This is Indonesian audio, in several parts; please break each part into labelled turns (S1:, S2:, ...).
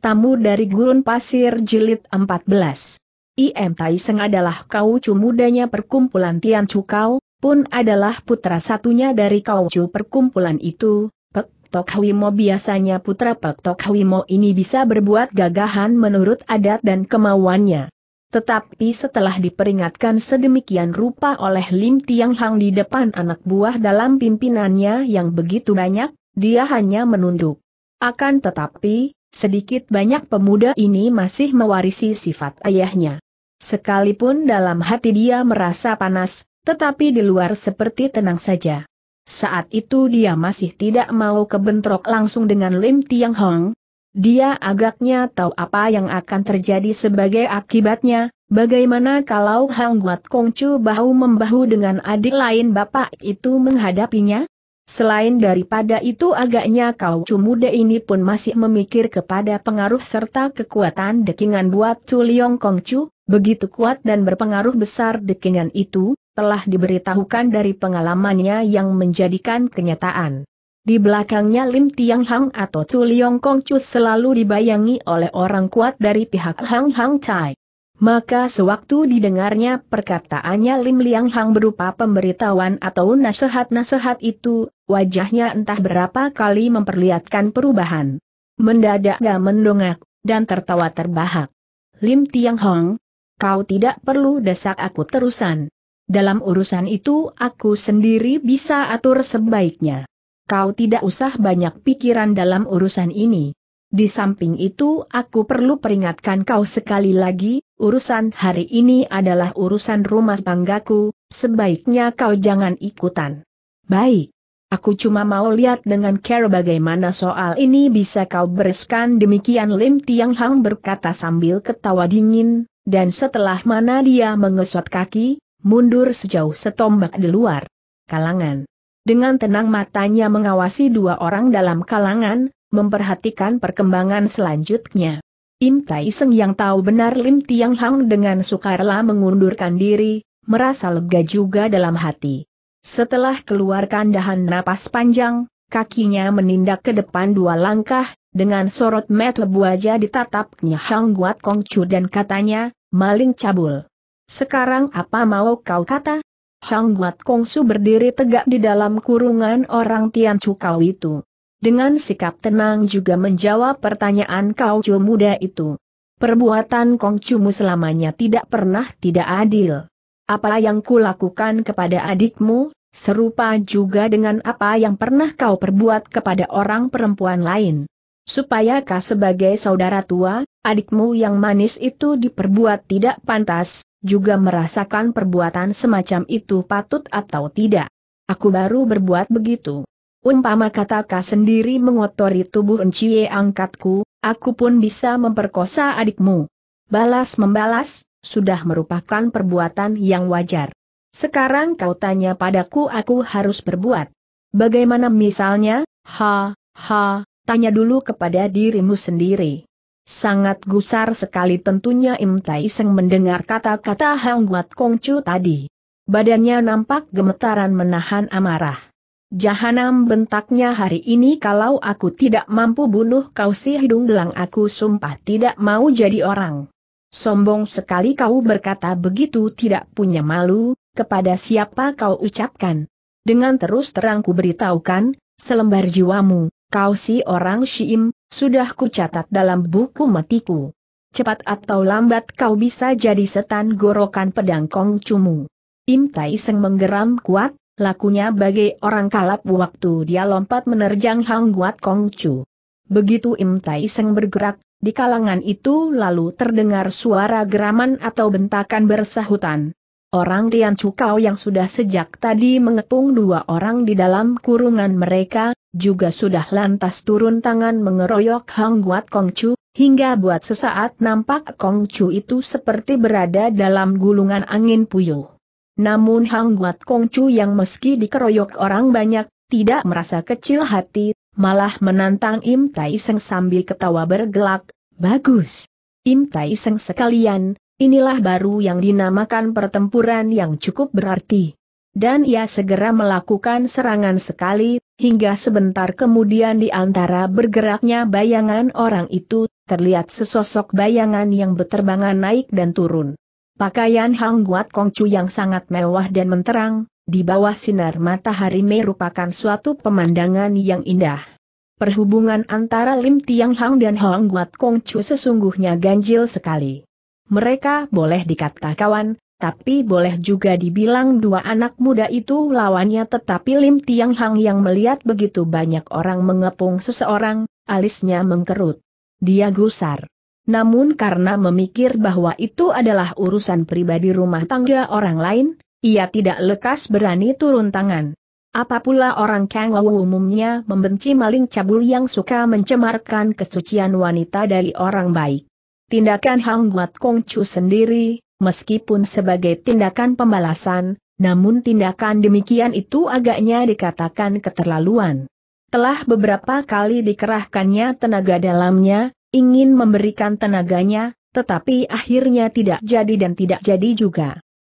S1: Tamu dari Gurun Pasir Jilid 14. I.M. Taiseng adalah cu mudanya perkumpulan Tian Cukau, pun adalah putra satunya dari kaucu perkumpulan itu, Pek Tok Hwimo biasanya putra Pek Tok Hwimo ini bisa berbuat gagahan menurut adat dan kemauannya. Tetapi setelah diperingatkan sedemikian rupa oleh Lim Tiang Hang di depan anak buah dalam pimpinannya yang begitu banyak, dia hanya menunduk. Akan tetapi, Sedikit banyak pemuda ini masih mewarisi sifat ayahnya. Sekalipun dalam hati dia merasa panas, tetapi di luar seperti tenang saja. Saat itu dia masih tidak mau kebentrok langsung dengan Lim Tiang Hong. Dia agaknya tahu apa yang akan terjadi sebagai akibatnya, bagaimana kalau Hang Guat Kong Chu bahu-membahu dengan adik lain bapak itu menghadapinya? Selain daripada itu agaknya kau muda ini pun masih memikir kepada pengaruh serta kekuatan dekingan buat Chu Liong Kongcu, begitu kuat dan berpengaruh besar dekingan itu, telah diberitahukan dari pengalamannya yang menjadikan kenyataan. Di belakangnya Lim Tiang Hang atau Chu Liong Kongcu selalu dibayangi oleh orang kuat dari pihak Hang Hang Chai. Maka sewaktu didengarnya perkataannya Lim Liang Hang berupa pemberitahuan atau nasihat-nasihat itu, wajahnya entah berapa kali memperlihatkan perubahan. Mendadak gak mendongak, dan tertawa terbahak. Lim Tiang Hong, kau tidak perlu desak aku terusan. Dalam urusan itu aku sendiri bisa atur sebaiknya. Kau tidak usah banyak pikiran dalam urusan ini. Di samping itu aku perlu peringatkan kau sekali lagi, urusan hari ini adalah urusan rumah tanggaku, sebaiknya kau jangan ikutan. Baik. Aku cuma mau lihat dengan care bagaimana soal ini bisa kau bereskan demikian Lim Tiang Hang berkata sambil ketawa dingin, dan setelah mana dia mengesot kaki, mundur sejauh setombak di luar. Kalangan. Dengan tenang matanya mengawasi dua orang dalam kalangan, memperhatikan perkembangan selanjutnya. Im Tai Seng yang tahu benar Lim Tiang Hang dengan sukarela mengundurkan diri, merasa lega juga dalam hati. Setelah keluarkan dahan napas panjang, kakinya menindak ke depan dua langkah, dengan sorot mata buaja ditatapnya Hang Guat Kong Chu dan katanya, maling cabul. Sekarang apa mau kau kata? Hang Guat Kong Su berdiri tegak di dalam kurungan orang Tian Chu kau itu dengan sikap tenang juga menjawab pertanyaan kau cu muda itu. Perbuatan Kong Cumu selamanya tidak pernah tidak adil. Apa yang kulakukan kepada adikmu, serupa juga dengan apa yang pernah kau perbuat kepada orang perempuan lain. Supaya kau sebagai saudara tua, adikmu yang manis itu diperbuat tidak pantas, juga merasakan perbuatan semacam itu patut atau tidak. Aku baru berbuat begitu. Umpama kataka sendiri mengotori tubuh Enciye angkatku, aku pun bisa memperkosa adikmu. Balas membalas, sudah merupakan perbuatan yang wajar. Sekarang kau tanya padaku aku harus berbuat. Bagaimana misalnya, ha, ha, tanya dulu kepada dirimu sendiri. Sangat gusar sekali tentunya Im Tai Seng mendengar kata-kata Hang Guat Chu tadi. Badannya nampak gemetaran menahan amarah. Jahanam bentaknya hari ini kalau aku tidak mampu bunuh kau si hidung belang aku sumpah tidak mau jadi orang. Sombong sekali kau berkata begitu tidak punya malu, kepada siapa kau ucapkan. Dengan terus terang ku beritahukan, selembar jiwamu, kau si orang Syiim, sudah kucatat dalam buku matiku. Cepat atau lambat kau bisa jadi setan gorokan pedang kongcumu. Im Tai Seng menggeram kuat, lakunya bagai orang kalap waktu dia lompat menerjang Hang Guat Kong Chu. Begitu Im Tai Seng bergerak, di kalangan itu lalu terdengar suara geraman atau bentakan bersahutan. Orang Tian Cukau yang sudah sejak tadi mengepung dua orang di dalam kurungan mereka, juga sudah lantas turun tangan mengeroyok Hang Guat Kong Chu, hingga buat sesaat nampak Kong Chu itu seperti berada dalam gulungan angin puyuh. Namun Hang Guat Kongcu yang meski dikeroyok orang banyak, tidak merasa kecil hati, malah menantang Im Tai Seng sambil ketawa bergelak, bagus. Im Tai Seng sekalian, inilah baru yang dinamakan pertempuran yang cukup berarti. Dan ia segera melakukan serangan sekali, hingga sebentar kemudian di antara bergeraknya bayangan orang itu, terlihat sesosok bayangan yang berterbangan naik dan turun. Pakaian Hang Guat Kong Chu yang sangat mewah dan menterang, di bawah sinar matahari merupakan suatu pemandangan yang indah. Perhubungan antara Lim Tiang Hang dan Hang Guat Kong Chu sesungguhnya ganjil sekali. Mereka boleh dikata kawan, tapi boleh juga dibilang dua anak muda itu lawannya tetapi Lim Tiang Hang yang melihat begitu banyak orang mengepung seseorang, alisnya mengkerut. Dia gusar. Namun karena memikir bahwa itu adalah urusan pribadi rumah tangga orang lain, ia tidak lekas berani turun tangan. Apa orang Kang Wu umumnya membenci maling cabul yang suka mencemarkan kesucian wanita dari orang baik. Tindakan Hang Guat Kong Chu sendiri, meskipun sebagai tindakan pembalasan, namun tindakan demikian itu agaknya dikatakan keterlaluan. Telah beberapa kali dikerahkannya tenaga dalamnya, ingin memberikan tenaganya, tetapi akhirnya tidak jadi dan tidak jadi juga.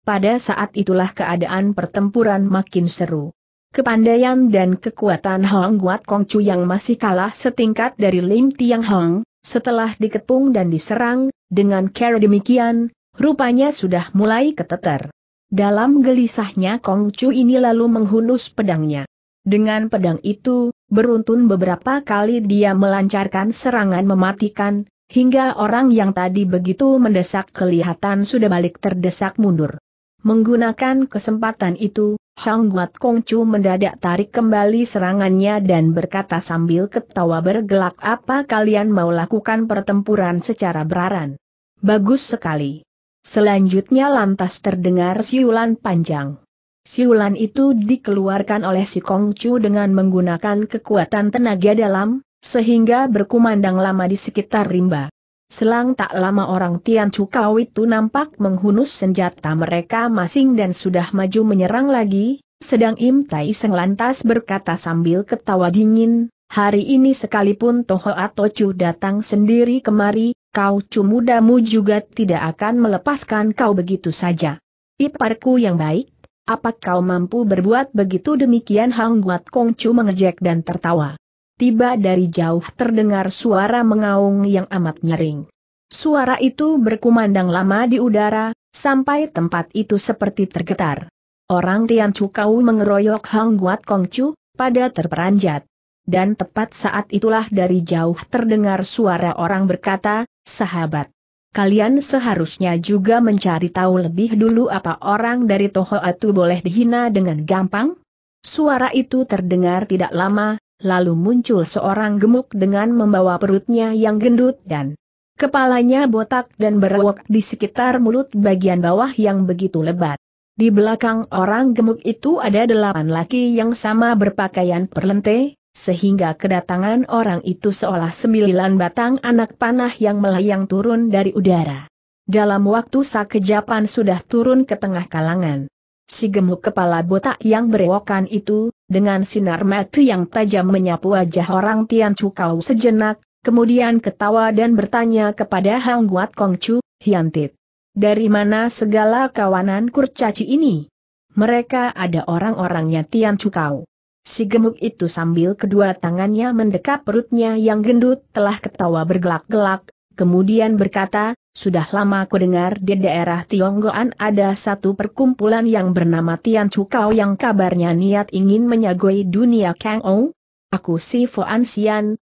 S1: Pada saat itulah keadaan pertempuran makin seru. Kepandaian dan kekuatan Hong Guat Kong Chu yang masih kalah setingkat dari Lim Tiang Hong, setelah dikepung dan diserang, dengan cara demikian, rupanya sudah mulai keteter. Dalam gelisahnya Kong Chu ini lalu menghunus pedangnya. Dengan pedang itu, beruntun beberapa kali dia melancarkan serangan mematikan, hingga orang yang tadi begitu mendesak kelihatan sudah balik terdesak mundur. Menggunakan kesempatan itu, Hang Guat Kongcu mendadak tarik kembali serangannya dan berkata sambil ketawa bergelak apa kalian mau lakukan pertempuran secara beraran. Bagus sekali. Selanjutnya lantas terdengar siulan panjang. Siulan itu dikeluarkan oleh si Kongcu dengan menggunakan kekuatan tenaga dalam, sehingga berkumandang lama di sekitar rimba. Selang tak lama orang Tian Kawit itu nampak menghunus senjata mereka masing dan sudah maju menyerang lagi, sedang Im Tai Seng lantas berkata sambil ketawa dingin, Hari ini sekalipun Toho atau Chu datang sendiri kemari, kau Chu mudamu juga tidak akan melepaskan kau begitu saja. Iparku yang baik, apa kau mampu berbuat begitu demikian Hang Guat Kong Chu mengejek dan tertawa. Tiba dari jauh terdengar suara mengaung yang amat nyaring. Suara itu berkumandang lama di udara, sampai tempat itu seperti tergetar. Orang Tian Chu Kau mengeroyok Hang Guat Kong Chu, pada terperanjat. Dan tepat saat itulah dari jauh terdengar suara orang berkata, sahabat kalian seharusnya juga mencari tahu lebih dulu apa orang dari Toho Tohoatu boleh dihina dengan gampang? Suara itu terdengar tidak lama, lalu muncul seorang gemuk dengan membawa perutnya yang gendut dan kepalanya botak dan berwok di sekitar mulut bagian bawah yang begitu lebat. Di belakang orang gemuk itu ada delapan laki yang sama berpakaian perlente, sehingga kedatangan orang itu seolah sembilan batang anak panah yang melayang turun dari udara. Dalam waktu sakejapan sudah turun ke tengah kalangan. Si gemuk kepala botak yang berewokan itu, dengan sinar mata yang tajam menyapu wajah orang Tian Cukau sejenak, kemudian ketawa dan bertanya kepada Hang Guat Hian Hiantit. Dari mana segala kawanan kurcaci ini? Mereka ada orang-orangnya Tian Cukau. Si gemuk itu sambil kedua tangannya mendekap perutnya yang gendut telah ketawa bergelak-gelak, kemudian berkata, sudah lama aku dengar di daerah Tionggoan ada satu perkumpulan yang bernama Tian Cukau yang kabarnya niat ingin menyagoi dunia Kang Ou. Aku si Foan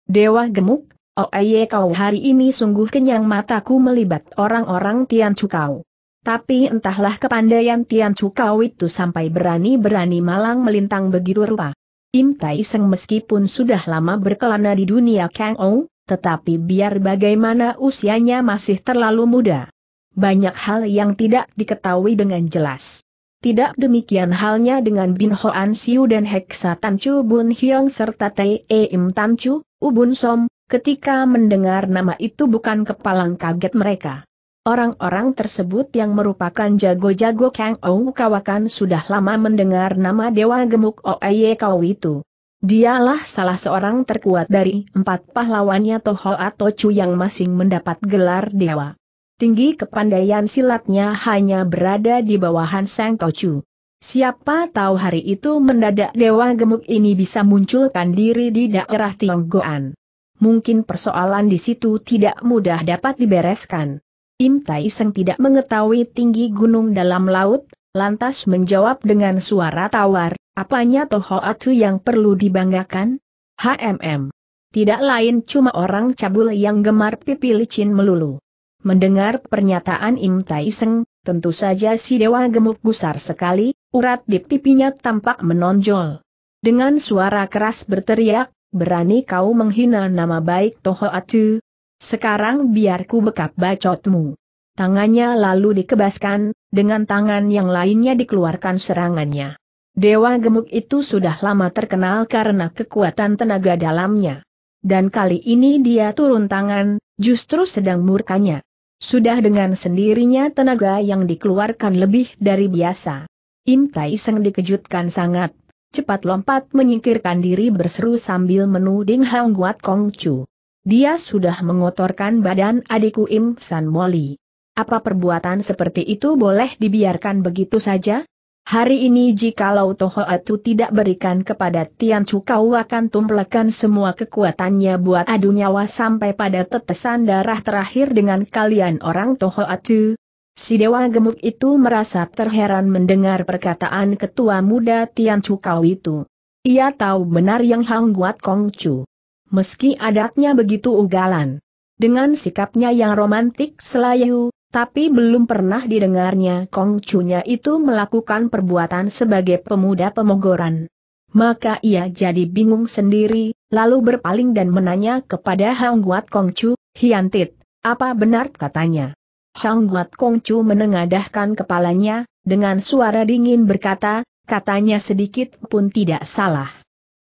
S1: Dewa Gemuk, Oeye oh, kau hari ini sungguh kenyang mataku melibat orang-orang Tian Cukau. Tapi entahlah kepandaian Tian Cukau itu sampai berani-berani malang melintang begitu rupa. Im Tai Seng meskipun sudah lama berkelana di dunia Kang Ou, tetapi biar bagaimana usianya masih terlalu muda. Banyak hal yang tidak diketahui dengan jelas. Tidak demikian halnya dengan Bin Hoan Siu dan Heksa Tan Chu Bun Hyong serta Tei e Im Tan Chu, Ubun Som, ketika mendengar nama itu bukan kepalang kaget mereka. Orang-orang tersebut yang merupakan jago-jago Kang Ou Kawakan sudah lama mendengar nama Dewa Gemuk Oeye Kau itu. Dialah salah seorang terkuat dari empat pahlawannya Toho atau Chu yang masing mendapat gelar dewa. Tinggi kepandaian silatnya hanya berada di bawahan Sang Tochu. Siapa tahu hari itu mendadak dewa gemuk ini bisa munculkan diri di daerah Tionggoan. Mungkin persoalan di situ tidak mudah dapat dibereskan. Im Tai Seng tidak mengetahui tinggi gunung dalam laut, lantas menjawab dengan suara tawar, apanya Toho Atu yang perlu dibanggakan? HMM. Tidak lain cuma orang cabul yang gemar pipi licin melulu. Mendengar pernyataan Im Tai Seng, tentu saja si dewa gemuk gusar sekali, urat di pipinya tampak menonjol. Dengan suara keras berteriak, berani kau menghina nama baik Toho Atu, sekarang biar ku bekap bacotmu. Tangannya lalu dikebaskan, dengan tangan yang lainnya dikeluarkan serangannya. Dewa gemuk itu sudah lama terkenal karena kekuatan tenaga dalamnya. Dan kali ini dia turun tangan, justru sedang murkanya. Sudah dengan sendirinya tenaga yang dikeluarkan lebih dari biasa. Im Tai Seng dikejutkan sangat cepat lompat menyingkirkan diri berseru sambil menuding Hang Guat Kong Chu. Dia sudah mengotorkan badan adikku Im San Moli. Apa perbuatan seperti itu boleh dibiarkan begitu saja? Hari ini jikalau Toho Atu tidak berikan kepada Tian Chu kau akan tumplekan semua kekuatannya buat adu nyawa sampai pada tetesan darah terakhir dengan kalian orang Toho Atu. Si dewa gemuk itu merasa terheran mendengar perkataan ketua muda Tian Chu kau itu. Ia tahu benar yang Hangguat Guat Kong Chu meski adatnya begitu ugalan. Dengan sikapnya yang romantik selayu, tapi belum pernah didengarnya Kong itu melakukan perbuatan sebagai pemuda pemogoran. Maka ia jadi bingung sendiri, lalu berpaling dan menanya kepada Hang Guat Kong Chu, Hiantit, apa benar katanya? Hang Guat Kong menengadahkan kepalanya, dengan suara dingin berkata, katanya sedikit pun tidak salah.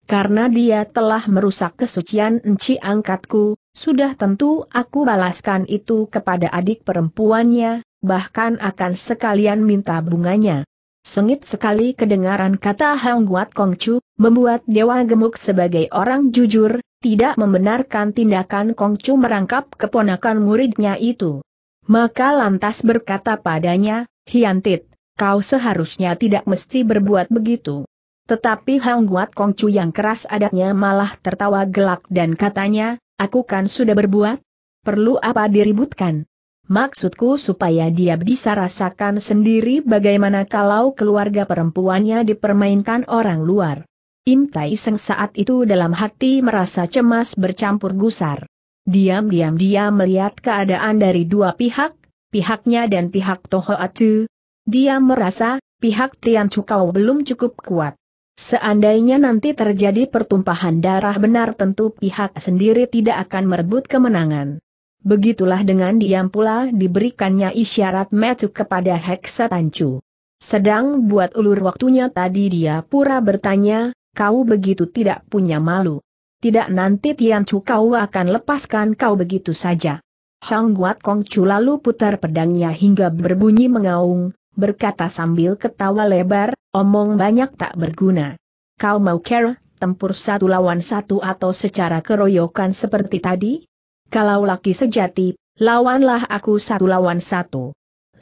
S1: Karena dia telah merusak kesucian enci angkatku, sudah tentu aku balaskan itu kepada adik perempuannya, bahkan akan sekalian minta bunganya. Sengit sekali kedengaran kata Hang Guat Kongcu, membuat Dewa Gemuk sebagai orang jujur, tidak membenarkan tindakan Kongcu merangkap keponakan muridnya itu. Maka lantas berkata padanya, Hiantit, kau seharusnya tidak mesti berbuat begitu. Tetapi Hang Guat Kong Chu yang keras adatnya malah tertawa gelak dan katanya, aku kan sudah berbuat? Perlu apa diributkan? Maksudku supaya dia bisa rasakan sendiri bagaimana kalau keluarga perempuannya dipermainkan orang luar. Im Tai Seng saat itu dalam hati merasa cemas bercampur gusar. Diam-diam dia melihat keadaan dari dua pihak, pihaknya dan pihak Toho Atu. Dia merasa, pihak Tian Chukau belum cukup kuat. Seandainya nanti terjadi pertumpahan darah benar tentu pihak sendiri tidak akan merebut kemenangan. Begitulah dengan diam pula diberikannya isyarat metu kepada Heksa Tancu. Sedang buat ulur waktunya tadi dia pura bertanya, kau begitu tidak punya malu. Tidak nanti Tianchu kau akan lepaskan kau begitu saja. Hang Guat Chu lalu putar pedangnya hingga berbunyi mengaung, berkata sambil ketawa lebar, Omong banyak tak berguna. Kau mau care, tempur satu lawan satu atau secara keroyokan seperti tadi? Kalau laki sejati, lawanlah aku satu lawan satu.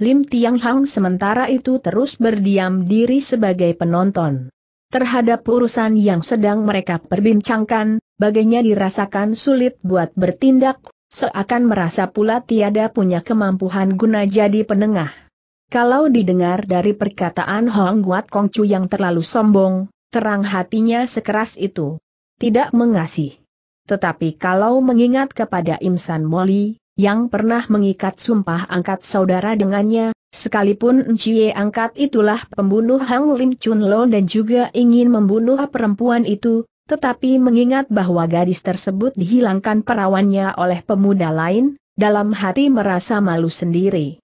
S1: Lim Tiang Hang sementara itu terus berdiam diri sebagai penonton. Terhadap urusan yang sedang mereka perbincangkan, baginya dirasakan sulit buat bertindak, seakan merasa pula tiada punya kemampuan guna jadi penengah. Kalau didengar dari perkataan Hong Guat Kong Chu yang terlalu sombong, terang hatinya sekeras itu. Tidak mengasih. Tetapi kalau mengingat kepada Imsan Moli, yang pernah mengikat sumpah angkat saudara dengannya, sekalipun Ncie angkat itulah pembunuh Hang Lim Chun Lo dan juga ingin membunuh perempuan itu, tetapi mengingat bahwa gadis tersebut dihilangkan perawannya oleh pemuda lain, dalam hati merasa malu sendiri.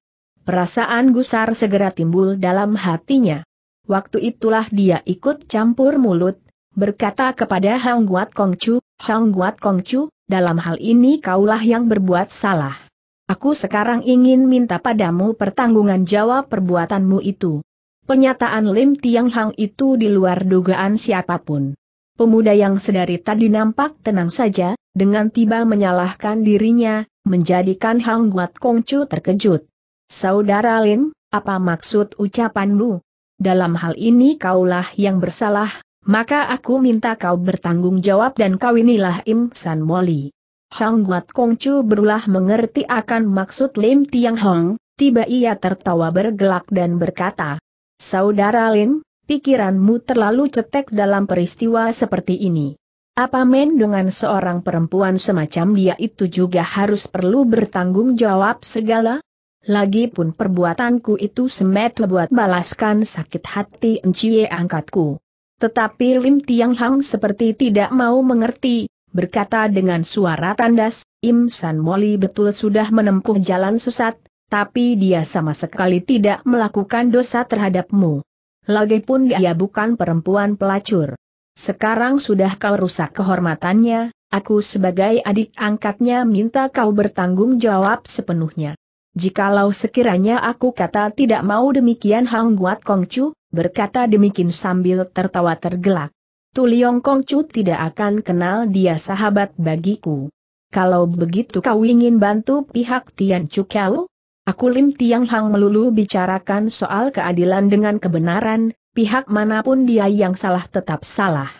S1: Perasaan gusar segera timbul dalam hatinya. Waktu itulah dia ikut campur mulut, berkata kepada Hang Guat Kong Kongcu, Hang Guat Kong Kongcu, dalam hal ini kaulah yang berbuat salah. Aku sekarang ingin minta padamu pertanggungan jawab perbuatanmu itu. Penyataan Lim Tiang Hang itu di luar dugaan siapapun. Pemuda yang sedari tadi nampak tenang saja, dengan tiba menyalahkan dirinya, menjadikan Hang Guat Kong Kongcu terkejut. Saudara Lin, apa maksud ucapanmu? Dalam hal ini kaulah yang bersalah, maka aku minta kau bertanggung jawab dan kawinilah Im San Moli. Hang Guat Kongcu berulah mengerti akan maksud Lim Tiang Hong, tiba ia tertawa bergelak dan berkata, Saudara Lin, pikiranmu terlalu cetek dalam peristiwa seperti ini. Apa men dengan seorang perempuan semacam dia itu juga harus perlu bertanggung jawab segala? Lagi pun perbuatanku itu semet buat balaskan sakit hati enciye angkatku. Tetapi Lim Tiang Hang seperti tidak mau mengerti, berkata dengan suara tandas, Im San Moli betul sudah menempuh jalan sesat, tapi dia sama sekali tidak melakukan dosa terhadapmu. Lagi pun dia bukan perempuan pelacur. Sekarang sudah kau rusak kehormatannya, aku sebagai adik angkatnya minta kau bertanggung jawab sepenuhnya. Jikalau sekiranya aku kata tidak mau demikian Hang Guat Kongcu, berkata demikian sambil tertawa tergelak. Tu Kong Kongcu tidak akan kenal dia sahabat bagiku. Kalau begitu kau ingin bantu pihak Tian Chukau? Aku Lim Tiang Hang melulu bicarakan soal keadilan dengan kebenaran, pihak manapun dia yang salah tetap salah.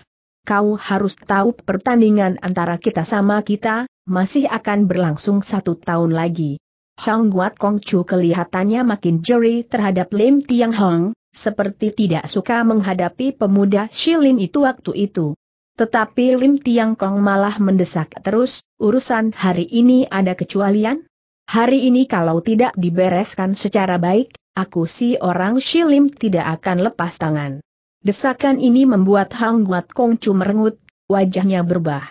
S1: Kau harus tahu pertandingan antara kita sama kita, masih akan berlangsung satu tahun lagi. Hang Guat Kong Chu kelihatannya makin jeri terhadap Lim Tiang Hong, seperti tidak suka menghadapi pemuda Shilin itu waktu itu. Tetapi Lim Tiang Kong malah mendesak terus, urusan hari ini ada kecualian? Hari ini kalau tidak dibereskan secara baik, aku si orang Shilin tidak akan lepas tangan. Desakan ini membuat Hang Guat Kong Chu merengut, wajahnya berubah.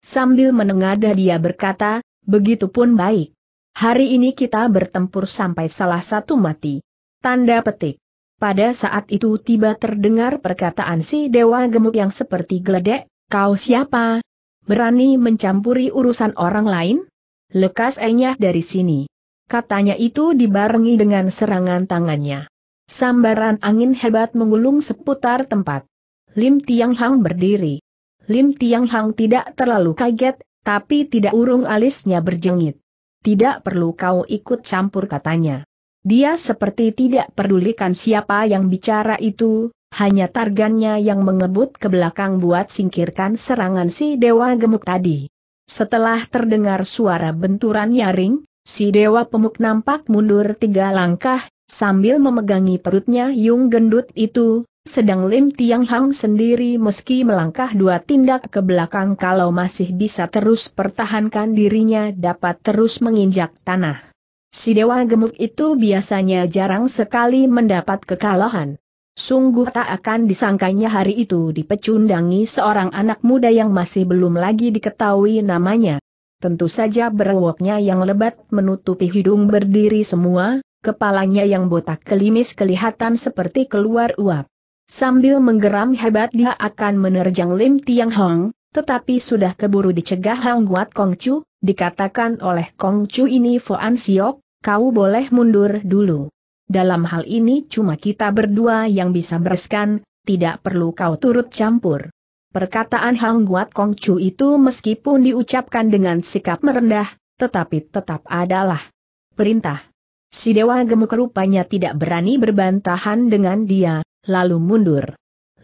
S1: Sambil menengadah dia berkata, begitupun baik. Hari ini kita bertempur sampai salah satu mati. Tanda petik. Pada saat itu tiba terdengar perkataan si dewa gemuk yang seperti geledek, kau siapa? Berani mencampuri urusan orang lain? Lekas enyah dari sini. Katanya itu dibarengi dengan serangan tangannya. Sambaran angin hebat mengulung seputar tempat. Lim Tiang Hang berdiri. Lim Tiang Hang tidak terlalu kaget, tapi tidak urung alisnya berjengit tidak perlu kau ikut campur katanya. Dia seperti tidak pedulikan siapa yang bicara itu, hanya targannya yang mengebut ke belakang buat singkirkan serangan si dewa gemuk tadi. Setelah terdengar suara benturan nyaring, si dewa pemuk nampak mundur tiga langkah, sambil memegangi perutnya Yung Gendut itu, sedang Lim Tiang Hang sendiri meski melangkah dua tindak ke belakang kalau masih bisa terus pertahankan dirinya dapat terus menginjak tanah. Si dewa gemuk itu biasanya jarang sekali mendapat kekalahan. Sungguh tak akan disangkanya hari itu dipecundangi seorang anak muda yang masih belum lagi diketahui namanya. Tentu saja berwoknya yang lebat menutupi hidung berdiri semua, kepalanya yang botak kelimis kelihatan seperti keluar uap. Sambil menggeram hebat dia akan menerjang Lim Tiang Hong, tetapi sudah keburu dicegah Hang Guat Kong Chu, dikatakan oleh Kong Chu ini Foan Siok, kau boleh mundur dulu. Dalam hal ini cuma kita berdua yang bisa bereskan, tidak perlu kau turut campur. Perkataan Hang Guat Kong Chu itu meskipun diucapkan dengan sikap merendah, tetapi tetap adalah perintah. Si Dewa Gemuk rupanya tidak berani berbantahan dengan dia, lalu mundur.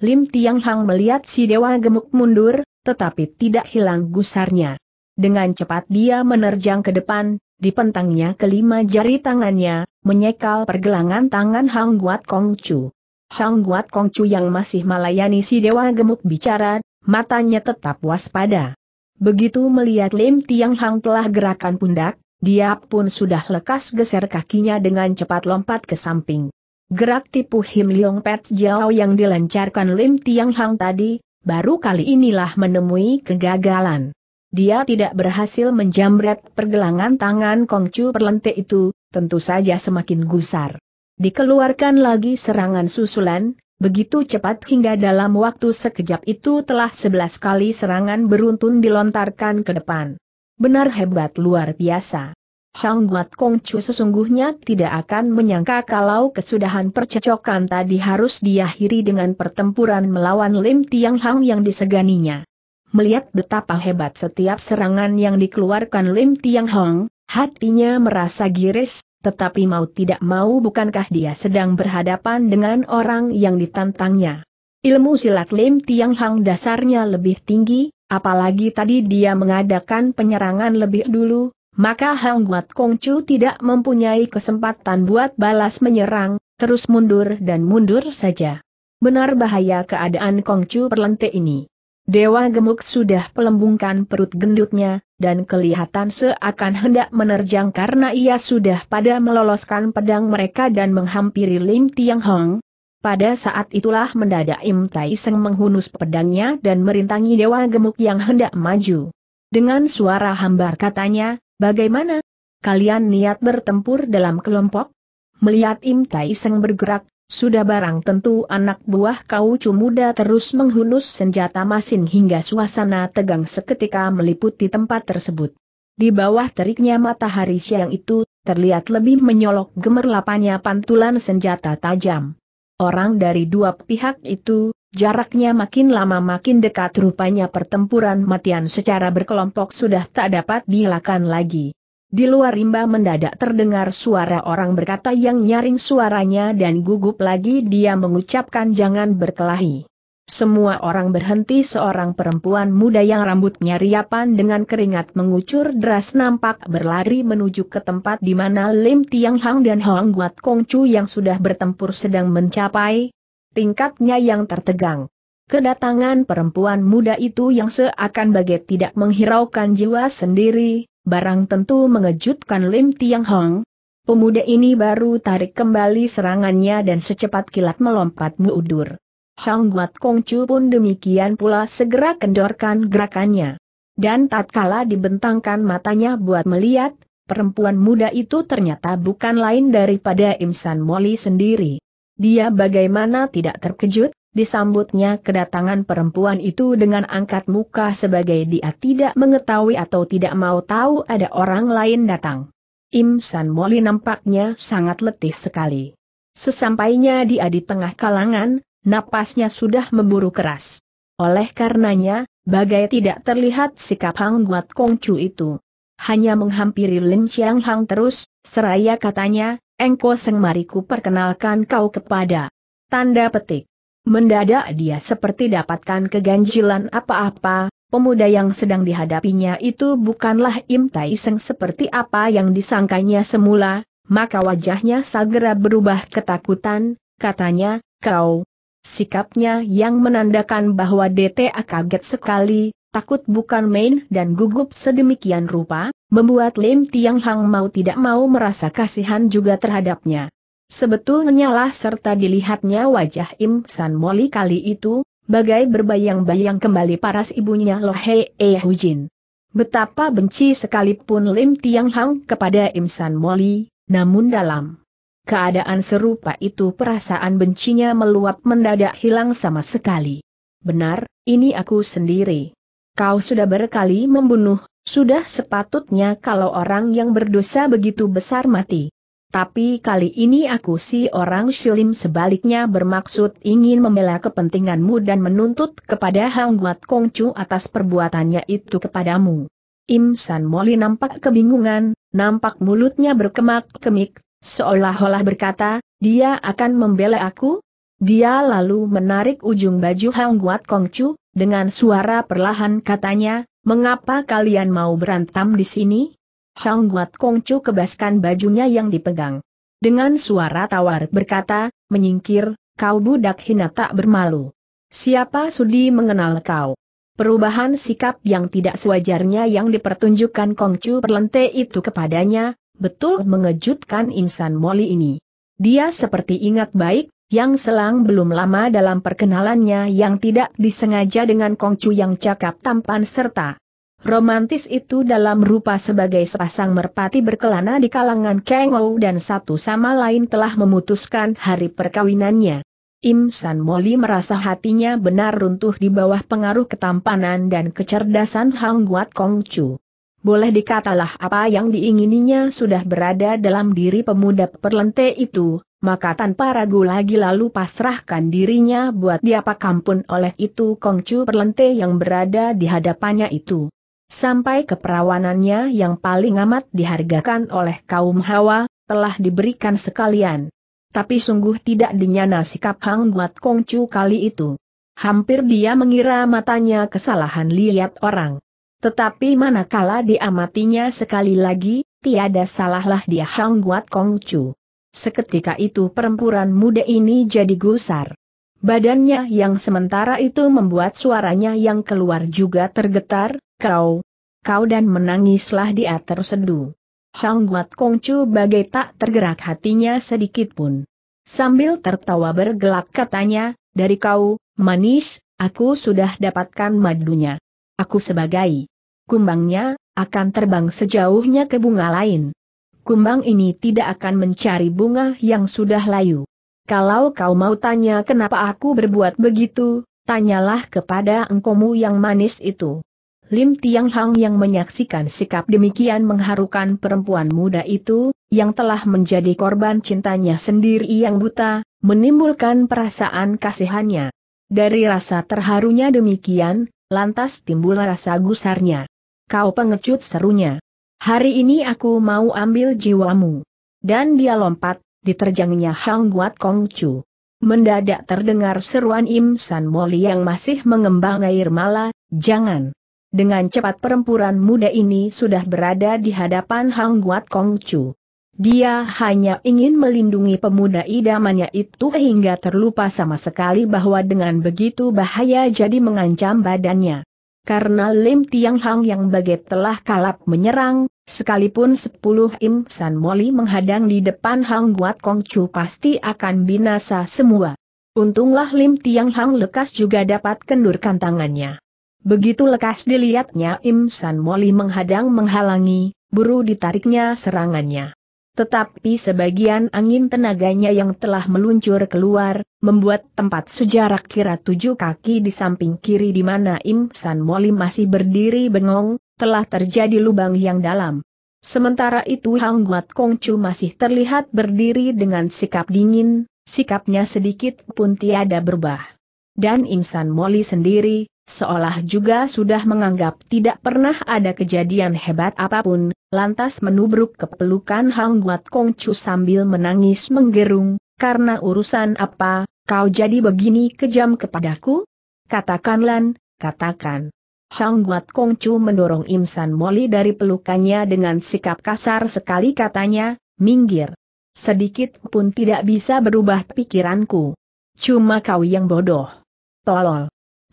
S1: Lim Tiang Hang melihat si dewa gemuk mundur, tetapi tidak hilang gusarnya. Dengan cepat dia menerjang ke depan, dipentangnya kelima jari tangannya, menyekal pergelangan tangan Hang Guat Kong Chu. Hang Guat Kong Chu yang masih melayani si dewa gemuk bicara, matanya tetap waspada. Begitu melihat Lim Tiang Hang telah gerakan pundak, dia pun sudah lekas geser kakinya dengan cepat lompat ke samping. Gerak tipu Him Leong Pet Jiao yang dilancarkan Lim Tiang Hang tadi, baru kali inilah menemui kegagalan. Dia tidak berhasil menjamret pergelangan tangan Kong Chu perlente itu, tentu saja semakin gusar. Dikeluarkan lagi serangan susulan, Begitu cepat hingga dalam waktu sekejap itu telah sebelas kali serangan beruntun dilontarkan ke depan. Benar hebat luar biasa. Hang Guat Kong Chu sesungguhnya tidak akan menyangka kalau kesudahan percecokan tadi harus diakhiri dengan pertempuran melawan Lim Tiang Hang yang diseganinya. Melihat betapa hebat setiap serangan yang dikeluarkan Lim Tiang Hang, hatinya merasa giris, tetapi mau tidak mau bukankah dia sedang berhadapan dengan orang yang ditantangnya. Ilmu silat Lim Tiang Hang dasarnya lebih tinggi, Apalagi tadi dia mengadakan penyerangan lebih dulu, maka Hang Guat Kongcu tidak mempunyai kesempatan buat balas menyerang, terus mundur dan mundur saja. Benar bahaya keadaan Kong Kongcu perlente ini. Dewa gemuk sudah pelembungkan perut gendutnya, dan kelihatan seakan hendak menerjang karena ia sudah pada meloloskan pedang mereka dan menghampiri Lim Tiang Hong. Pada saat itulah mendadak Im Tai Seng menghunus pedangnya dan merintangi dewa gemuk yang hendak maju. Dengan suara hambar katanya, Bagaimana? Kalian niat bertempur dalam kelompok? Melihat Im Tai Seng bergerak, sudah barang tentu anak buah kau kaucu muda terus menghunus senjata masin hingga suasana tegang seketika meliputi tempat tersebut. Di bawah teriknya matahari siang itu, terlihat lebih menyolok gemerlapannya pantulan senjata tajam. Orang dari dua pihak itu, Jaraknya makin lama makin dekat rupanya pertempuran matian secara berkelompok sudah tak dapat dilakukan lagi. Di luar rimba mendadak terdengar suara orang berkata yang nyaring suaranya dan gugup lagi dia mengucapkan jangan berkelahi. Semua orang berhenti seorang perempuan muda yang rambutnya riapan dengan keringat mengucur deras nampak berlari menuju ke tempat di mana Lim Tiang Hang dan Hong Guat Kong Chu yang sudah bertempur sedang mencapai, tingkatnya yang tertegang. Kedatangan perempuan muda itu yang seakan bagai tidak menghiraukan jiwa sendiri, barang tentu mengejutkan Lim Tiang Hong. Pemuda ini baru tarik kembali serangannya dan secepat kilat melompat mundur. Hang Guat Kong Chu pun demikian pula segera kendorkan gerakannya. Dan tatkala dibentangkan matanya buat melihat, perempuan muda itu ternyata bukan lain daripada Imsan Moli sendiri. Dia bagaimana tidak terkejut, disambutnya kedatangan perempuan itu dengan angkat muka sebagai dia tidak mengetahui atau tidak mau tahu ada orang lain datang. Im San Moli nampaknya sangat letih sekali. Sesampainya dia di tengah kalangan, napasnya sudah memburu keras. Oleh karenanya, bagai tidak terlihat sikap Hang Guat Kongcu itu. Hanya menghampiri Lim Xiang Hang terus, seraya katanya, Engko Seng Mariku perkenalkan kau kepada. Tanda petik. Mendadak dia seperti dapatkan keganjilan apa-apa, pemuda yang sedang dihadapinya itu bukanlah Im Tai Seng seperti apa yang disangkanya semula, maka wajahnya segera berubah ketakutan, katanya, kau. Sikapnya yang menandakan bahwa DTA kaget sekali, takut bukan main dan gugup sedemikian rupa, membuat Lim Tiang Hang mau tidak mau merasa kasihan juga terhadapnya. Sebetulnya lah serta dilihatnya wajah Im San Moli kali itu, bagai berbayang-bayang kembali paras ibunya Lohe Hei E Hujin. Betapa benci sekalipun Lim Tiang Hang kepada Im San Moli, namun dalam keadaan serupa itu perasaan bencinya meluap mendadak hilang sama sekali. Benar, ini aku sendiri. Kau sudah berkali membunuh, sudah sepatutnya kalau orang yang berdosa begitu besar mati. Tapi kali ini aku si orang silim sebaliknya bermaksud ingin membela kepentinganmu dan menuntut kepada Hang Guat Kongcu atas perbuatannya itu kepadamu. Im San Moli nampak kebingungan, nampak mulutnya berkemak-kemik, seolah-olah berkata, dia akan membela aku? Dia lalu menarik ujung baju Hang Guat Kong Kongcu, dengan suara perlahan katanya, mengapa kalian mau berantem di sini? Hang Guat Kongcu kebaskan bajunya yang dipegang. Dengan suara tawar berkata, menyingkir, kau budak hina tak bermalu. Siapa sudi mengenal kau? Perubahan sikap yang tidak sewajarnya yang dipertunjukkan Kongcu perlente itu kepadanya, betul mengejutkan insan moli ini. Dia seperti ingat baik, yang selang belum lama dalam perkenalannya yang tidak disengaja dengan Kongcu yang cakap tampan serta romantis itu dalam rupa sebagai sepasang merpati berkelana di kalangan Kengou dan satu sama lain telah memutuskan hari perkawinannya. Im San Moli merasa hatinya benar runtuh di bawah pengaruh ketampanan dan kecerdasan Hang Guat Kongcu. Boleh dikatalah apa yang diingininya sudah berada dalam diri pemuda perlente itu, maka tanpa ragu lagi lalu pasrahkan dirinya buat diapa kampun oleh itu Kongcu Perlente yang berada di hadapannya itu. Sampai keperawanannya yang paling amat dihargakan oleh kaum Hawa, telah diberikan sekalian. Tapi sungguh tidak dinyana sikap Hang Buat Kongcu kali itu. Hampir dia mengira matanya kesalahan lihat orang. Tetapi manakala diamatinya sekali lagi, tiada salahlah dia Hang Buat Kongcu. Seketika itu perempuan muda ini jadi gusar. Badannya yang sementara itu membuat suaranya yang keluar juga tergetar, kau, kau dan menangislah dia tersedu. Hang Guat Kongcu bagai tak tergerak hatinya sedikit pun. Sambil tertawa bergelak katanya, dari kau, manis, aku sudah dapatkan madunya. Aku sebagai kumbangnya, akan terbang sejauhnya ke bunga lain kumbang ini tidak akan mencari bunga yang sudah layu. Kalau kau mau tanya kenapa aku berbuat begitu, tanyalah kepada engkomu yang manis itu. Lim Tiang Hang yang menyaksikan sikap demikian mengharukan perempuan muda itu, yang telah menjadi korban cintanya sendiri yang buta, menimbulkan perasaan kasihannya. Dari rasa terharunya demikian, lantas timbul rasa gusarnya. Kau pengecut serunya. Hari ini aku mau ambil jiwamu. Dan dia lompat, diterjangnya Hang Guat Kong Chu. Mendadak terdengar seruan Im San Moli yang masih mengembang air mala, jangan. Dengan cepat perempuan muda ini sudah berada di hadapan Hang Guat Kong Chu. Dia hanya ingin melindungi pemuda idamannya itu hingga terlupa sama sekali bahwa dengan begitu bahaya jadi mengancam badannya karena Lim Tiang Hang yang baget telah kalap menyerang, sekalipun sepuluh Im San Moli menghadang di depan Hang Guat Kong Chu pasti akan binasa semua. Untunglah Lim Tiang Hang lekas juga dapat kendurkan tangannya. Begitu lekas dilihatnya Im San Moli menghadang menghalangi, buru ditariknya serangannya. Tetapi sebagian angin tenaganya yang telah meluncur keluar, membuat tempat sejarah kira tujuh kaki di samping kiri di mana Im San Moli masih berdiri bengong, telah terjadi lubang yang dalam. Sementara itu Hang Guat Kongcu masih terlihat berdiri dengan sikap dingin, sikapnya sedikit pun tiada berubah. Dan Im San Moli sendiri, seolah juga sudah menganggap tidak pernah ada kejadian hebat apapun, lantas menubruk ke pelukan Hang Guat Kong Chu sambil menangis menggerung, karena urusan apa, kau jadi begini kejam kepadaku? Katakan Lan, katakan. Hang Guat Kong Chu mendorong Imsan Moli dari pelukannya dengan sikap kasar sekali katanya, minggir. Sedikit pun tidak bisa berubah pikiranku. Cuma kau yang bodoh. Tolol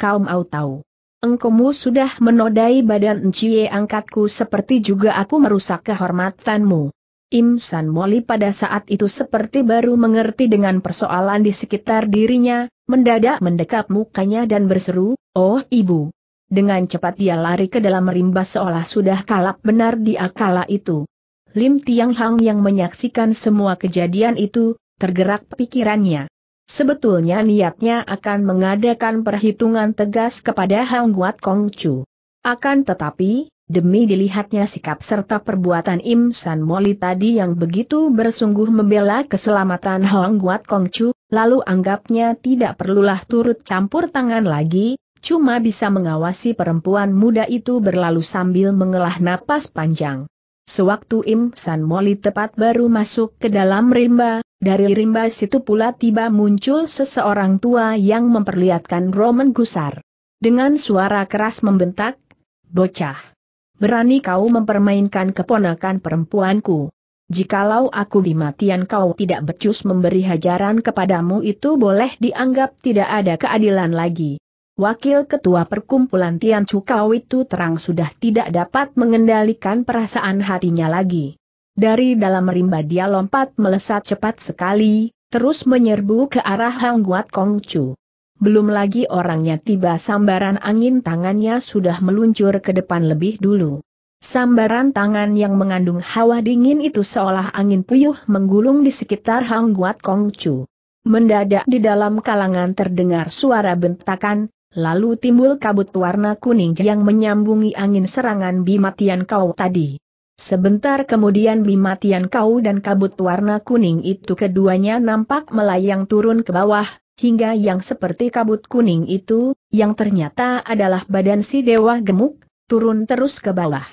S1: kau mau tahu. Engkomu sudah menodai badan Ncie angkatku seperti juga aku merusak kehormatanmu. Im San Moli pada saat itu seperti baru mengerti dengan persoalan di sekitar dirinya, mendadak mendekap mukanya dan berseru, Oh ibu! Dengan cepat dia lari ke dalam rimba seolah sudah kalap benar di akala itu. Lim Tiang Hang yang menyaksikan semua kejadian itu, tergerak pikirannya. Sebetulnya niatnya akan mengadakan perhitungan tegas kepada Hang Guat Kong Chu. Akan tetapi, demi dilihatnya sikap serta perbuatan Im San Moli tadi yang begitu bersungguh membela keselamatan Hang Guat Kong Chu, lalu anggapnya tidak perlulah turut campur tangan lagi, cuma bisa mengawasi perempuan muda itu berlalu sambil mengelah napas panjang. Sewaktu Im San Moli tepat baru masuk ke dalam rimba, dari rimba situ pula tiba muncul seseorang tua yang memperlihatkan Roman gusar. Dengan suara keras membentak, bocah. Berani kau mempermainkan keponakan perempuanku. Jikalau aku dimatian kau tidak becus memberi hajaran kepadamu itu boleh dianggap tidak ada keadilan lagi. Wakil Ketua Perkumpulan Tian Cukau itu terang sudah tidak dapat mengendalikan perasaan hatinya lagi. Dari dalam rimba dia lompat melesat cepat sekali, terus menyerbu ke arah Hang Guat Kong Chu. Belum lagi orangnya tiba sambaran angin tangannya sudah meluncur ke depan lebih dulu. Sambaran tangan yang mengandung hawa dingin itu seolah angin puyuh menggulung di sekitar Hang Guat Kong Chu. Mendadak di dalam kalangan terdengar suara bentakan, lalu timbul kabut warna kuning yang menyambungi angin serangan Bimatian Kau tadi. Sebentar kemudian Bima Kau dan kabut warna kuning itu keduanya nampak melayang turun ke bawah, hingga yang seperti kabut kuning itu, yang ternyata adalah badan si dewa gemuk, turun terus ke bawah.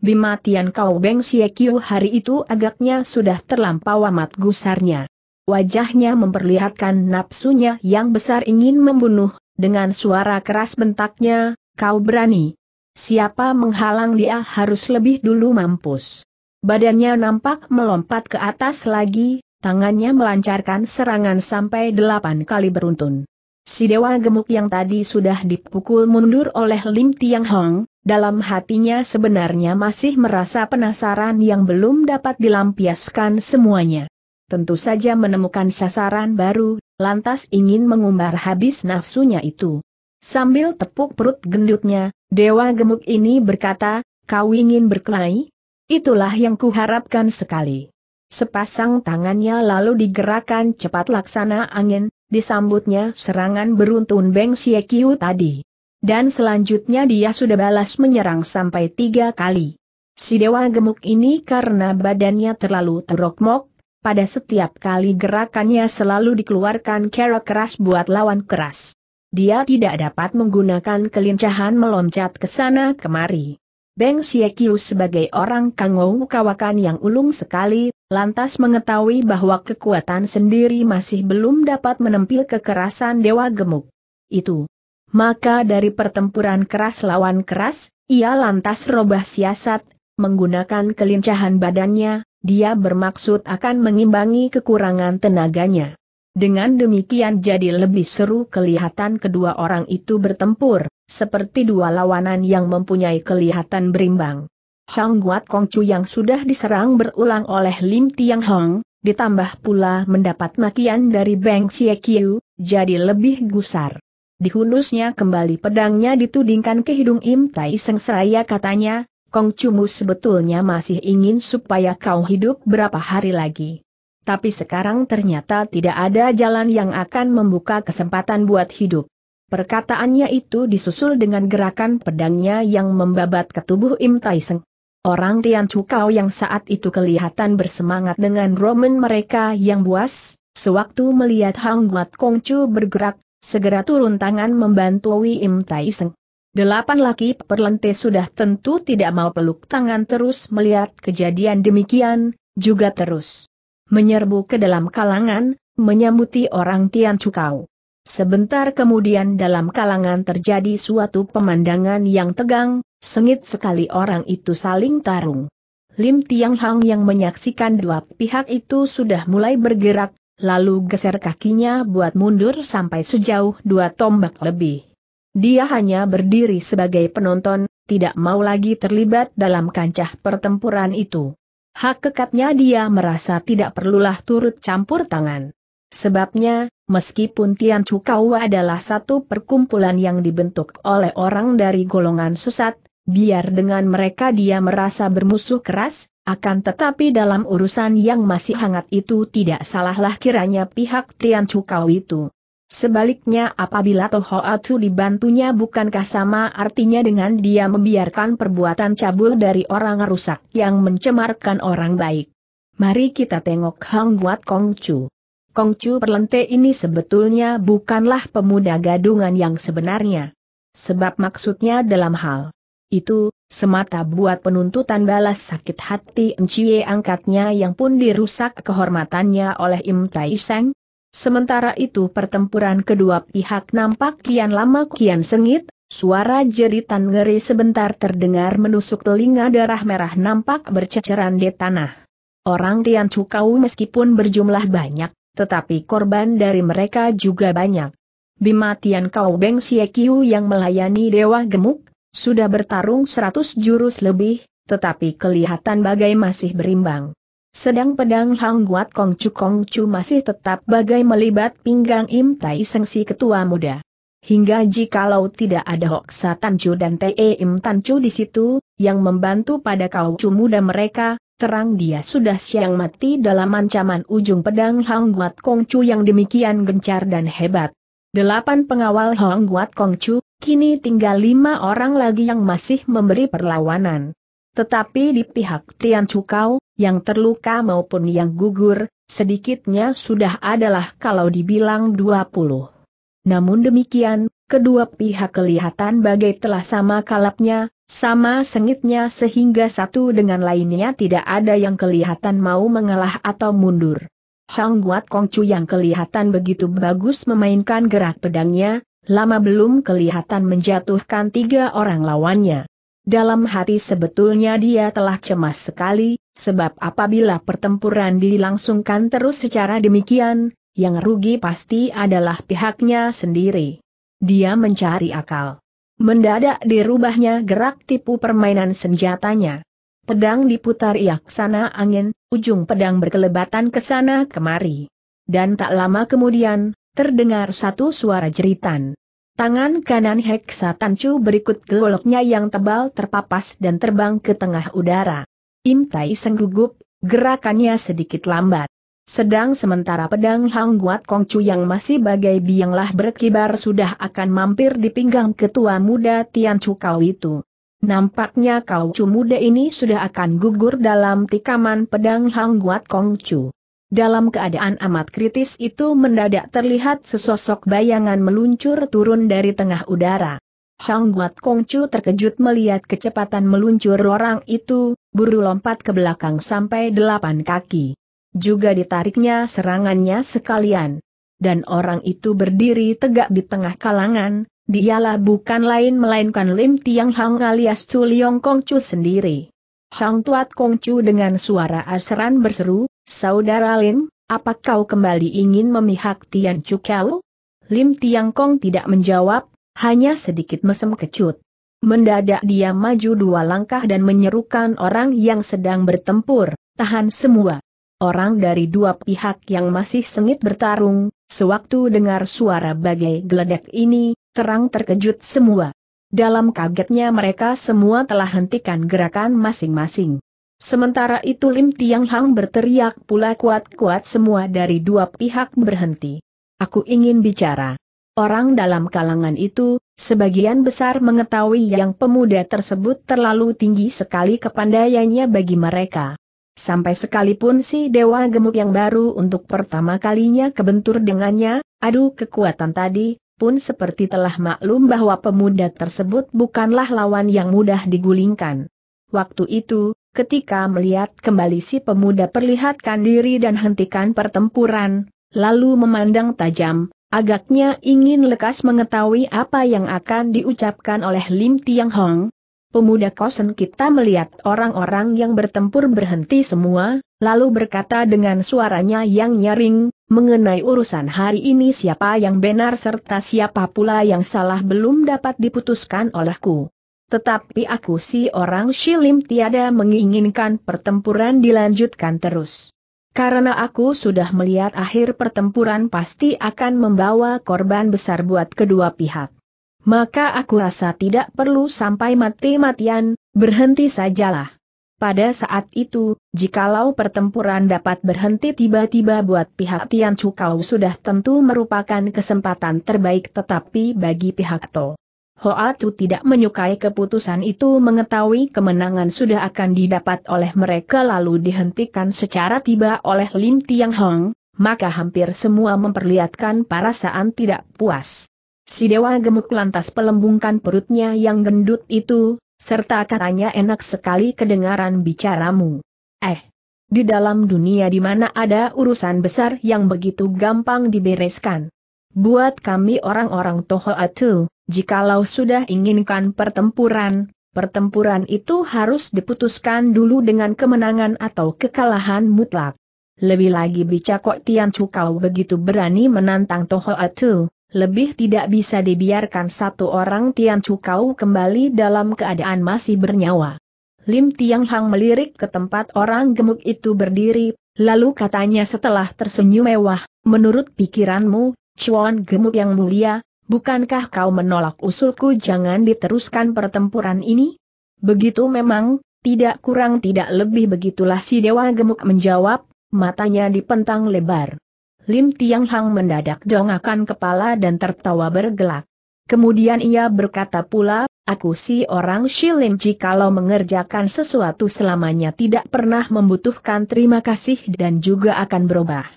S1: Bima Kau Beng Siekyu hari itu agaknya sudah terlampau amat gusarnya. Wajahnya memperlihatkan nafsunya yang besar ingin membunuh, dengan suara keras bentaknya, kau berani, Siapa menghalang dia harus lebih dulu mampus. Badannya nampak melompat ke atas lagi, tangannya melancarkan serangan sampai delapan kali beruntun. Si dewa gemuk yang tadi sudah dipukul mundur oleh Lim Tiang Hong, dalam hatinya sebenarnya masih merasa penasaran yang belum dapat dilampiaskan semuanya. Tentu saja menemukan sasaran baru, lantas ingin mengumbar habis nafsunya itu. Sambil tepuk perut gendutnya, Dewa gemuk ini berkata, kau ingin berkelahi? Itulah yang kuharapkan sekali. Sepasang tangannya lalu digerakkan cepat laksana angin, disambutnya serangan beruntun Beng Siekiu tadi. Dan selanjutnya dia sudah balas menyerang sampai tiga kali. Si dewa gemuk ini karena badannya terlalu terokmok, pada setiap kali gerakannya selalu dikeluarkan kera keras buat lawan keras. Dia tidak dapat menggunakan kelincahan meloncat ke sana kemari. Beng Siekiu sebagai orang kangou kawakan yang ulung sekali, lantas mengetahui bahwa kekuatan sendiri masih belum dapat menempil kekerasan dewa gemuk. Itu. Maka dari pertempuran keras lawan keras, ia lantas robah siasat, menggunakan kelincahan badannya, dia bermaksud akan mengimbangi kekurangan tenaganya. Dengan demikian jadi lebih seru kelihatan kedua orang itu bertempur, seperti dua lawanan yang mempunyai kelihatan berimbang. Hang Guat Kong Kongcu yang sudah diserang berulang oleh Lim Tiang Hong, ditambah pula mendapat makian dari Beng Xie Kiu, jadi lebih gusar. Dihunusnya kembali pedangnya ditudingkan ke hidung Im Tai Seng seraya katanya, Kong mu sebetulnya masih ingin supaya kau hidup berapa hari lagi tapi sekarang ternyata tidak ada jalan yang akan membuka kesempatan buat hidup. Perkataannya itu disusul dengan gerakan pedangnya yang membabat ke tubuh Im Taiseng. Orang Tian Chukau yang saat itu kelihatan bersemangat dengan roman mereka yang buas, sewaktu melihat Hang Guat Kongcu bergerak, segera turun tangan membantu Wi Im Taiseng. Delapan laki perlente sudah tentu tidak mau peluk tangan terus melihat kejadian demikian, juga terus menyerbu ke dalam kalangan, menyambuti orang Tian Cukau. Sebentar kemudian dalam kalangan terjadi suatu pemandangan yang tegang, sengit sekali orang itu saling tarung. Lim Tiang Hang yang menyaksikan dua pihak itu sudah mulai bergerak, lalu geser kakinya buat mundur sampai sejauh dua tombak lebih. Dia hanya berdiri sebagai penonton, tidak mau lagi terlibat dalam kancah pertempuran itu. Hak kekatnya dia merasa tidak perlulah turut campur tangan. Sebabnya, meskipun Tian Chukau adalah satu perkumpulan yang dibentuk oleh orang dari golongan susat, biar dengan mereka dia merasa bermusuh keras, akan tetapi dalam urusan yang masih hangat itu tidak salahlah kiranya pihak Tian Cukau itu Sebaliknya apabila Toho Atu dibantunya bukankah sama artinya dengan dia membiarkan perbuatan cabul dari orang rusak yang mencemarkan orang baik. Mari kita tengok Hang Buat Kong Chu. Kong Chu Perlente ini sebetulnya bukanlah pemuda gadungan yang sebenarnya. Sebab maksudnya dalam hal itu, semata buat penuntutan balas sakit hati Enciye angkatnya yang pun dirusak kehormatannya oleh Im Tai Seng, Sementara itu pertempuran kedua pihak nampak kian lama kian sengit, suara jeritan ngeri sebentar terdengar menusuk telinga darah merah nampak berceceran di tanah. Orang Tian Cukau meskipun berjumlah banyak, tetapi korban dari mereka juga banyak. Bima Tian Kau Beng Siekiu yang melayani Dewa Gemuk, sudah bertarung seratus jurus lebih, tetapi kelihatan bagai masih berimbang. Sedang pedang Hang Guat Kong Chu Kong Chu masih tetap bagai melibat pinggang Im Tai Seng si ketua muda. Hingga jikalau tidak ada Sa Tan Chu dan Te Im Tan Chu di situ, yang membantu pada kau Chu muda mereka, terang dia sudah siang mati dalam ancaman ujung pedang Hang Guat Kong Chu yang demikian gencar dan hebat. Delapan pengawal Hong Guat Kong Chu, kini tinggal lima orang lagi yang masih memberi perlawanan. Tetapi di pihak Tian Chu kau? yang terluka maupun yang gugur, sedikitnya sudah adalah kalau dibilang 20. Namun demikian, kedua pihak kelihatan bagai telah sama kalapnya, sama sengitnya sehingga satu dengan lainnya tidak ada yang kelihatan mau mengalah atau mundur. Hang Guat Kongcu yang kelihatan begitu bagus memainkan gerak pedangnya, lama belum kelihatan menjatuhkan tiga orang lawannya. Dalam hati sebetulnya dia telah cemas sekali, sebab apabila pertempuran dilangsungkan terus secara demikian, yang rugi pasti adalah pihaknya sendiri. Dia mencari akal. Mendadak dirubahnya gerak tipu permainan senjatanya. Pedang diputar iak sana angin, ujung pedang berkelebatan ke sana kemari. Dan tak lama kemudian, terdengar satu suara jeritan. Tangan kanan Heksa Tancu berikut goloknya yang tebal terpapas dan terbang ke tengah udara. Im Tai Seng gugup, gerakannya sedikit lambat. Sedang sementara pedang Hang Guat Kong Kongcu yang masih bagai bianglah berkibar sudah akan mampir di pinggang ketua muda Tian Chu Kau itu. Nampaknya kau Chu muda ini sudah akan gugur dalam tikaman pedang Hang Guat Kong Kongcu. Dalam keadaan amat kritis itu mendadak terlihat sesosok bayangan meluncur turun dari tengah udara. Hang Guat Kong Kongcu terkejut melihat kecepatan meluncur orang itu, buru lompat ke belakang sampai delapan kaki. Juga ditariknya serangannya sekalian. Dan orang itu berdiri tegak di tengah kalangan, dialah bukan lain melainkan Lim Tiang Hang alias Chu Liong Kong Chu sendiri. Hang Tuat Kong Chu dengan suara asran berseru, Saudara Lim, apa kau kembali ingin memihak Tian Chu Kau? Lim Tiang Kong tidak menjawab, hanya sedikit mesem kecut. Mendadak dia maju dua langkah dan menyerukan orang yang sedang bertempur, tahan semua. Orang dari dua pihak yang masih sengit bertarung, sewaktu dengar suara bagai geledek ini, terang terkejut semua. Dalam kagetnya mereka semua telah hentikan gerakan masing-masing. Sementara itu Lim Tiang Hang berteriak pula kuat-kuat semua dari dua pihak berhenti. Aku ingin bicara. Orang dalam kalangan itu, sebagian besar mengetahui yang pemuda tersebut terlalu tinggi sekali kepandaiannya bagi mereka. Sampai sekalipun si dewa gemuk yang baru untuk pertama kalinya kebentur dengannya, aduh kekuatan tadi, pun seperti telah maklum bahwa pemuda tersebut bukanlah lawan yang mudah digulingkan. Waktu itu, ketika melihat kembali si pemuda perlihatkan diri dan hentikan pertempuran, lalu memandang tajam, Agaknya ingin lekas mengetahui apa yang akan diucapkan oleh Lim Tiang Hong. Pemuda kosen kita melihat orang-orang yang bertempur berhenti semua, lalu berkata dengan suaranya yang nyaring, mengenai urusan hari ini siapa yang benar serta siapa pula yang salah belum dapat diputuskan olehku. Tetapi aku si orang Shilim tiada menginginkan pertempuran dilanjutkan terus. Karena aku sudah melihat akhir pertempuran pasti akan membawa korban besar buat kedua pihak. Maka aku rasa tidak perlu sampai mati-matian, berhenti sajalah. Pada saat itu, jikalau pertempuran dapat berhenti tiba-tiba buat pihak Tian Cukau sudah tentu merupakan kesempatan terbaik tetapi bagi pihak To Hoatu tidak menyukai keputusan itu mengetahui kemenangan sudah akan didapat oleh mereka lalu dihentikan secara tiba oleh Lim Tiang Hong, maka hampir semua memperlihatkan perasaan tidak puas. Si dewa gemuk lantas pelembungkan perutnya yang gendut itu, serta katanya enak sekali kedengaran bicaramu. Eh, di dalam dunia di mana ada urusan besar yang begitu gampang dibereskan. Buat kami orang-orang Toho Tohoatu, jikalau sudah inginkan pertempuran, pertempuran itu harus diputuskan dulu dengan kemenangan atau kekalahan mutlak. Lebih lagi Bicakok Tian Cukau begitu berani menantang Toho Tohoatu, lebih tidak bisa dibiarkan satu orang Tian Cukau kembali dalam keadaan masih bernyawa. Lim Tiang Hang melirik ke tempat orang gemuk itu berdiri, lalu katanya setelah tersenyum mewah, menurut pikiranmu, Chuan Gemuk yang mulia, bukankah kau menolak usulku jangan diteruskan pertempuran ini? Begitu memang, tidak kurang tidak lebih begitulah si Dewa Gemuk menjawab, matanya dipentang lebar. Lim Tiang Hang mendadak dongakan kepala dan tertawa bergelak. Kemudian ia berkata pula, aku si orang Shilim kalau mengerjakan sesuatu selamanya tidak pernah membutuhkan terima kasih dan juga akan berubah.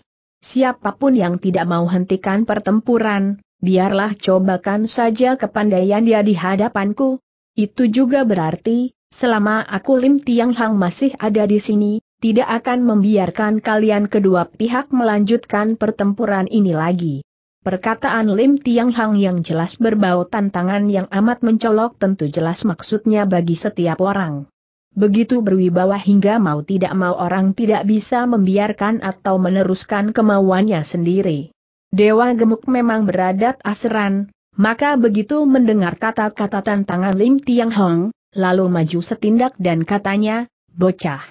S1: Siapapun yang tidak mau hentikan pertempuran, biarlah cobakan saja kepandaian dia di hadapanku. Itu juga berarti, selama aku Lim Tiang Hang masih ada di sini, tidak akan membiarkan kalian kedua pihak melanjutkan pertempuran ini lagi. Perkataan Lim Tiang Hang yang jelas berbau tantangan yang amat mencolok tentu jelas maksudnya bagi setiap orang begitu berwibawa hingga mau tidak mau orang tidak bisa membiarkan atau meneruskan kemauannya sendiri. Dewa gemuk memang beradat aseran, maka begitu mendengar kata-kata tantangan Lim Tiang Hong, lalu maju setindak dan katanya, bocah.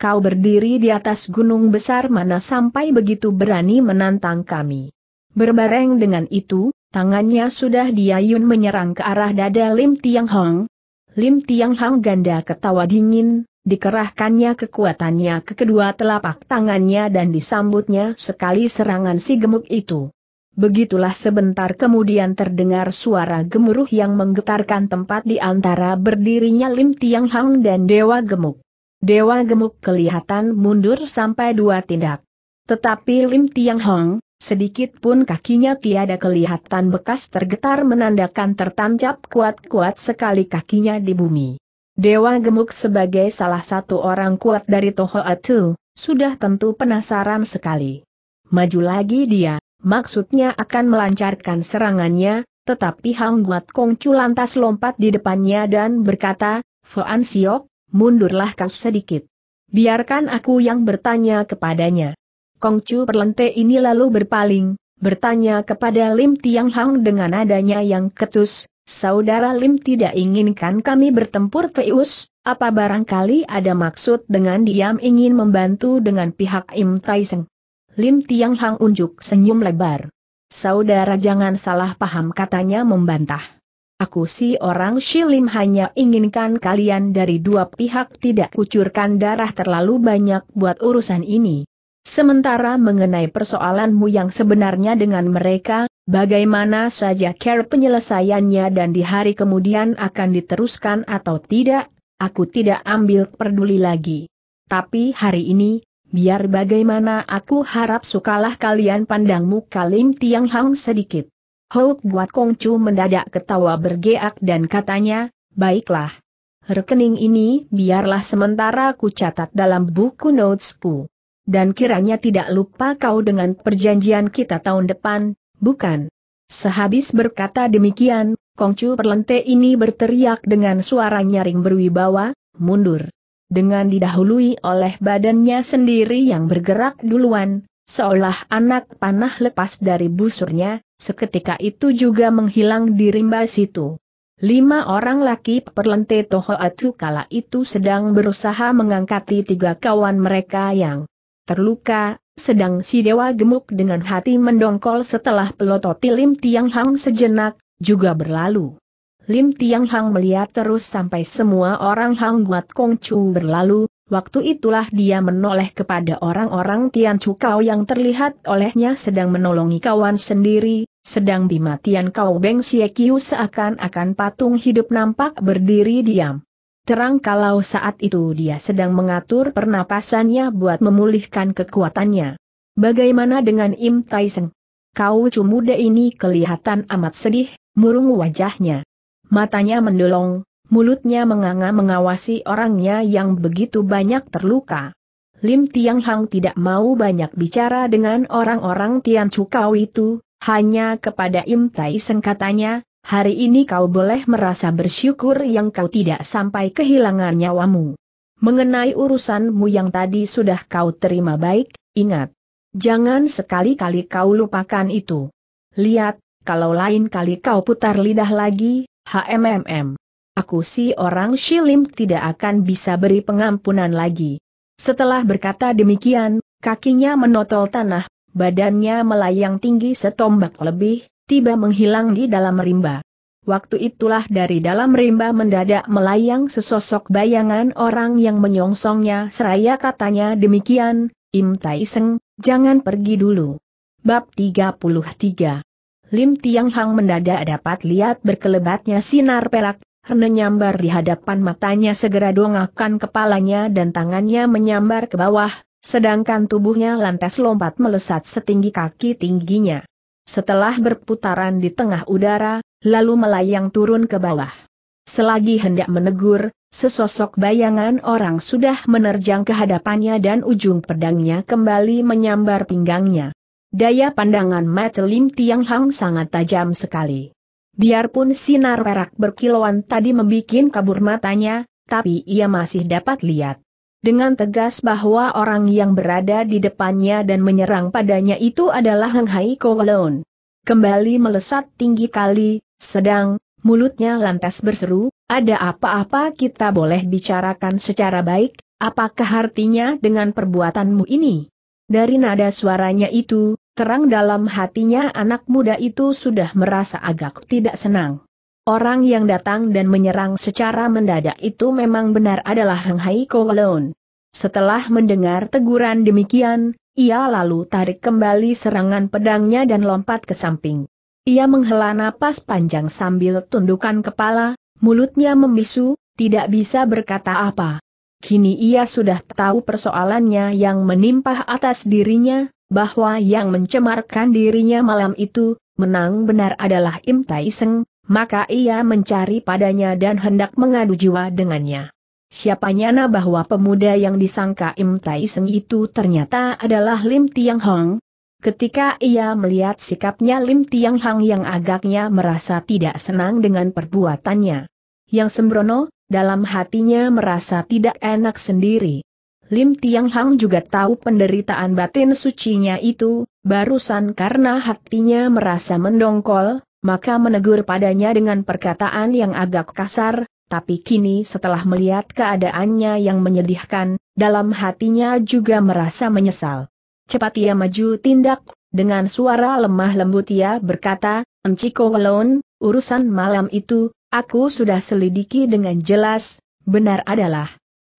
S1: Kau berdiri di atas gunung besar mana sampai begitu berani menantang kami. Berbareng dengan itu, tangannya sudah diayun menyerang ke arah dada Lim Tiang Hong, Lim Tiang Hang ganda ketawa dingin, dikerahkannya kekuatannya ke kedua telapak tangannya dan disambutnya sekali serangan si gemuk itu. Begitulah sebentar kemudian terdengar suara gemuruh yang menggetarkan tempat di antara berdirinya Lim Tiang Hang dan Dewa Gemuk. Dewa Gemuk kelihatan mundur sampai dua tindak. Tetapi Lim Tiang Hang, Sedikit pun kakinya tiada kelihatan bekas tergetar menandakan tertancap kuat-kuat sekali kakinya di bumi. Dewa Gemuk sebagai salah satu orang kuat dari Toho Tohoatu, sudah tentu penasaran sekali. Maju lagi dia, maksudnya akan melancarkan serangannya, tetapi Hang Guat Kongcu lantas lompat di depannya dan berkata, Foan Siok, mundurlah kau sedikit. Biarkan aku yang bertanya kepadanya. Kongcu perlente ini lalu berpaling, bertanya kepada Lim Tiang Hang dengan adanya yang ketus, Saudara Lim tidak inginkan kami bertempur teus, apa barangkali ada maksud dengan diam ingin membantu dengan pihak Im Taiseng. Lim Tiang Hang unjuk senyum lebar. Saudara jangan salah paham katanya membantah. Aku si orang Shilim hanya inginkan kalian dari dua pihak tidak kucurkan darah terlalu banyak buat urusan ini. Sementara mengenai persoalanmu yang sebenarnya dengan mereka, bagaimana saja care penyelesaiannya dan di hari kemudian akan diteruskan atau tidak, aku tidak ambil peduli lagi. Tapi hari ini, biar bagaimana aku harap sukalah kalian pandangmu kalim tiang hang sedikit. Hulk buat Kongcu mendadak ketawa bergeak dan katanya, baiklah. Rekening ini biarlah sementara ku catat dalam buku notesku dan kiranya tidak lupa kau dengan perjanjian kita tahun depan, bukan? Sehabis berkata demikian, Kongcu Perlente ini berteriak dengan suara nyaring berwibawa, mundur. Dengan didahului oleh badannya sendiri yang bergerak duluan, seolah anak panah lepas dari busurnya, seketika itu juga menghilang di rimba situ. Lima orang laki perlente Toho Atu kala itu sedang berusaha mengangkati tiga kawan mereka yang terluka, sedang si dewa gemuk dengan hati mendongkol setelah pelototi Lim Tiang Hang sejenak, juga berlalu. Lim Tiang Hang melihat terus sampai semua orang Hang Guat Kong Chu berlalu, waktu itulah dia menoleh kepada orang-orang Tian Chu Kau yang terlihat olehnya sedang menolongi kawan sendiri, sedang Bima Tian Kau Beng Kiu seakan-akan patung hidup nampak berdiri diam. Terang kalau saat itu dia sedang mengatur pernapasannya buat memulihkan kekuatannya. Bagaimana dengan Im Taiseng? Kau muda ini kelihatan amat sedih, murung wajahnya. Matanya mendolong, mulutnya menganga mengawasi orangnya yang begitu banyak terluka. Lim Tiang Hang tidak mau banyak bicara dengan orang-orang Tian Chu kau itu, hanya kepada Im Taiseng katanya, hari ini kau boleh merasa bersyukur yang kau tidak sampai kehilangan nyawamu. Mengenai urusanmu yang tadi sudah kau terima baik, ingat. Jangan sekali-kali kau lupakan itu. Lihat, kalau lain kali kau putar lidah lagi, HMMM. Aku si orang Shilim tidak akan bisa beri pengampunan lagi. Setelah berkata demikian, kakinya menotol tanah, badannya melayang tinggi setombak lebih, tiba menghilang di dalam rimba. Waktu itulah dari dalam rimba mendadak melayang sesosok bayangan orang yang menyongsongnya seraya katanya demikian, Im Tai Seng, jangan pergi dulu. Bab 33 Lim Tiang Hang mendadak dapat lihat berkelebatnya sinar perak, hernya nyambar di hadapan matanya segera dongakan kepalanya dan tangannya menyambar ke bawah, sedangkan tubuhnya lantas lompat melesat setinggi kaki tingginya setelah berputaran di tengah udara, lalu melayang turun ke bawah. Selagi hendak menegur, sesosok bayangan orang sudah menerjang ke hadapannya dan ujung pedangnya kembali menyambar pinggangnya. Daya pandangan Matelim Tiang Hang sangat tajam sekali. Biarpun sinar perak berkilauan tadi membuat kabur matanya, tapi ia masih dapat lihat dengan tegas bahwa orang yang berada di depannya dan menyerang padanya itu adalah Heng Hai Kowalon. Kembali melesat tinggi kali, sedang, mulutnya lantas berseru, ada apa-apa kita boleh bicarakan secara baik, apakah artinya dengan perbuatanmu ini? Dari nada suaranya itu, terang dalam hatinya anak muda itu sudah merasa agak tidak senang. Orang yang datang dan menyerang secara mendadak itu memang benar adalah Hang Hai Kowalon. Setelah mendengar teguran demikian, ia lalu tarik kembali serangan pedangnya dan lompat ke samping. Ia menghela napas panjang sambil tundukkan kepala, mulutnya membisu, tidak bisa berkata apa. Kini ia sudah tahu persoalannya yang menimpa atas dirinya, bahwa yang mencemarkan dirinya malam itu, menang benar adalah Im Tai Seng, maka ia mencari padanya dan hendak mengadu jiwa dengannya. Siapa nyana bahwa pemuda yang disangka Im Tai Seng itu ternyata adalah Lim Tiang Hong? Ketika ia melihat sikapnya Lim Tiang Hong yang agaknya merasa tidak senang dengan perbuatannya. Yang sembrono, dalam hatinya merasa tidak enak sendiri. Lim Tiang Hang juga tahu penderitaan batin sucinya itu, barusan karena hatinya merasa mendongkol, maka menegur padanya dengan perkataan yang agak kasar, tapi kini setelah melihat keadaannya yang menyedihkan, dalam hatinya juga merasa menyesal. Cepat ia maju tindak, dengan suara lemah lembut ia berkata, Enciko Walon, urusan malam itu, aku sudah selidiki dengan jelas, benar adalah.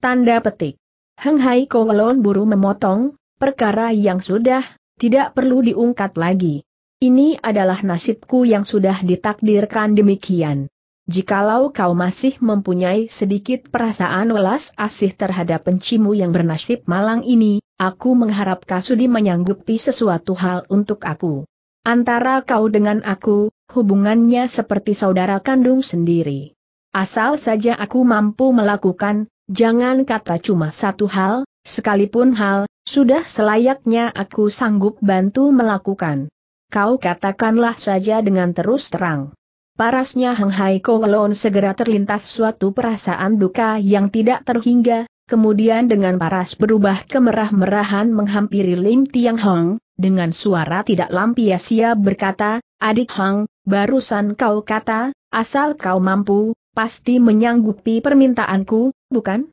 S1: Tanda petik. Heng Hai Kowalon buru memotong, perkara yang sudah, tidak perlu diungkat lagi. Ini adalah nasibku yang sudah ditakdirkan demikian. Jikalau kau masih mempunyai sedikit perasaan welas asih terhadap pencimu yang bernasib malang ini, aku mengharap Kasudi menyanggupi sesuatu hal untuk aku. Antara kau dengan aku, hubungannya seperti saudara kandung sendiri. Asal saja aku mampu melakukan, jangan kata cuma satu hal, sekalipun hal, sudah selayaknya aku sanggup bantu melakukan kau katakanlah saja dengan terus terang. Parasnya Heng Hai Kowalon segera terlintas suatu perasaan duka yang tidak terhingga, kemudian dengan paras berubah kemerah-merahan menghampiri Lim Tiang Hong, dengan suara tidak lampiasia berkata, Adik Hong, barusan kau kata, asal kau mampu, pasti menyanggupi permintaanku, bukan?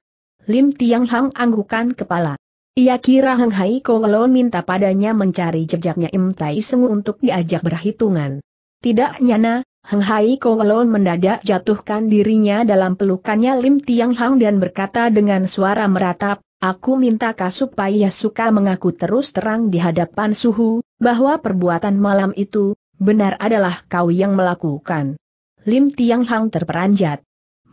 S1: Lim Tiang Hong anggukan kepala. Ia kira Heng Hai Kowelo minta padanya mencari jejaknya Im Tai Seng untuk diajak berhitungan. Tidak nyana, Heng Hai Kowelo mendadak jatuhkan dirinya dalam pelukannya Lim Tiang Hang dan berkata dengan suara meratap, Aku minta kau supaya suka mengaku terus terang di hadapan suhu, bahwa perbuatan malam itu, benar adalah kau yang melakukan. Lim Tiang Hang terperanjat.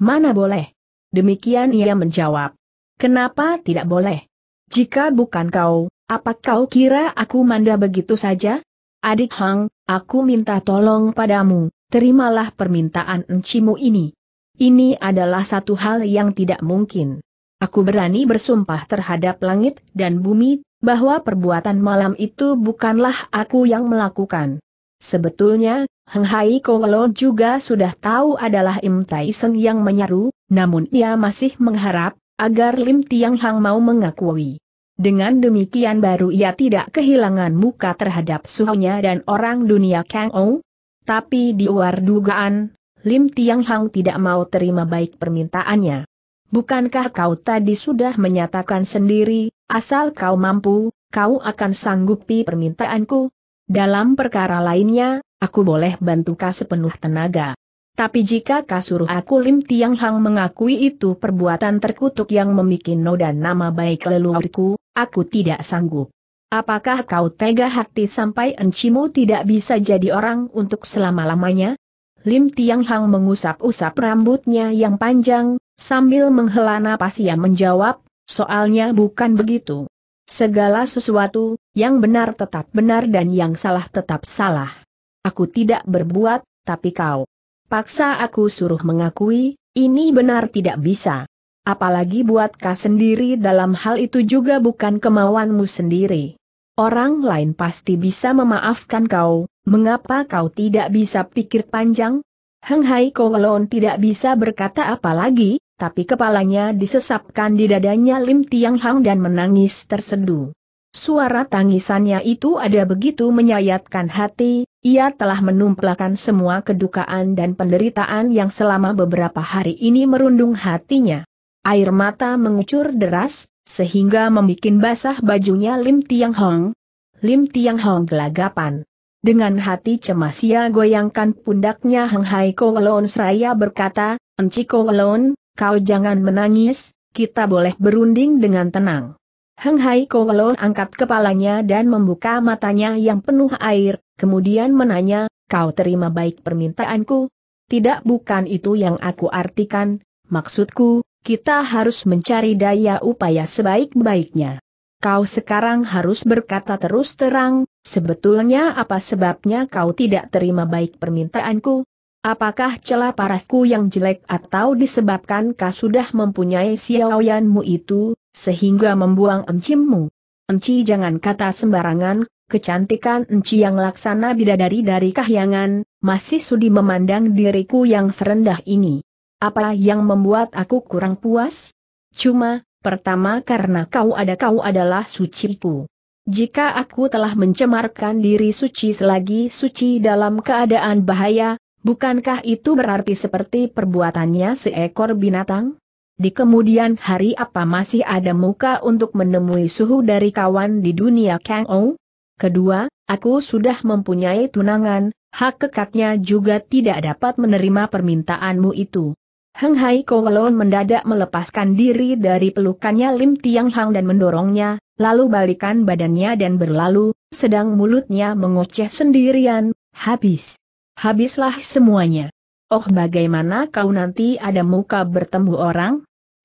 S1: Mana boleh? Demikian ia menjawab. Kenapa tidak boleh? Jika bukan kau, apa kau kira aku manda begitu saja? Adik Hang, aku minta tolong padamu, terimalah permintaan encimu ini. Ini adalah satu hal yang tidak mungkin. Aku berani bersumpah terhadap langit dan bumi, bahwa perbuatan malam itu bukanlah aku yang melakukan. Sebetulnya, Heng Hai Kowalo juga sudah tahu adalah Im Tai Seng yang menyaru, namun ia masih mengharap, agar Lim Tiang Hang mau mengakui. Dengan demikian baru ia tidak kehilangan muka terhadap suhunya dan orang dunia Kang Ou. Tapi di luar dugaan, Lim Tiang Hang tidak mau terima baik permintaannya. Bukankah kau tadi sudah menyatakan sendiri, asal kau mampu, kau akan sanggupi permintaanku? Dalam perkara lainnya, aku boleh bantu kau sepenuh tenaga. Tapi jika kasur aku Lim Tiang Hang mengakui itu perbuatan terkutuk yang memikin noda nama baik leluhurku, aku tidak sanggup. Apakah kau tega hati sampai encimu tidak bisa jadi orang untuk selama-lamanya? Lim Tiang Hang mengusap-usap rambutnya yang panjang, sambil menghela napas ia menjawab, soalnya bukan begitu. Segala sesuatu, yang benar tetap benar dan yang salah tetap salah. Aku tidak berbuat, tapi kau. Paksa aku suruh mengakui, ini benar tidak bisa. Apalagi buat kau sendiri dalam hal itu juga bukan kemauanmu sendiri. Orang lain pasti bisa memaafkan kau, mengapa kau tidak bisa pikir panjang? Heng Hai Kowalon tidak bisa berkata apa lagi, tapi kepalanya disesapkan di dadanya Lim Tiang Hang dan menangis terseduh. Suara tangisannya itu ada begitu menyayatkan hati, ia telah menumplakan semua kedukaan dan penderitaan yang selama beberapa hari ini merundung hatinya. Air mata mengucur deras, sehingga membuat basah bajunya Lim Tiang Hong. Lim Tiang Hong gelagapan. Dengan hati cemas ia goyangkan pundaknya Heng Hai Kowalon seraya berkata, Enci Kowalon, kau jangan menangis, kita boleh berunding dengan tenang. Heng Hai Kowalon angkat kepalanya dan membuka matanya yang penuh air, kemudian menanya, kau terima baik permintaanku? Tidak bukan itu yang aku artikan, maksudku, kita harus mencari daya upaya sebaik-baiknya. Kau sekarang harus berkata terus terang, sebetulnya apa sebabnya kau tidak terima baik permintaanku? Apakah celah parasku yang jelek atau disebabkan kau sudah mempunyai siawayanmu itu, sehingga membuang encimmu? Enci jangan kata sembarangan, kecantikan enci yang laksana bidadari dari kahyangan, masih sudi memandang diriku yang serendah ini. Apa yang membuat aku kurang puas? Cuma, pertama karena kau ada kau adalah sucipu. Jika aku telah mencemarkan diri suci selagi suci dalam keadaan bahaya, bukankah itu berarti seperti perbuatannya seekor binatang? Di kemudian hari apa masih ada muka untuk menemui suhu dari kawan di dunia Kang Ou? Kedua, aku sudah mempunyai tunangan, hak kekatnya juga tidak dapat menerima permintaanmu itu. Heng Hai Kowalon mendadak melepaskan diri dari pelukannya Lim Tiang Hang dan mendorongnya, lalu balikan badannya dan berlalu, sedang mulutnya mengoceh sendirian, habis. Habislah semuanya. Oh bagaimana kau nanti ada muka bertemu orang?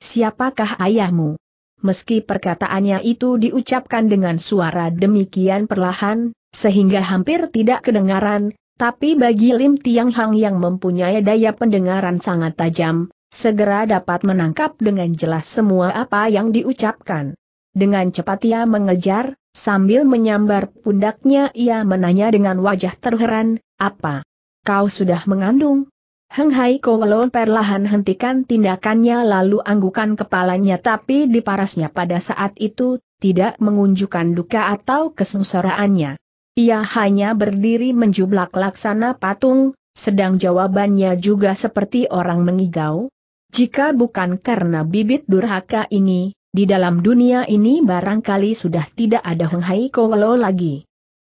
S1: Siapakah ayahmu? meski perkataannya itu diucapkan dengan suara demikian perlahan, sehingga hampir tidak kedengaran, tapi bagi Lim Tiang Hang yang mempunyai daya pendengaran sangat tajam, segera dapat menangkap dengan jelas semua apa yang diucapkan. Dengan cepat ia mengejar, sambil menyambar pundaknya ia menanya dengan wajah terheran, apa? Kau sudah mengandung? Heng Hai Kowalon perlahan hentikan tindakannya lalu anggukan kepalanya tapi diparasnya pada saat itu, tidak mengunjukkan duka atau kesengsaraannya. Ia hanya berdiri menjublak laksana patung, sedang jawabannya juga seperti orang mengigau. Jika bukan karena bibit durhaka ini, di dalam dunia ini barangkali sudah tidak ada Heng Hai Kowalo lagi.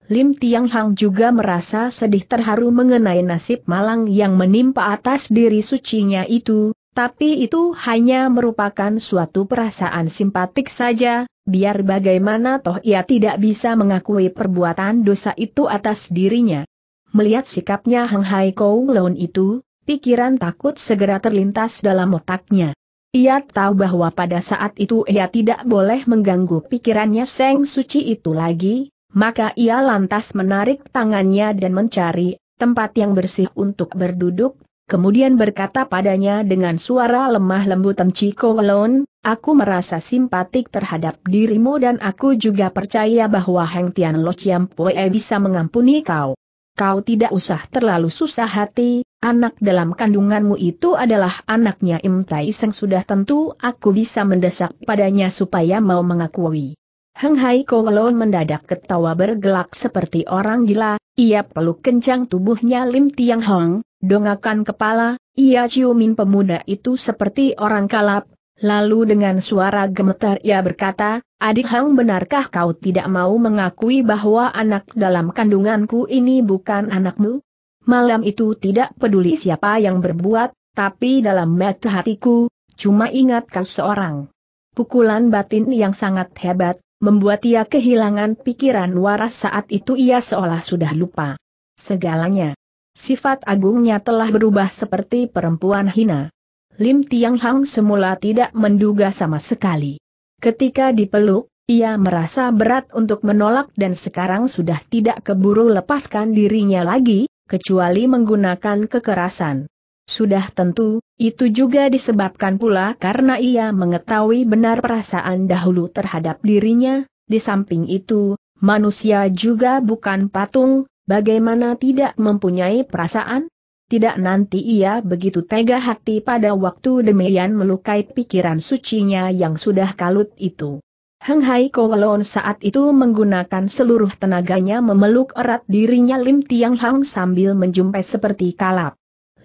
S1: Lim Tiang Hang juga merasa sedih terharu mengenai nasib malang yang menimpa atas diri sucinya itu, tapi itu hanya merupakan suatu perasaan simpatik saja, biar bagaimana toh ia tidak bisa mengakui perbuatan dosa itu atas dirinya. Melihat sikapnya Hang Hai Kou Loon itu, pikiran takut segera terlintas dalam otaknya. Ia tahu bahwa pada saat itu ia tidak boleh mengganggu pikirannya Seng Suci itu lagi, maka ia lantas menarik tangannya dan mencari tempat yang bersih untuk berduduk, kemudian berkata padanya dengan suara lemah lembut Ciko Welon, aku merasa simpatik terhadap dirimu dan aku juga percaya bahwa Heng Tian Lo Chiam Pue bisa mengampuni kau. Kau tidak usah terlalu susah hati, anak dalam kandunganmu itu adalah anaknya Im Tai Seng sudah tentu aku bisa mendesak padanya supaya mau mengakui. Heng Hai Kowalon mendadak ketawa bergelak seperti orang gila, ia peluk kencang tubuhnya Lim Tiang Hong, dongakan kepala, ia ciumin pemuda itu seperti orang kalap, lalu dengan suara gemetar ia berkata, Adik Hang benarkah kau tidak mau mengakui bahwa anak dalam kandunganku ini bukan anakmu? Malam itu tidak peduli siapa yang berbuat, tapi dalam mata hatiku, cuma ingatkan seorang. Pukulan batin yang sangat hebat, Membuat ia kehilangan pikiran waras saat itu ia seolah sudah lupa. Segalanya. Sifat agungnya telah berubah seperti perempuan hina. Lim Tiang Hang semula tidak menduga sama sekali. Ketika dipeluk, ia merasa berat untuk menolak dan sekarang sudah tidak keburu lepaskan dirinya lagi, kecuali menggunakan kekerasan. Sudah tentu, itu juga disebabkan pula karena ia mengetahui benar perasaan dahulu terhadap dirinya, di samping itu, manusia juga bukan patung, bagaimana tidak mempunyai perasaan? Tidak nanti ia begitu tega hati pada waktu demikian melukai pikiran sucinya yang sudah kalut itu. Heng Hai Kowalon saat itu menggunakan seluruh tenaganya memeluk erat dirinya Lim Tiang Hang sambil menjumpai seperti kalap.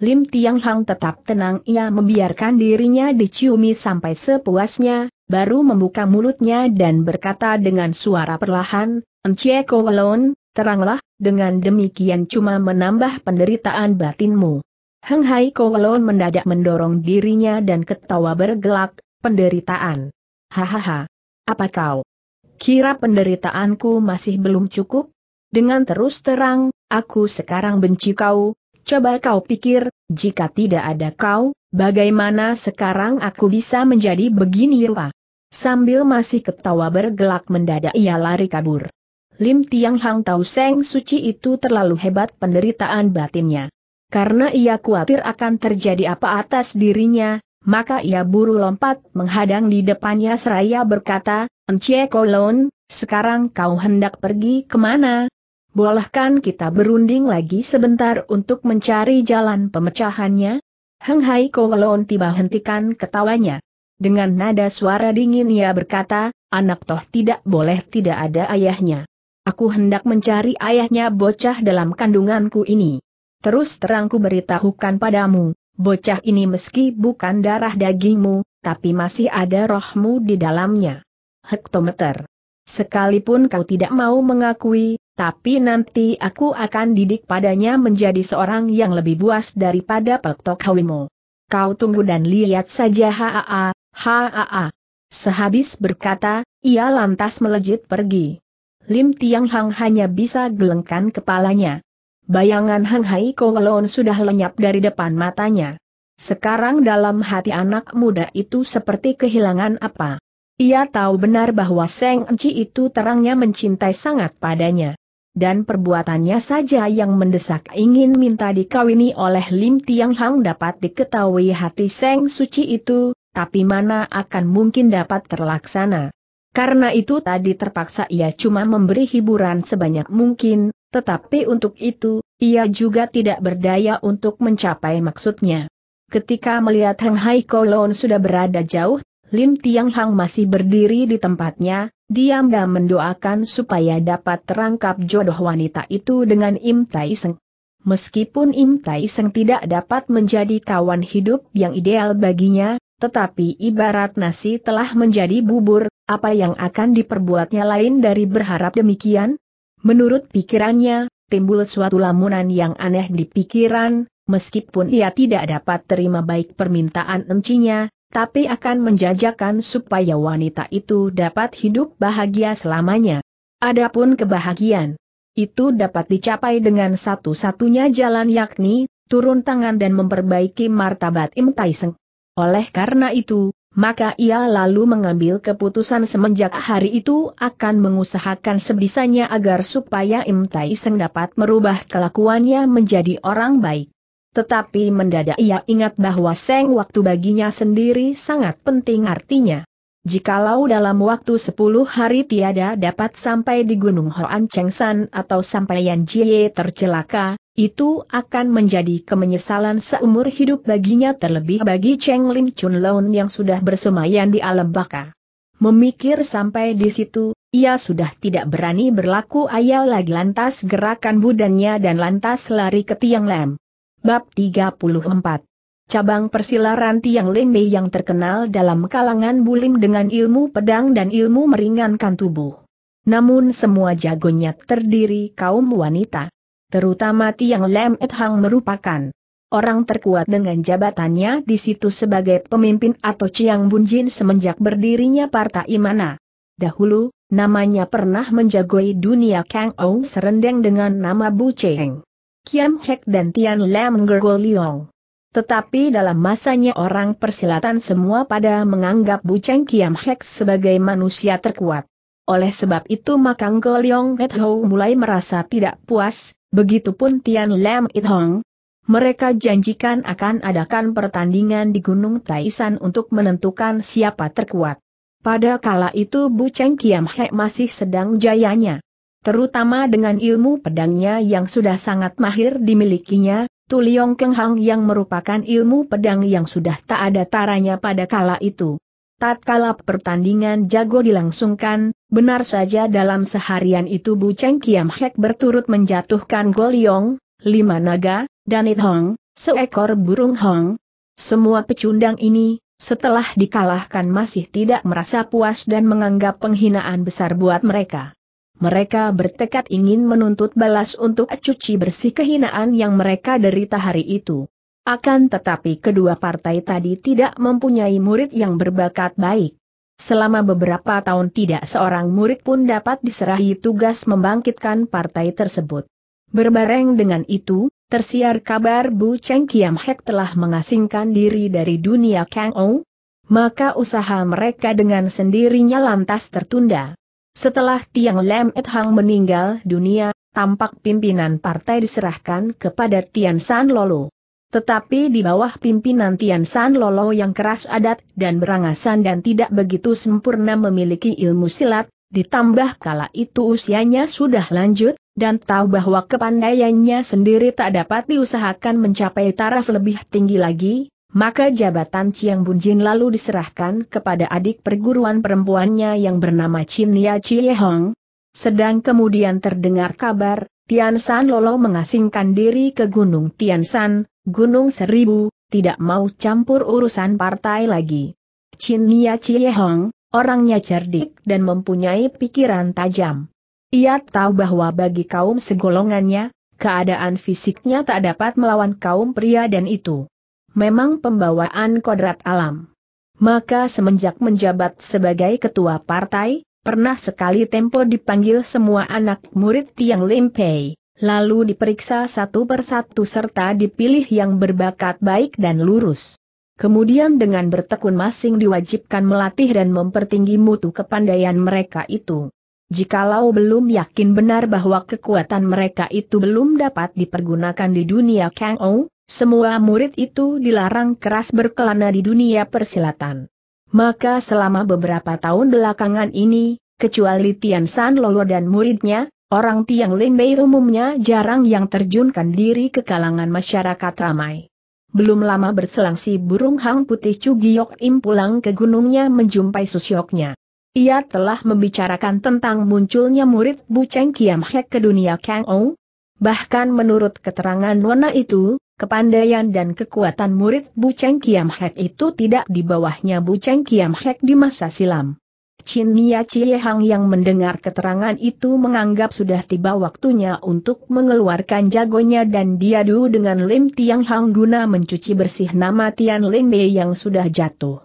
S1: Lim Tiang Hang tetap tenang ia membiarkan dirinya diciumi sampai sepuasnya, baru membuka mulutnya dan berkata dengan suara perlahan, Encie Kowalon, teranglah, dengan demikian cuma menambah penderitaan batinmu. Heng Hai Kowalon mendadak mendorong dirinya dan ketawa bergelak, penderitaan. Hahaha. Apa kau? Kira penderitaanku masih belum cukup? Dengan terus terang, aku sekarang benci kau, Coba kau pikir, jika tidak ada kau, bagaimana sekarang aku bisa menjadi begini rupa? Ya? Sambil masih ketawa bergelak mendadak ia lari kabur. Lim Tiang Hang Tau Seng Suci itu terlalu hebat penderitaan batinnya. Karena ia khawatir akan terjadi apa atas dirinya, maka ia buru lompat menghadang di depannya seraya berkata, Encik Kolon, sekarang kau hendak pergi kemana? Bolehkan kita berunding lagi sebentar untuk mencari jalan pemecahannya? Heng Hai Kowalon tiba hentikan ketawanya. Dengan nada suara dingin ia berkata, anak toh tidak boleh tidak ada ayahnya. Aku hendak mencari ayahnya bocah dalam kandunganku ini. Terus terangku beritahukan padamu, bocah ini meski bukan darah dagingmu, tapi masih ada rohmu di dalamnya. Hektometer. Sekalipun kau tidak mau mengakui, tapi nanti aku akan didik padanya menjadi seorang yang lebih buas daripada Pak Tok Hawimo. Kau tunggu dan lihat saja haa, haa. Sehabis berkata, ia lantas melejit pergi. Lim Tiang Hang hanya bisa gelengkan kepalanya. Bayangan Hang Hai Kowalon sudah lenyap dari depan matanya. Sekarang dalam hati anak muda itu seperti kehilangan apa. Ia tahu benar bahwa Seng Enci itu terangnya mencintai sangat padanya dan perbuatannya saja yang mendesak ingin minta dikawini oleh Lim Tiang Hang dapat diketahui hati Seng Suci itu, tapi mana akan mungkin dapat terlaksana. Karena itu tadi terpaksa ia cuma memberi hiburan sebanyak mungkin, tetapi untuk itu, ia juga tidak berdaya untuk mencapai maksudnya. Ketika melihat Heng Hai Kolon sudah berada jauh Lim Tiang Hang masih berdiri di tempatnya, diam-diam mendoakan supaya dapat terangkap jodoh wanita itu dengan Im Tai Seng. Meskipun Im Tai Seng tidak dapat menjadi kawan hidup yang ideal baginya, tetapi ibarat nasi telah menjadi bubur, apa yang akan diperbuatnya lain dari berharap demikian? Menurut pikirannya, timbul suatu lamunan yang aneh di pikiran, meskipun ia tidak dapat terima baik permintaan encinya, tapi akan menjajakan supaya wanita itu dapat hidup bahagia selamanya. Adapun kebahagiaan, itu dapat dicapai dengan satu-satunya jalan yakni, turun tangan dan memperbaiki martabat Im Taiseng. Oleh karena itu, maka ia lalu mengambil keputusan semenjak hari itu akan mengusahakan sebisanya agar supaya Im Taiseng dapat merubah kelakuannya menjadi orang baik. Tetapi mendadak ia ingat bahwa seng waktu baginya sendiri sangat penting artinya. Jikalau dalam waktu 10 hari tiada dapat sampai di Gunung Hoan Cheng San atau sampai Yan Jie tercelaka, itu akan menjadi kemenyesalan seumur hidup baginya terlebih bagi Cheng Lim Chun Lon yang sudah bersemayan di alam baka. Memikir sampai di situ, ia sudah tidak berani berlaku ayal lagi lantas gerakan budannya dan lantas lari ke tiang lem. Bab 34 Cabang persilaran Tiang Leme Lembe yang terkenal dalam kalangan bulim dengan ilmu pedang dan ilmu meringankan tubuh. Namun semua jagonya terdiri kaum wanita. Terutama Tiang Lem Et Hang merupakan orang terkuat dengan jabatannya di situ sebagai pemimpin atau Ciang Bunjin semenjak berdirinya Partai Imana. Dahulu, namanya pernah menjagoi dunia Kang Ong serendeng dengan nama Bu Cheng. Kiam Hek dan Tian Lam Gergo Liong. Tetapi dalam masanya orang persilatan semua pada menganggap Buceng Kiam Hek sebagai manusia terkuat. Oleh sebab itu Makang Goliong Et Ho mulai merasa tidak puas, begitupun Tian Lam It Hong. Mereka janjikan akan adakan pertandingan di Gunung Taisan untuk menentukan siapa terkuat. Pada kala itu Bu Cheng Kiam Hek masih sedang jayanya terutama dengan ilmu pedangnya yang sudah sangat mahir dimilikinya, Tuliong Kenghang yang merupakan ilmu pedang yang sudah tak ada taranya pada kala itu. Tatkala pertandingan jago dilangsungkan, benar saja dalam seharian itu Bu Cheng Kiam Hek berturut menjatuhkan Goliong, lima naga, dan It Hong, seekor burung Hong. Semua pecundang ini, setelah dikalahkan masih tidak merasa puas dan menganggap penghinaan besar buat mereka. Mereka bertekad ingin menuntut balas untuk cuci bersih kehinaan yang mereka derita hari itu. Akan tetapi kedua partai tadi tidak mempunyai murid yang berbakat baik. Selama beberapa tahun tidak seorang murid pun dapat diserahi tugas membangkitkan partai tersebut. Berbareng dengan itu, tersiar kabar Bu Cheng Kiam Hek telah mengasingkan diri dari dunia Kang Ou, maka usaha mereka dengan sendirinya lantas tertunda. Setelah Tiang Lem Et Hang meninggal dunia, tampak pimpinan partai diserahkan kepada Tian San Lolo. Tetapi di bawah pimpinan Tian San Lolo yang keras adat dan berangasan dan tidak begitu sempurna memiliki ilmu silat, ditambah kala itu usianya sudah lanjut, dan tahu bahwa kepandaiannya sendiri tak dapat diusahakan mencapai taraf lebih tinggi lagi, maka jabatan Chiang Bunjin lalu diserahkan kepada adik perguruan perempuannya yang bernama Chin Ya Chie Hong. Sedang kemudian terdengar kabar, Tian San Lolo mengasingkan diri ke Gunung Tian San, Gunung Seribu, tidak mau campur urusan partai lagi. Chin Ya Chie Hong, orangnya cerdik dan mempunyai pikiran tajam. Ia tahu bahwa bagi kaum segolongannya, keadaan fisiknya tak dapat melawan kaum pria dan itu memang pembawaan kodrat alam. Maka semenjak menjabat sebagai ketua partai, pernah sekali tempo dipanggil semua anak murid Tiang Limpei, lalu diperiksa satu persatu serta dipilih yang berbakat baik dan lurus. Kemudian dengan bertekun masing diwajibkan melatih dan mempertinggi mutu kepandaian mereka itu. Jikalau belum yakin benar bahwa kekuatan mereka itu belum dapat dipergunakan di dunia Kang semua murid itu dilarang keras berkelana di dunia persilatan. Maka selama beberapa tahun belakangan ini, kecuali Tian San Lolo dan muridnya, orang Tiang Mei umumnya jarang yang terjunkan diri ke kalangan masyarakat ramai. Belum lama berselang si burung hang putih Chu Giok Im pulang ke gunungnya menjumpai Susyoknya. Ia telah membicarakan tentang munculnya murid Bu Cheng Kiam Hek ke dunia Kang Ou, Bahkan menurut keterangan Nona itu, kepandaian dan kekuatan murid Bu Cheng Kiam Hek itu tidak di bawahnya Bu Cheng Kiam Hek di masa silam. Chin Nia Chie Hang yang mendengar keterangan itu menganggap sudah tiba waktunya untuk mengeluarkan jagonya dan diadu dengan Lim Tiang Hang guna mencuci bersih nama Tian Lim Mei yang sudah jatuh.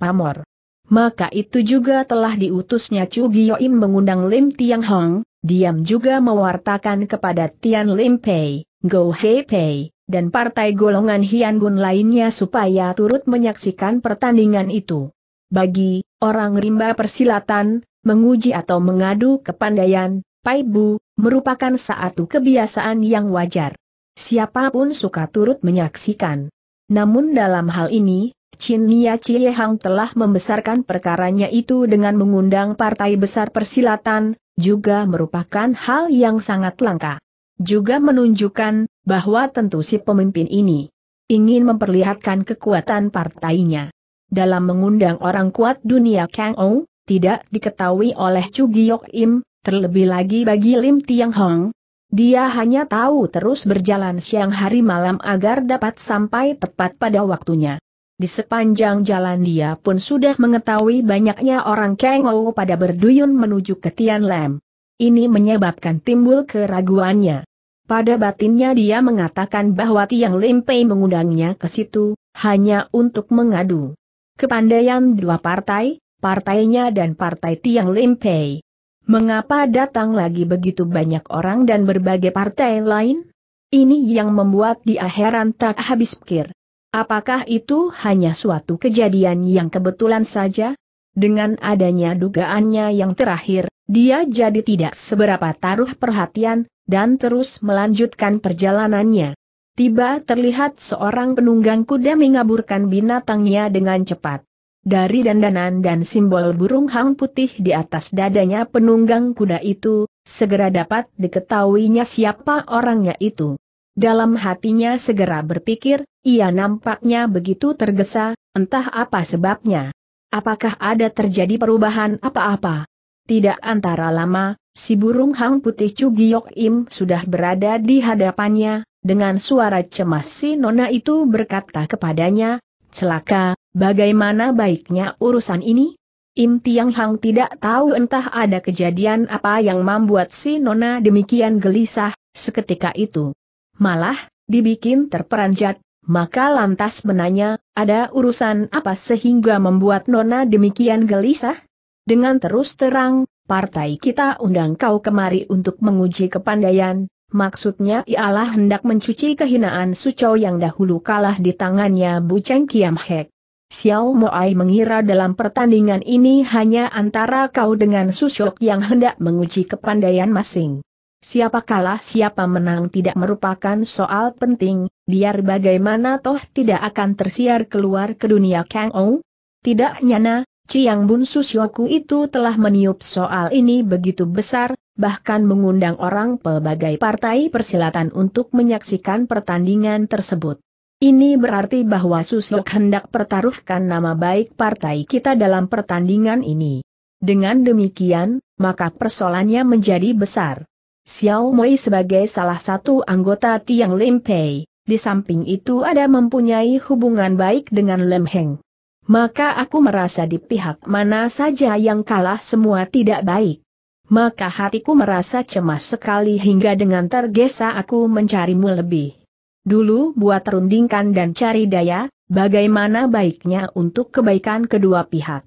S1: Pamor. Maka itu juga telah diutusnya Chu Gioim mengundang Lim Tiang Hang, Diam juga mewartakan kepada Tian Lim Pei, Go Hei Pei, dan partai golongan Hian Bun lainnya supaya turut menyaksikan pertandingan itu. Bagi orang rimba persilatan, menguji atau mengadu kepandaian, Pai Bu, merupakan satu kebiasaan yang wajar. Siapapun suka turut menyaksikan. Namun dalam hal ini, Chin Nia Chie Hang telah membesarkan perkaranya itu dengan mengundang partai besar persilatan, juga merupakan hal yang sangat langka. Juga menunjukkan bahwa tentu si pemimpin ini ingin memperlihatkan kekuatan partainya. Dalam mengundang orang kuat dunia Kang Ou, tidak diketahui oleh Chu Giok Im, terlebih lagi bagi Lim Tiang Hong. Dia hanya tahu terus berjalan siang hari malam agar dapat sampai tepat pada waktunya. Di sepanjang jalan dia pun sudah mengetahui banyaknya orang Kengou pada berduyun menuju ke Tian Lam. Ini menyebabkan timbul keraguannya. Pada batinnya dia mengatakan bahwa Tiang Limpei mengundangnya ke situ, hanya untuk mengadu. Kepandaian dua partai, partainya dan partai Tiang Limpei. Mengapa datang lagi begitu banyak orang dan berbagai partai lain? Ini yang membuat dia heran tak habis pikir. Apakah itu hanya suatu kejadian yang kebetulan saja? Dengan adanya dugaannya yang terakhir, dia jadi tidak seberapa taruh perhatian, dan terus melanjutkan perjalanannya. Tiba terlihat seorang penunggang kuda mengaburkan binatangnya dengan cepat. Dari dandanan dan simbol burung hang putih di atas dadanya penunggang kuda itu, segera dapat diketahuinya siapa orangnya itu. Dalam hatinya segera berpikir, ia nampaknya begitu tergesa, entah apa sebabnya. Apakah ada terjadi perubahan apa-apa? Tidak antara lama, si burung hang putih Cugiyok Im sudah berada di hadapannya, dengan suara cemas si nona itu berkata kepadanya, Celaka, bagaimana baiknya urusan ini? Im Tiang Hang tidak tahu entah ada kejadian apa yang membuat si Nona demikian gelisah, seketika itu malah, dibikin terperanjat, maka lantas menanya, ada urusan apa sehingga membuat Nona demikian gelisah? Dengan terus terang, partai kita undang kau kemari untuk menguji kepandaian, maksudnya ialah hendak mencuci kehinaan Suco yang dahulu kalah di tangannya Bu Cheng Kiam Hek. Xiao Moai mengira dalam pertandingan ini hanya antara kau dengan Susok yang hendak menguji kepandaian masing. Siapa kalah siapa menang tidak merupakan soal penting, biar bagaimana toh tidak akan tersiar keluar ke dunia Kang Ou? Tidak nyana, Ciang Bun Susyoku itu telah meniup soal ini begitu besar, bahkan mengundang orang pelbagai partai persilatan untuk menyaksikan pertandingan tersebut. Ini berarti bahwa Susyok hendak pertaruhkan nama baik partai kita dalam pertandingan ini. Dengan demikian, maka persoalannya menjadi besar. Xiao Moi sebagai salah satu anggota Tiang Lim Pei. Di samping itu ada mempunyai hubungan baik dengan Lem Heng. Maka aku merasa di pihak mana saja yang kalah semua tidak baik. Maka hatiku merasa cemas sekali hingga dengan tergesa aku mencarimu lebih. Dulu buat rundingkan dan cari daya, bagaimana baiknya untuk kebaikan kedua pihak.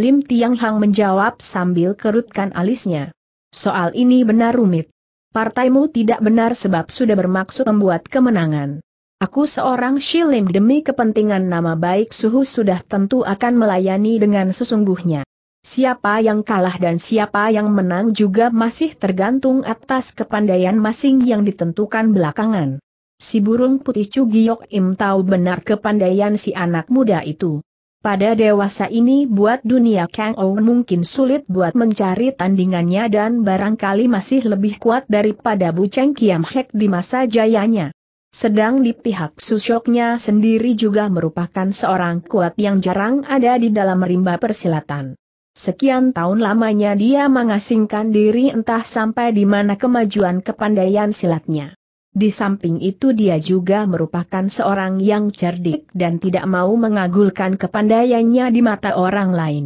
S1: Lim Tiang Hang menjawab sambil kerutkan alisnya. Soal ini benar rumit. Partaimu tidak benar sebab sudah bermaksud membuat kemenangan. Aku seorang Shilim demi kepentingan nama baik suhu sudah tentu akan melayani dengan sesungguhnya. Siapa yang kalah dan siapa yang menang juga masih tergantung atas kepandaian masing yang ditentukan belakangan. Si burung putih Cugiok Im tahu benar kepandaian si anak muda itu. Pada dewasa ini buat dunia Kang Ou mungkin sulit buat mencari tandingannya dan barangkali masih lebih kuat daripada Bu Cheng Kiam Hek di masa jayanya. Sedang di pihak Susyoknya sendiri juga merupakan seorang kuat yang jarang ada di dalam rimba persilatan. Sekian tahun lamanya dia mengasingkan diri entah sampai di mana kemajuan kepandaian silatnya. Di samping itu dia juga merupakan seorang yang cerdik dan tidak mau mengagulkan kepandaiannya di mata orang lain.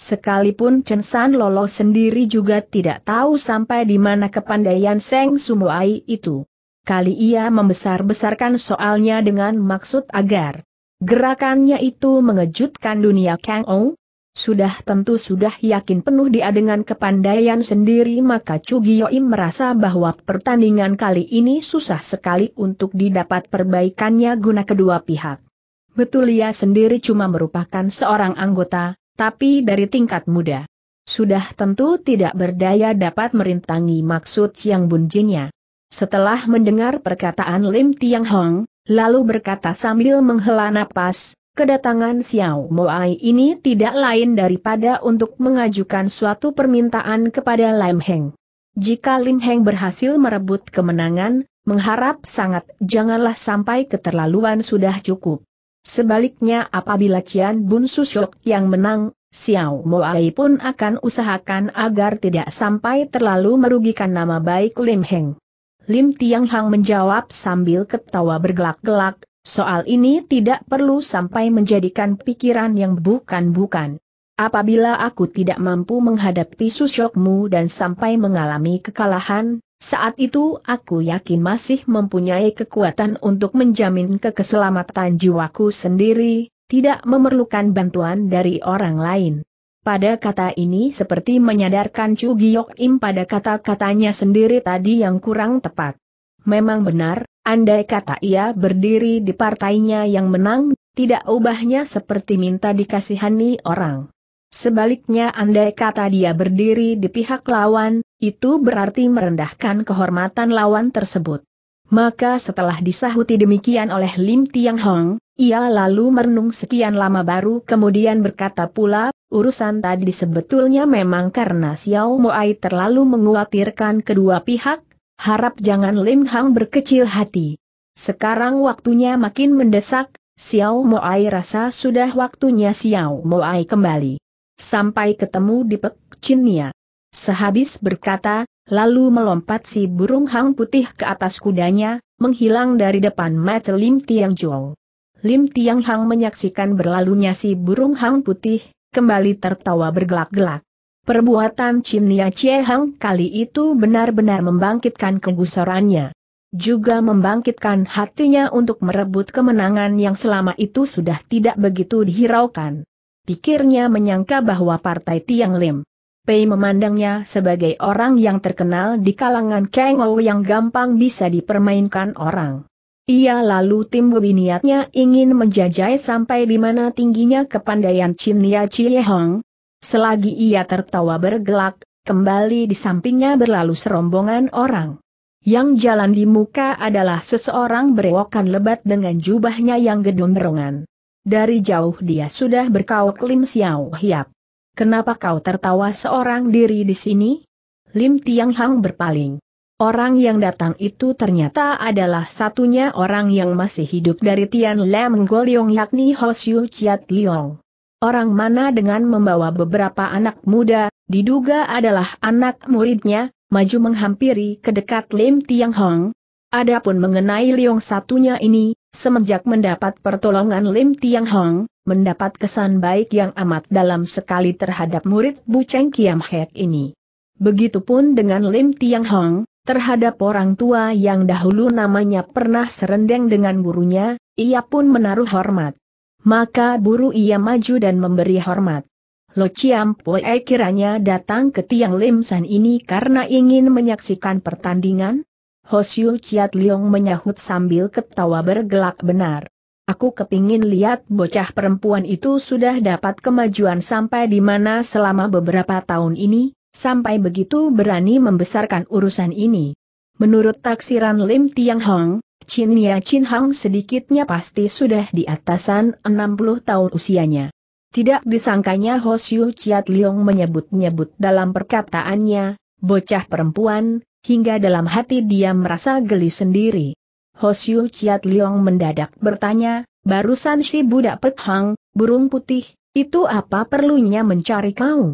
S1: Sekalipun Chen San Lolo sendiri juga tidak tahu sampai di mana kepandaian Seng Sumuai itu. Kali ia membesar-besarkan soalnya dengan maksud agar gerakannya itu mengejutkan dunia Kang Ong, sudah tentu sudah yakin penuh dia dengan kepandaian sendiri maka Chu merasa bahwa pertandingan kali ini susah sekali untuk didapat perbaikannya guna kedua pihak. Betul ia sendiri cuma merupakan seorang anggota, tapi dari tingkat muda. Sudah tentu tidak berdaya dapat merintangi maksud Chiang Bunjinnya. Setelah mendengar perkataan Lim Tiang Hong, lalu berkata sambil menghela napas, Kedatangan Xiao Moai ini tidak lain daripada untuk mengajukan suatu permintaan kepada Lim Heng. Jika Lim Heng berhasil merebut kemenangan, mengharap sangat janganlah sampai keterlaluan sudah cukup. Sebaliknya apabila Cian Bun Susyok yang menang, Xiao Moai pun akan usahakan agar tidak sampai terlalu merugikan nama baik Lim Heng. Lim Tiang Hang menjawab sambil ketawa bergelak-gelak, Soal ini tidak perlu sampai menjadikan pikiran yang bukan-bukan. Apabila aku tidak mampu menghadapi susyokmu dan sampai mengalami kekalahan, saat itu aku yakin masih mempunyai kekuatan untuk menjamin kekeselamatan jiwaku sendiri, tidak memerlukan bantuan dari orang lain. Pada kata ini seperti menyadarkan Chu Giok Im pada kata-katanya sendiri tadi yang kurang tepat. Memang benar, Andai kata ia berdiri di partainya yang menang, tidak ubahnya seperti minta dikasihani orang. Sebaliknya andai kata dia berdiri di pihak lawan, itu berarti merendahkan kehormatan lawan tersebut. Maka setelah disahuti demikian oleh Lim Tiang Hong, ia lalu merenung sekian lama baru kemudian berkata pula, urusan tadi sebetulnya memang karena Xiao Moai terlalu menguatirkan kedua pihak, harap jangan Lim Hang berkecil hati. Sekarang waktunya makin mendesak, Xiao Moai rasa sudah waktunya Xiao Moai kembali. Sampai ketemu di Pek Mia. Sehabis berkata, lalu melompat si burung hang putih ke atas kudanya, menghilang dari depan mata Lim Tiang Jong. Lim Tiang Hang menyaksikan berlalunya si burung hang putih, kembali tertawa bergelak-gelak. Perbuatan Chimnia Hang kali itu benar-benar membangkitkan kegusarannya. Juga membangkitkan hatinya untuk merebut kemenangan yang selama itu sudah tidak begitu dihiraukan. Pikirnya menyangka bahwa partai Tiang Lim. Pei memandangnya sebagai orang yang terkenal di kalangan Kang Ou yang gampang bisa dipermainkan orang. Ia lalu timbul niatnya ingin menjajai sampai di mana tingginya kepandaian Chimnia Hong, Selagi ia tertawa bergelak, kembali di sampingnya berlalu serombongan orang. Yang jalan di muka adalah seseorang berewokan lebat dengan jubahnya yang gedumberongan. Dari jauh dia sudah berkauk Lim Xiao Hiap. Kenapa kau tertawa seorang diri di sini? Lim Tiang Hang berpaling. Orang yang datang itu ternyata adalah satunya orang yang masih hidup dari Tian Lam Golyong yakni Ho Chiat Liong. Orang mana dengan membawa beberapa anak muda, diduga adalah anak muridnya, maju menghampiri ke dekat Lim Tiang Hong. Adapun mengenai Liong satunya ini, semenjak mendapat pertolongan Lim Tiang Hong, mendapat kesan baik yang amat dalam sekali terhadap murid Bu Cheng Kiam Hek ini. Begitupun dengan Lim Tiang Hong, terhadap orang tua yang dahulu namanya pernah serendeng dengan gurunya, ia pun menaruh hormat maka buru ia maju dan memberi hormat. Lo Chiam Poe kiranya datang ke Tiang Lim San ini karena ingin menyaksikan pertandingan? Hosyu Chiat Liong menyahut sambil ketawa bergelak benar. Aku kepingin lihat bocah perempuan itu sudah dapat kemajuan sampai di mana selama beberapa tahun ini, sampai begitu berani membesarkan urusan ini. Menurut taksiran Lim Tiang Hong, Chin Ya Chin Hang sedikitnya pasti sudah di atasan 60 tahun usianya. Tidak disangkanya Ho Siu Chiat Liong menyebut-nyebut dalam perkataannya, bocah perempuan, hingga dalam hati dia merasa geli sendiri. Ho Siu Chiat Liong mendadak bertanya, barusan si budak Pek Hang, burung putih, itu apa perlunya mencari kau?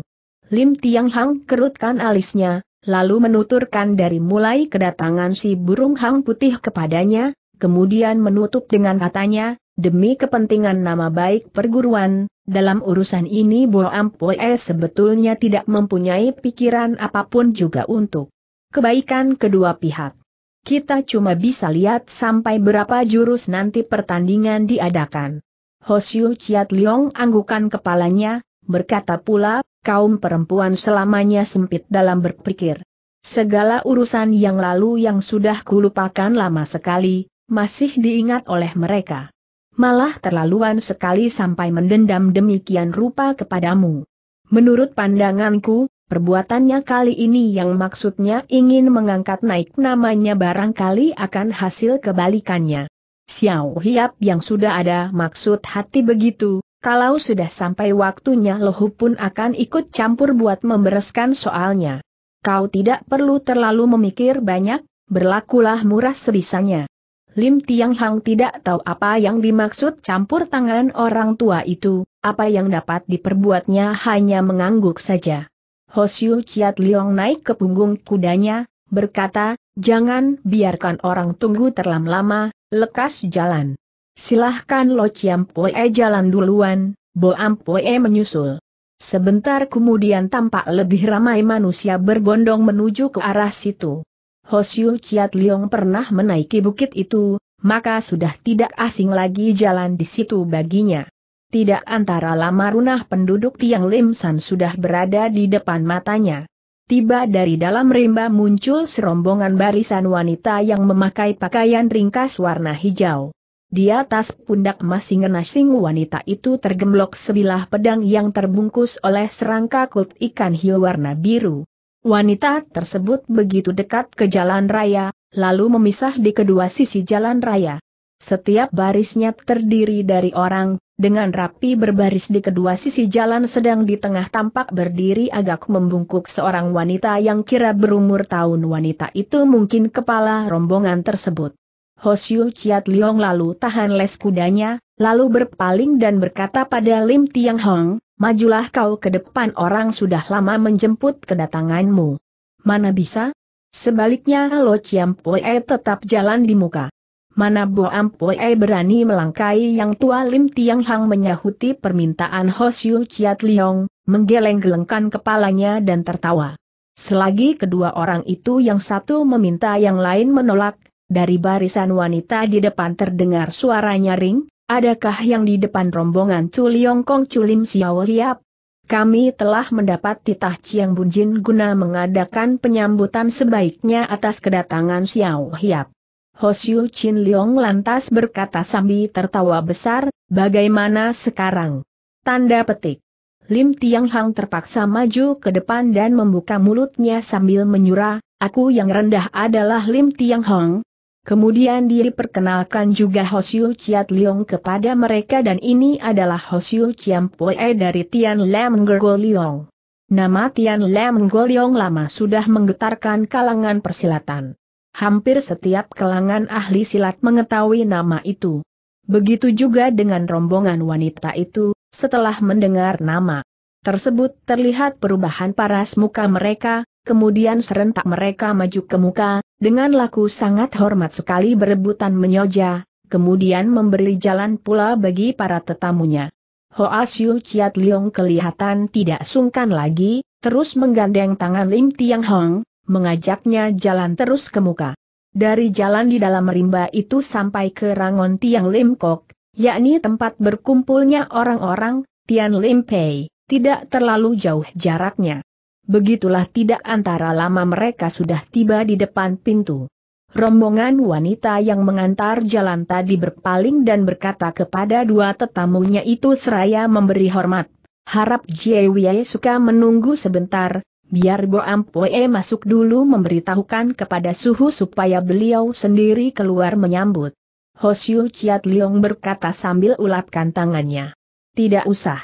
S1: Lim Tiang Hang kerutkan alisnya, lalu menuturkan dari mulai kedatangan si burung hang putih kepadanya, kemudian menutup dengan katanya, demi kepentingan nama baik perguruan, dalam urusan ini Bo Ampoe sebetulnya tidak mempunyai pikiran apapun juga untuk kebaikan kedua pihak. Kita cuma bisa lihat sampai berapa jurus nanti pertandingan diadakan. Hosyu Chiat Liong anggukan kepalanya, berkata pula, kaum perempuan selamanya sempit dalam berpikir. Segala urusan yang lalu yang sudah kulupakan lama sekali, masih diingat oleh mereka. Malah terlaluan sekali sampai mendendam demikian rupa kepadamu. Menurut pandanganku, perbuatannya kali ini yang maksudnya ingin mengangkat naik namanya barangkali akan hasil kebalikannya. Xiao Hiap yang sudah ada maksud hati begitu, kalau sudah sampai waktunya Lohu pun akan ikut campur buat membereskan soalnya. Kau tidak perlu terlalu memikir banyak, berlakulah murah sebisanya. Lim Tiang Hang tidak tahu apa yang dimaksud campur tangan orang tua itu, apa yang dapat diperbuatnya hanya mengangguk saja. Hosiu Chiat Liong naik ke punggung kudanya, berkata, jangan biarkan orang tunggu terlalu lama lekas jalan. Silahkan Lo Chiam Poe jalan duluan, Bo Poe menyusul. Sebentar kemudian tampak lebih ramai manusia berbondong menuju ke arah situ. Hosyu Chiat Liong pernah menaiki bukit itu, maka sudah tidak asing lagi jalan di situ baginya. Tidak antara lama runah penduduk Tiang Lim San sudah berada di depan matanya. Tiba dari dalam rimba muncul serombongan barisan wanita yang memakai pakaian ringkas warna hijau. Di atas pundak masing-masing wanita itu tergemblok sebilah pedang yang terbungkus oleh serangka kult ikan hiu warna biru. Wanita tersebut begitu dekat ke jalan raya, lalu memisah di kedua sisi jalan raya. Setiap barisnya terdiri dari orang, dengan rapi berbaris di kedua sisi jalan sedang di tengah tampak berdiri agak membungkuk seorang wanita yang kira berumur tahun wanita itu mungkin kepala rombongan tersebut. Hosiu Chiat Liong lalu tahan les kudanya, lalu berpaling dan berkata pada Lim Tiang Hong, majulah kau ke depan orang sudah lama menjemput kedatanganmu. Mana bisa? Sebaliknya Lo Chiam Poe tetap jalan di muka. Mana Bo Poe berani melangkai yang tua Lim Tiang Hong menyahuti permintaan Hosiu Chiat Liong, menggeleng-gelengkan kepalanya dan tertawa. Selagi kedua orang itu yang satu meminta yang lain menolak, dari barisan wanita di depan terdengar suara nyaring, adakah yang di depan rombongan Culiong Kong Culim Xiao Liap? Kami telah mendapat titah Chiang Bunjin guna mengadakan penyambutan sebaiknya atas kedatangan Xiao Hiap. Hosyu Chin Leong lantas berkata sambil tertawa besar, bagaimana sekarang? Tanda petik. Lim Tiang Hang terpaksa maju ke depan dan membuka mulutnya sambil menyura, aku yang rendah adalah Lim Tiang Hang, Kemudian diperkenalkan juga Hosiu Chiat Liong kepada mereka dan ini adalah Hosiu Chiam Poe dari Tian Lam Gergo Liong. Nama Tian Lam Goliong lama sudah menggetarkan kalangan persilatan. Hampir setiap kalangan ahli silat mengetahui nama itu. Begitu juga dengan rombongan wanita itu, setelah mendengar nama tersebut terlihat perubahan paras muka mereka, kemudian serentak mereka maju ke muka, dengan laku sangat hormat sekali berebutan menyoja, kemudian memberi jalan pula bagi para tetamunya. Hoa Siu Chiat Leong kelihatan tidak sungkan lagi, terus menggandeng tangan Lim Tiang Hong, mengajaknya jalan terus ke muka. Dari jalan di dalam rimba itu sampai ke rangon Tiang Lim Kok, yakni tempat berkumpulnya orang-orang, Tian Lim Pei, tidak terlalu jauh jaraknya. Begitulah tidak antara lama mereka sudah tiba di depan pintu. Rombongan wanita yang mengantar jalan tadi berpaling dan berkata kepada dua tetamunya itu seraya memberi hormat. Harap Jiewie suka menunggu sebentar, biar Bo Ampoe masuk dulu memberitahukan kepada Suhu supaya beliau sendiri keluar menyambut. Hosyu Chiat Liong berkata sambil ulapkan tangannya. Tidak usah.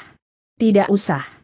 S1: Tidak usah.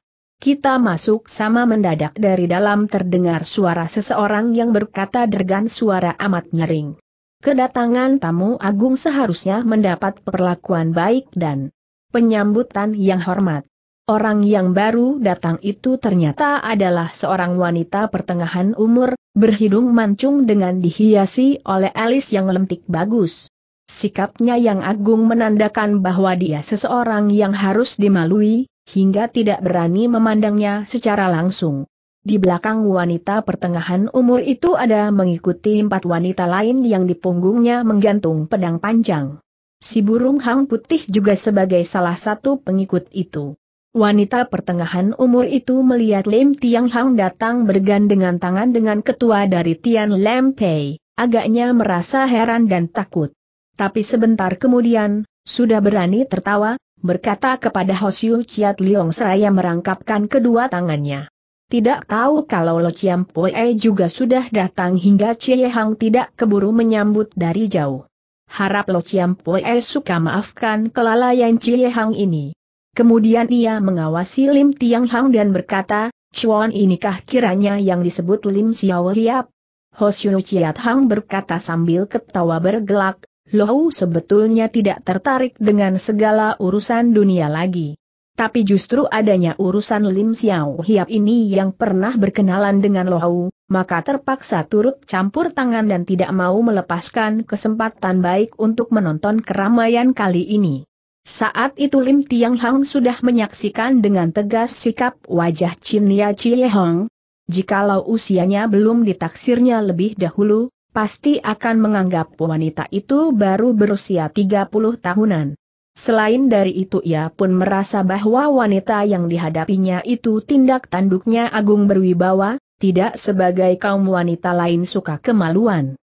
S1: Kita masuk sama mendadak dari dalam terdengar suara seseorang yang berkata dergan suara amat nyering. Kedatangan tamu agung seharusnya mendapat perlakuan baik dan penyambutan yang hormat. Orang yang baru datang itu ternyata adalah seorang wanita pertengahan umur, berhidung mancung dengan dihiasi oleh alis yang lentik bagus. Sikapnya yang agung menandakan bahwa dia seseorang yang harus dimalui, hingga tidak berani memandangnya secara langsung. Di belakang wanita pertengahan umur itu ada mengikuti empat wanita lain yang di punggungnya menggantung pedang panjang. Si burung hang putih juga sebagai salah satu pengikut itu. Wanita pertengahan umur itu melihat Lim Tiang Hang datang bergandengan tangan dengan ketua dari Tian Lam Pei, agaknya merasa heran dan takut. Tapi sebentar kemudian, sudah berani tertawa, berkata kepada Hosiu Chiat Liong seraya merangkapkan kedua tangannya. Tidak tahu kalau Lo Chiam Poe juga sudah datang hingga Chie Hang tidak keburu menyambut dari jauh. Harap Lo Chiam Poe suka maafkan kelalaian Chie Hang ini. Kemudian ia mengawasi Lim Tiang Hang dan berkata, Chuan inikah kiranya yang disebut Lim Xiao Riap? Hosyu Chiat Hang berkata sambil ketawa bergelak, Lohu sebetulnya tidak tertarik dengan segala urusan dunia lagi. Tapi justru adanya urusan Lim Xiao Hiap ini yang pernah berkenalan dengan Lohu, maka terpaksa turut campur tangan dan tidak mau melepaskan kesempatan baik untuk menonton keramaian kali ini. Saat itu Lim Tiang Hang sudah menyaksikan dengan tegas sikap wajah Chin Ya Chie Hong. Jikalau usianya belum ditaksirnya lebih dahulu, pasti akan menganggap wanita itu baru berusia 30 tahunan. Selain dari itu ia pun merasa bahwa wanita yang dihadapinya itu tindak tanduknya agung berwibawa, tidak sebagai kaum wanita lain suka kemaluan.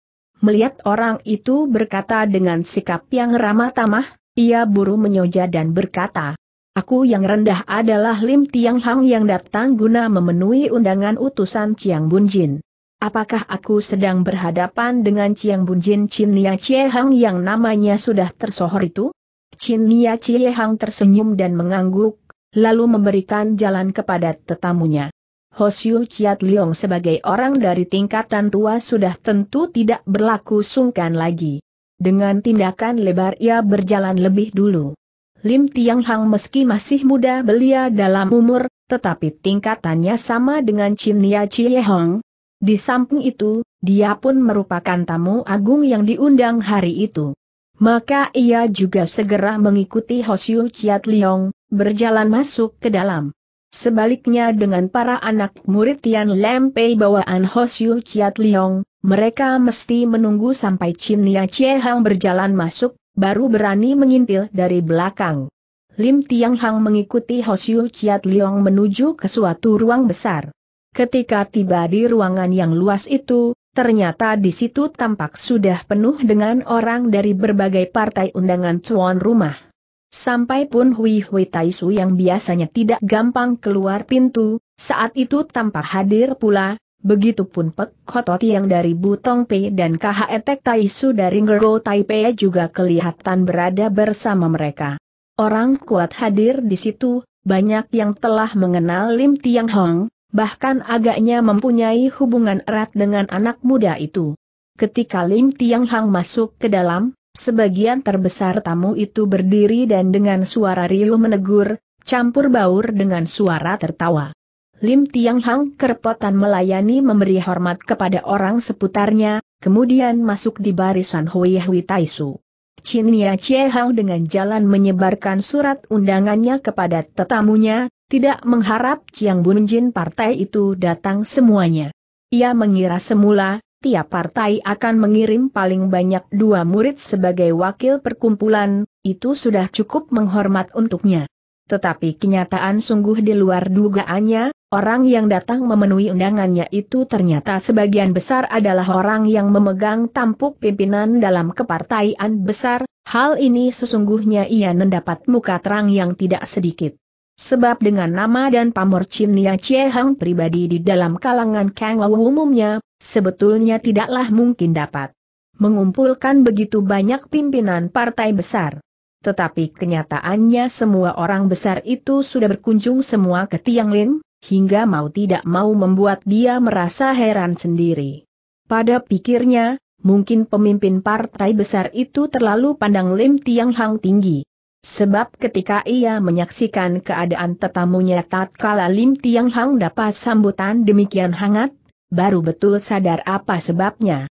S1: Melihat orang itu berkata dengan sikap yang ramah tamah, ia buru menyoja dan berkata, Aku yang rendah adalah Lim Tiang Hang yang datang guna memenuhi undangan utusan Chiang Bunjin apakah aku sedang berhadapan dengan Chiang Bunjin Chin Nia Chie Hang yang namanya sudah tersohor itu? Chin Nia Chie Hang tersenyum dan mengangguk, lalu memberikan jalan kepada tetamunya. Hosiu Chiat Leong sebagai orang dari tingkatan tua sudah tentu tidak berlaku sungkan lagi. Dengan tindakan lebar ia berjalan lebih dulu. Lim Tiang Hang meski masih muda belia dalam umur, tetapi tingkatannya sama dengan Chin Nia Chie Hang. Di samping itu, dia pun merupakan tamu agung yang diundang hari itu. Maka ia juga segera mengikuti Hosyu Chiat Liong, berjalan masuk ke dalam. Sebaliknya dengan para anak murid Tian Lempei bawaan Hosyu Chiat Liong, mereka mesti menunggu sampai Chin Nia Hang berjalan masuk, baru berani mengintil dari belakang. Lim Tiang Hang mengikuti Hosyu Chiat Liong menuju ke suatu ruang besar. Ketika tiba di ruangan yang luas itu, ternyata di situ tampak sudah penuh dengan orang dari berbagai partai undangan tuan rumah. Sampai pun Hui Hui Taisu yang biasanya tidak gampang keluar pintu, saat itu tampak hadir pula, begitupun Pek Kototi yang dari Butong Pei dan Tai Taisu dari Ngergo Taipei juga kelihatan berada bersama mereka. Orang kuat hadir di situ, banyak yang telah mengenal Lim Tiang Hong, bahkan agaknya mempunyai hubungan erat dengan anak muda itu. Ketika Lim Tiang Hang masuk ke dalam, sebagian terbesar tamu itu berdiri dan dengan suara riuh menegur, campur baur dengan suara tertawa. Lim Tiang Hang kerepotan melayani memberi hormat kepada orang seputarnya, kemudian masuk di barisan Hui Hui Taisu. Chinia Chie Hang dengan jalan menyebarkan surat undangannya kepada tetamunya, tidak mengharap Chiang Bunjin partai itu datang semuanya. Ia mengira semula, tiap partai akan mengirim paling banyak dua murid sebagai wakil perkumpulan, itu sudah cukup menghormat untuknya. Tetapi kenyataan sungguh di luar dugaannya, orang yang datang memenuhi undangannya itu ternyata sebagian besar adalah orang yang memegang tampuk pimpinan dalam kepartaian besar, hal ini sesungguhnya ia mendapat muka terang yang tidak sedikit. Sebab dengan nama dan Chin Nia Chie Hang pribadi di dalam kalangan Kang Wu umumnya, sebetulnya tidaklah mungkin dapat mengumpulkan begitu banyak pimpinan partai besar. Tetapi kenyataannya semua orang besar itu sudah berkunjung semua ke Tiang Lin, hingga mau tidak mau membuat dia merasa heran sendiri. Pada pikirnya, mungkin pemimpin partai besar itu terlalu pandang Lim Tiang Hang tinggi. Sebab ketika ia menyaksikan keadaan tetamunya tatkala Lim Tiang Hang dapat sambutan demikian hangat, baru betul sadar apa sebabnya.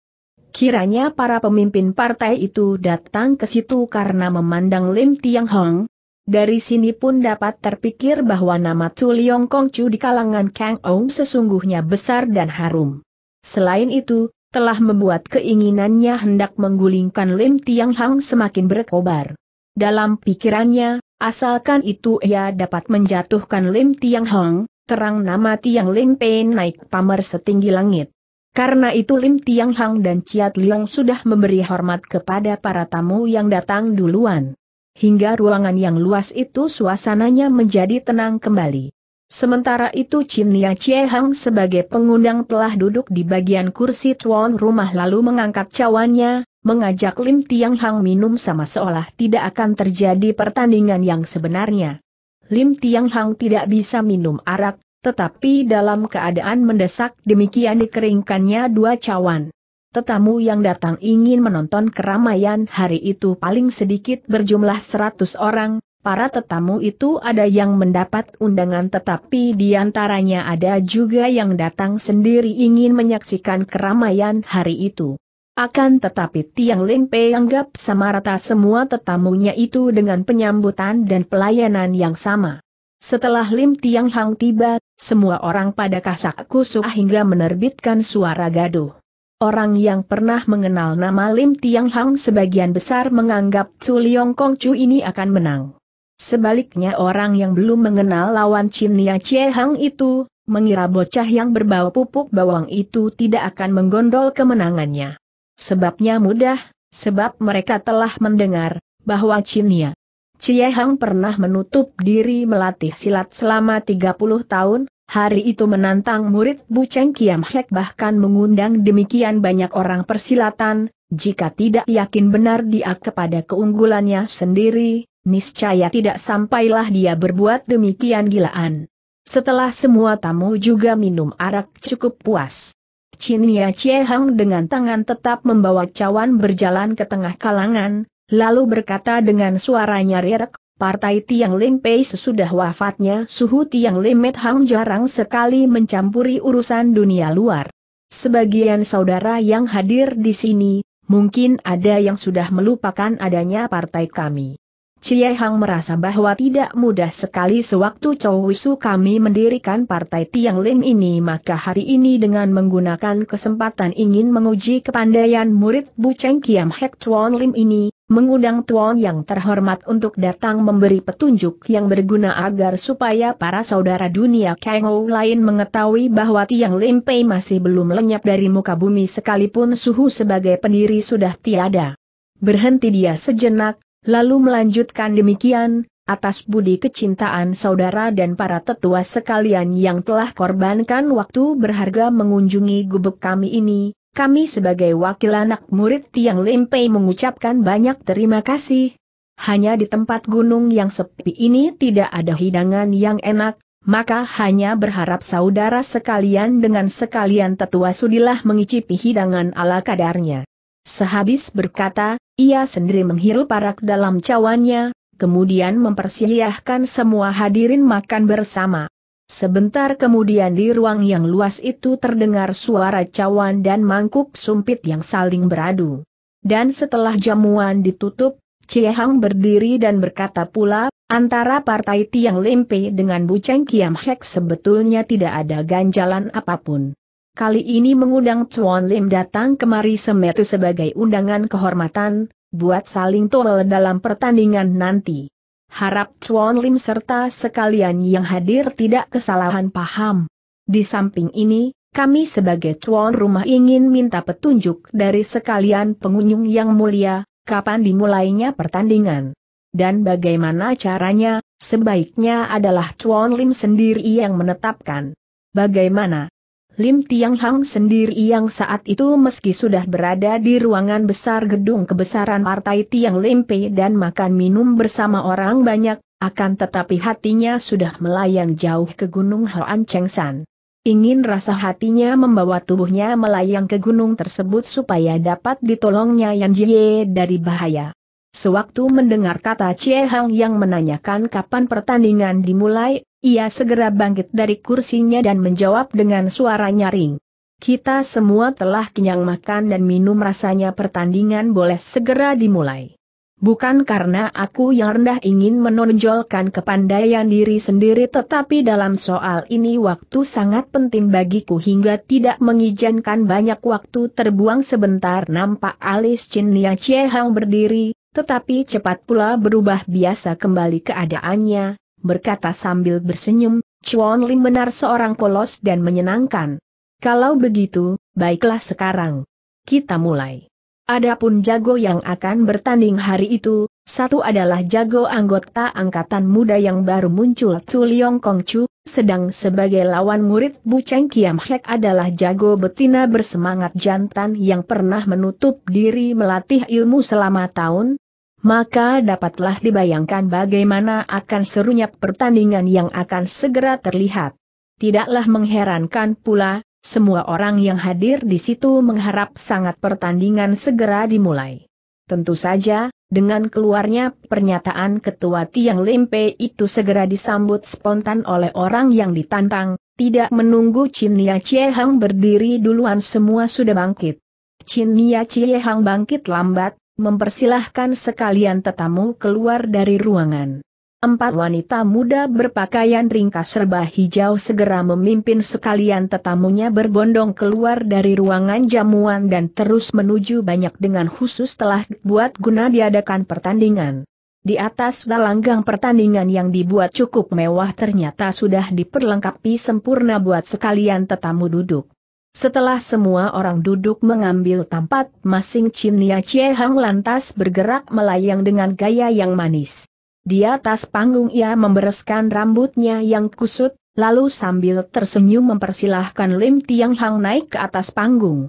S1: Kiranya para pemimpin partai itu datang ke situ karena memandang Lim Tiang Hong. Dari sini pun dapat terpikir bahwa nama Chu Liong Kong Chu di kalangan Kang Ong sesungguhnya besar dan harum. Selain itu, telah membuat keinginannya hendak menggulingkan Lim Tiang Hang semakin berkobar. Dalam pikirannya, asalkan itu ia dapat menjatuhkan Lim Tiang Hong, terang nama Tiang Lim Pei naik pamer setinggi langit. Karena itu Lim Tiang Hang dan Ciat Liong sudah memberi hormat kepada para tamu yang datang duluan. Hingga ruangan yang luas itu suasananya menjadi tenang kembali. Sementara itu Chin Nia Chie Hang sebagai pengundang telah duduk di bagian kursi tuan rumah lalu mengangkat cawannya, mengajak Lim Tiang Hang minum sama seolah tidak akan terjadi pertandingan yang sebenarnya. Lim Tiang Hang tidak bisa minum arak, tetapi dalam keadaan mendesak demikian dikeringkannya dua cawan. Tetamu yang datang ingin menonton keramaian hari itu paling sedikit berjumlah 100 orang, para tetamu itu ada yang mendapat undangan tetapi diantaranya ada juga yang datang sendiri ingin menyaksikan keramaian hari itu. Akan tetapi Tiang Ling Pei anggap sama rata semua tetamunya itu dengan penyambutan dan pelayanan yang sama. Setelah Lim Tiang Hang tiba, semua orang pada kasak kusuk hingga menerbitkan suara gaduh. Orang yang pernah mengenal nama Lim Tiang Hang sebagian besar menganggap Chu Liong Kong Chu ini akan menang. Sebaliknya orang yang belum mengenal lawan Chin Nia Chie Hang itu, mengira bocah yang berbau pupuk bawang itu tidak akan menggondol kemenangannya. Sebabnya mudah, sebab mereka telah mendengar bahwa Cinia Cie Hang pernah menutup diri melatih silat selama 30 tahun, hari itu menantang murid Bu Cheng Kiam Hek bahkan mengundang demikian banyak orang persilatan, jika tidak yakin benar dia kepada keunggulannya sendiri, niscaya tidak sampailah dia berbuat demikian gilaan. Setelah semua tamu juga minum arak cukup puas. Chinia Hang dengan tangan tetap membawa cawan berjalan ke tengah kalangan, lalu berkata dengan suaranya rirek, Partai Tiang Lim Pei sesudah wafatnya suhu Tiang Lim Met Hang jarang sekali mencampuri urusan dunia luar. Sebagian saudara yang hadir di sini, mungkin ada yang sudah melupakan adanya partai kami. Cie Hang merasa bahwa tidak mudah sekali sewaktu Chow Wisu kami mendirikan Partai Tiang Lim ini maka hari ini dengan menggunakan kesempatan ingin menguji kepandaian murid Bu Cheng Kiam Hek Tuan Lim ini, mengundang Tuan yang terhormat untuk datang memberi petunjuk yang berguna agar supaya para saudara dunia Ou lain mengetahui bahwa Tiang Lim Pei masih belum lenyap dari muka bumi sekalipun suhu sebagai pendiri sudah tiada. Berhenti dia sejenak, Lalu melanjutkan demikian, atas budi kecintaan saudara dan para tetua sekalian yang telah korbankan waktu berharga mengunjungi gubuk kami ini, kami sebagai wakil anak murid Tiang Limpei mengucapkan banyak terima kasih. Hanya di tempat gunung yang sepi ini tidak ada hidangan yang enak, maka hanya berharap saudara sekalian dengan sekalian tetua sudilah mengicipi hidangan ala kadarnya. Sehabis berkata, ia sendiri menghirup arak dalam cawannya, kemudian mempersilahkan semua hadirin makan bersama. Sebentar kemudian di ruang yang luas itu terdengar suara cawan dan mangkuk sumpit yang saling beradu. Dan setelah jamuan ditutup, Ciehang berdiri dan berkata pula, antara partai Tiang Limpe dengan Bu Cheng Kiam Hek sebetulnya tidak ada ganjalan apapun kali ini mengundang Chuan Lim datang kemari semeti sebagai undangan kehormatan, buat saling tolol dalam pertandingan nanti. Harap Chuan Lim serta sekalian yang hadir tidak kesalahan paham. Di samping ini, kami sebagai tuan rumah ingin minta petunjuk dari sekalian pengunjung yang mulia, kapan dimulainya pertandingan. Dan bagaimana caranya, sebaiknya adalah Tuan Lim sendiri yang menetapkan. Bagaimana? Lim Tiang Hang sendiri yang saat itu meski sudah berada di ruangan besar gedung kebesaran partai Tiang Limpe dan makan minum bersama orang banyak, akan tetapi hatinya sudah melayang jauh ke Gunung Hoan Cheng San. Ingin rasa hatinya membawa tubuhnya melayang ke gunung tersebut supaya dapat ditolongnya Yan Jie dari bahaya. Sewaktu mendengar kata Cie Hang yang menanyakan kapan pertandingan dimulai, ia segera bangkit dari kursinya dan menjawab dengan suara nyaring. Kita semua telah kenyang makan dan minum rasanya pertandingan boleh segera dimulai. Bukan karena aku yang rendah ingin menonjolkan kepandaian diri sendiri tetapi dalam soal ini waktu sangat penting bagiku hingga tidak mengizinkan banyak waktu terbuang sebentar nampak alis Chin Nia Chie Hang berdiri, tetapi cepat pula berubah biasa kembali keadaannya, berkata sambil bersenyum, Chuan Lim benar seorang polos dan menyenangkan. Kalau begitu, baiklah sekarang. Kita mulai. Adapun jago yang akan bertanding hari itu, satu adalah jago anggota angkatan muda yang baru muncul Tu Liong Kong Chu, sedang sebagai lawan murid Bu Cheng Kiam Hek adalah jago betina bersemangat jantan yang pernah menutup diri melatih ilmu selama tahun, maka dapatlah dibayangkan bagaimana akan serunya pertandingan yang akan segera terlihat. Tidaklah mengherankan pula, semua orang yang hadir di situ mengharap sangat pertandingan segera dimulai. Tentu saja, dengan keluarnya pernyataan ketua Tiang Limpe itu segera disambut spontan oleh orang yang ditantang, tidak menunggu Chin Nia Hang berdiri duluan semua sudah bangkit. Chin Nia Hang bangkit lambat, mempersilahkan sekalian tetamu keluar dari ruangan. Empat wanita muda berpakaian ringkas serba hijau segera memimpin sekalian tetamunya berbondong keluar dari ruangan jamuan dan terus menuju banyak dengan khusus telah buat guna diadakan pertandingan. Di atas dalanggang pertandingan yang dibuat cukup mewah ternyata sudah diperlengkapi sempurna buat sekalian tetamu duduk. Setelah semua orang duduk mengambil tempat, masing Cinia Chie Hang lantas bergerak melayang dengan gaya yang manis. Di atas panggung ia membereskan rambutnya yang kusut, lalu sambil tersenyum mempersilahkan Lim Tiang Hang naik ke atas panggung.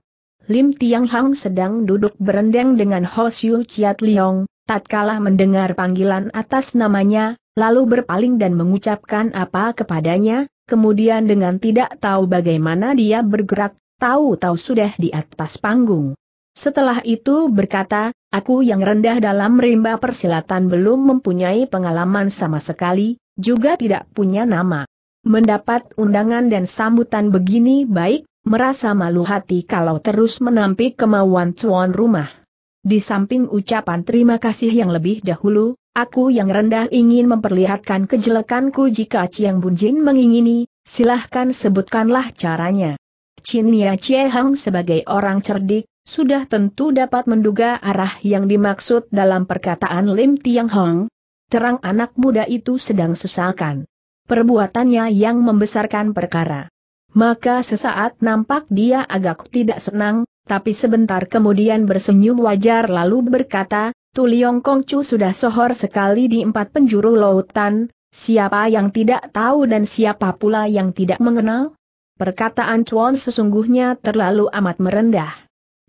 S1: Lim Tiang Hang sedang duduk berendeng dengan Ho Siu Chiat Liong, tatkala mendengar panggilan atas namanya, lalu berpaling dan mengucapkan apa kepadanya, kemudian dengan tidak tahu bagaimana dia bergerak, tahu-tahu sudah di atas panggung. Setelah itu berkata, aku yang rendah dalam rimba persilatan belum mempunyai pengalaman sama sekali, juga tidak punya nama. Mendapat undangan dan sambutan begini baik, merasa malu hati kalau terus menampik kemauan tuan rumah. Di samping ucapan terima kasih yang lebih dahulu, Aku yang rendah ingin memperlihatkan kejelekanku jika Chiang Bunjin mengingini, silahkan sebutkanlah caranya. Chin Nia Chie Hang sebagai orang cerdik, sudah tentu dapat menduga arah yang dimaksud dalam perkataan Lim Tiang Hong. Terang anak muda itu sedang sesalkan. Perbuatannya yang membesarkan perkara. Maka sesaat nampak dia agak tidak senang, tapi sebentar kemudian bersenyum wajar lalu berkata, Kong Chu sudah sohor sekali di empat penjuru lautan, siapa yang tidak tahu dan siapa pula yang tidak mengenal? Perkataan Chuan sesungguhnya terlalu amat merendah.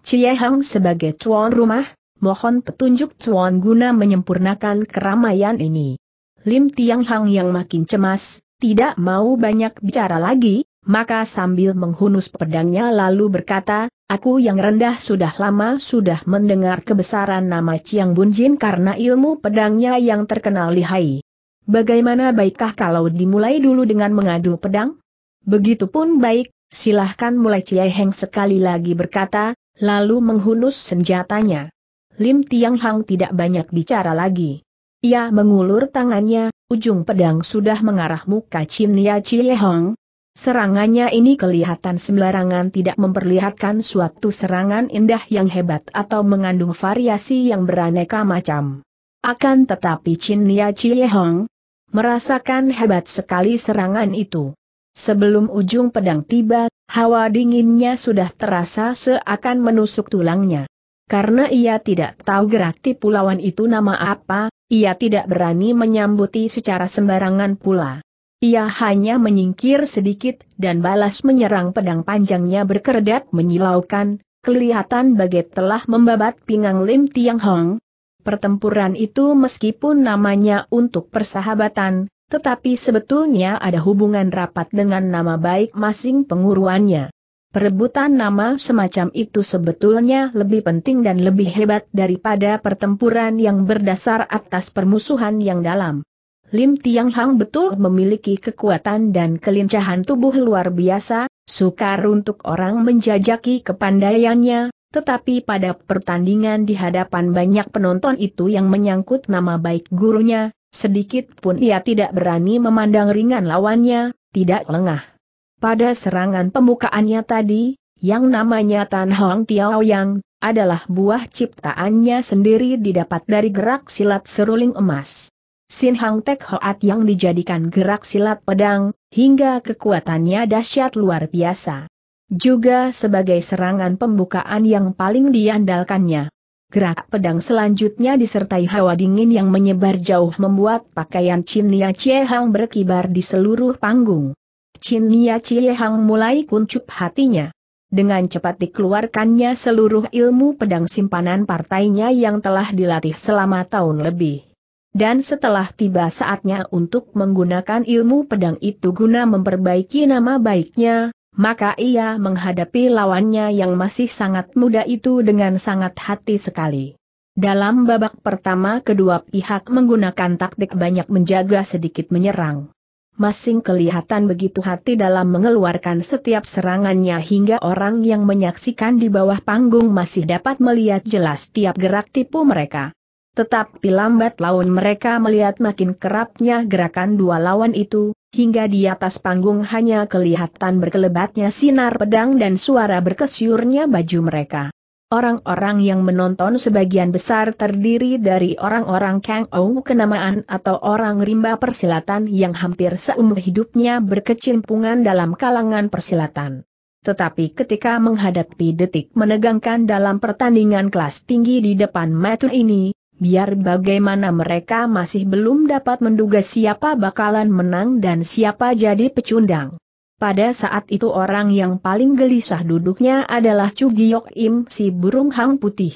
S1: Chie Hang sebagai Chuan rumah, mohon petunjuk Chuan guna menyempurnakan keramaian ini. Lim Tiang Hang yang makin cemas, tidak mau banyak bicara lagi, maka sambil menghunus pedangnya lalu berkata, Aku yang rendah sudah lama sudah mendengar kebesaran nama Chiang Bunjin karena ilmu pedangnya yang terkenal lihai. Bagaimana baikkah kalau dimulai dulu dengan mengadu pedang? Begitupun baik, silahkan mulai Cie Heng sekali lagi berkata, lalu menghunus senjatanya. Lim Tiang Hang tidak banyak bicara lagi. Ia mengulur tangannya, ujung pedang sudah mengarah muka Chin Ya Cie Hong, Serangannya ini kelihatan sembarangan tidak memperlihatkan suatu serangan indah yang hebat atau mengandung variasi yang beraneka macam. Akan tetapi Chin Nia Chie Hong merasakan hebat sekali serangan itu. Sebelum ujung pedang tiba, hawa dinginnya sudah terasa seakan menusuk tulangnya. Karena ia tidak tahu gerak tipu lawan itu nama apa, ia tidak berani menyambuti secara sembarangan pula. Ia hanya menyingkir sedikit dan balas menyerang pedang panjangnya berkedap menyilaukan, kelihatan bagai telah membabat pinggang Lim Tiang Hong. Pertempuran itu meskipun namanya untuk persahabatan, tetapi sebetulnya ada hubungan rapat dengan nama baik masing penguruannya. Perebutan nama semacam itu sebetulnya lebih penting dan lebih hebat daripada pertempuran yang berdasar atas permusuhan yang dalam. Lim Tiang Hang betul memiliki kekuatan dan kelincahan tubuh luar biasa, sukar untuk orang menjajaki kepandaiannya, tetapi pada pertandingan di hadapan banyak penonton itu yang menyangkut nama baik gurunya, sedikit pun ia tidak berani memandang ringan lawannya, tidak lengah. Pada serangan pembukaannya tadi, yang namanya Tan Hong Tiao Yang, adalah buah ciptaannya sendiri didapat dari gerak silat seruling emas. Sin Hang Tek Hoat yang dijadikan gerak silat pedang, hingga kekuatannya dahsyat luar biasa. Juga sebagai serangan pembukaan yang paling diandalkannya. Gerak pedang selanjutnya disertai hawa dingin yang menyebar jauh membuat pakaian Chin Nia Chie Hang berkibar di seluruh panggung. Chin Nia Chie Hang mulai kuncup hatinya. Dengan cepat dikeluarkannya seluruh ilmu pedang simpanan partainya yang telah dilatih selama tahun lebih dan setelah tiba saatnya untuk menggunakan ilmu pedang itu guna memperbaiki nama baiknya, maka ia menghadapi lawannya yang masih sangat muda itu dengan sangat hati sekali. Dalam babak pertama kedua pihak menggunakan taktik banyak menjaga sedikit menyerang. Masing kelihatan begitu hati dalam mengeluarkan setiap serangannya hingga orang yang menyaksikan di bawah panggung masih dapat melihat jelas tiap gerak tipu mereka. Tetapi lambat laun mereka melihat makin kerapnya gerakan dua lawan itu, hingga di atas panggung hanya kelihatan berkelebatnya sinar pedang dan suara berkesyurnya baju mereka. Orang-orang yang menonton sebagian besar terdiri dari orang-orang Kang Ou kenamaan atau orang rimba persilatan yang hampir seumur hidupnya berkecimpungan dalam kalangan persilatan. Tetapi ketika menghadapi detik menegangkan dalam pertandingan kelas tinggi di depan mata ini, biar bagaimana mereka masih belum dapat menduga siapa bakalan menang dan siapa jadi pecundang. Pada saat itu orang yang paling gelisah duduknya adalah Chu Giyok Im si burung hang putih.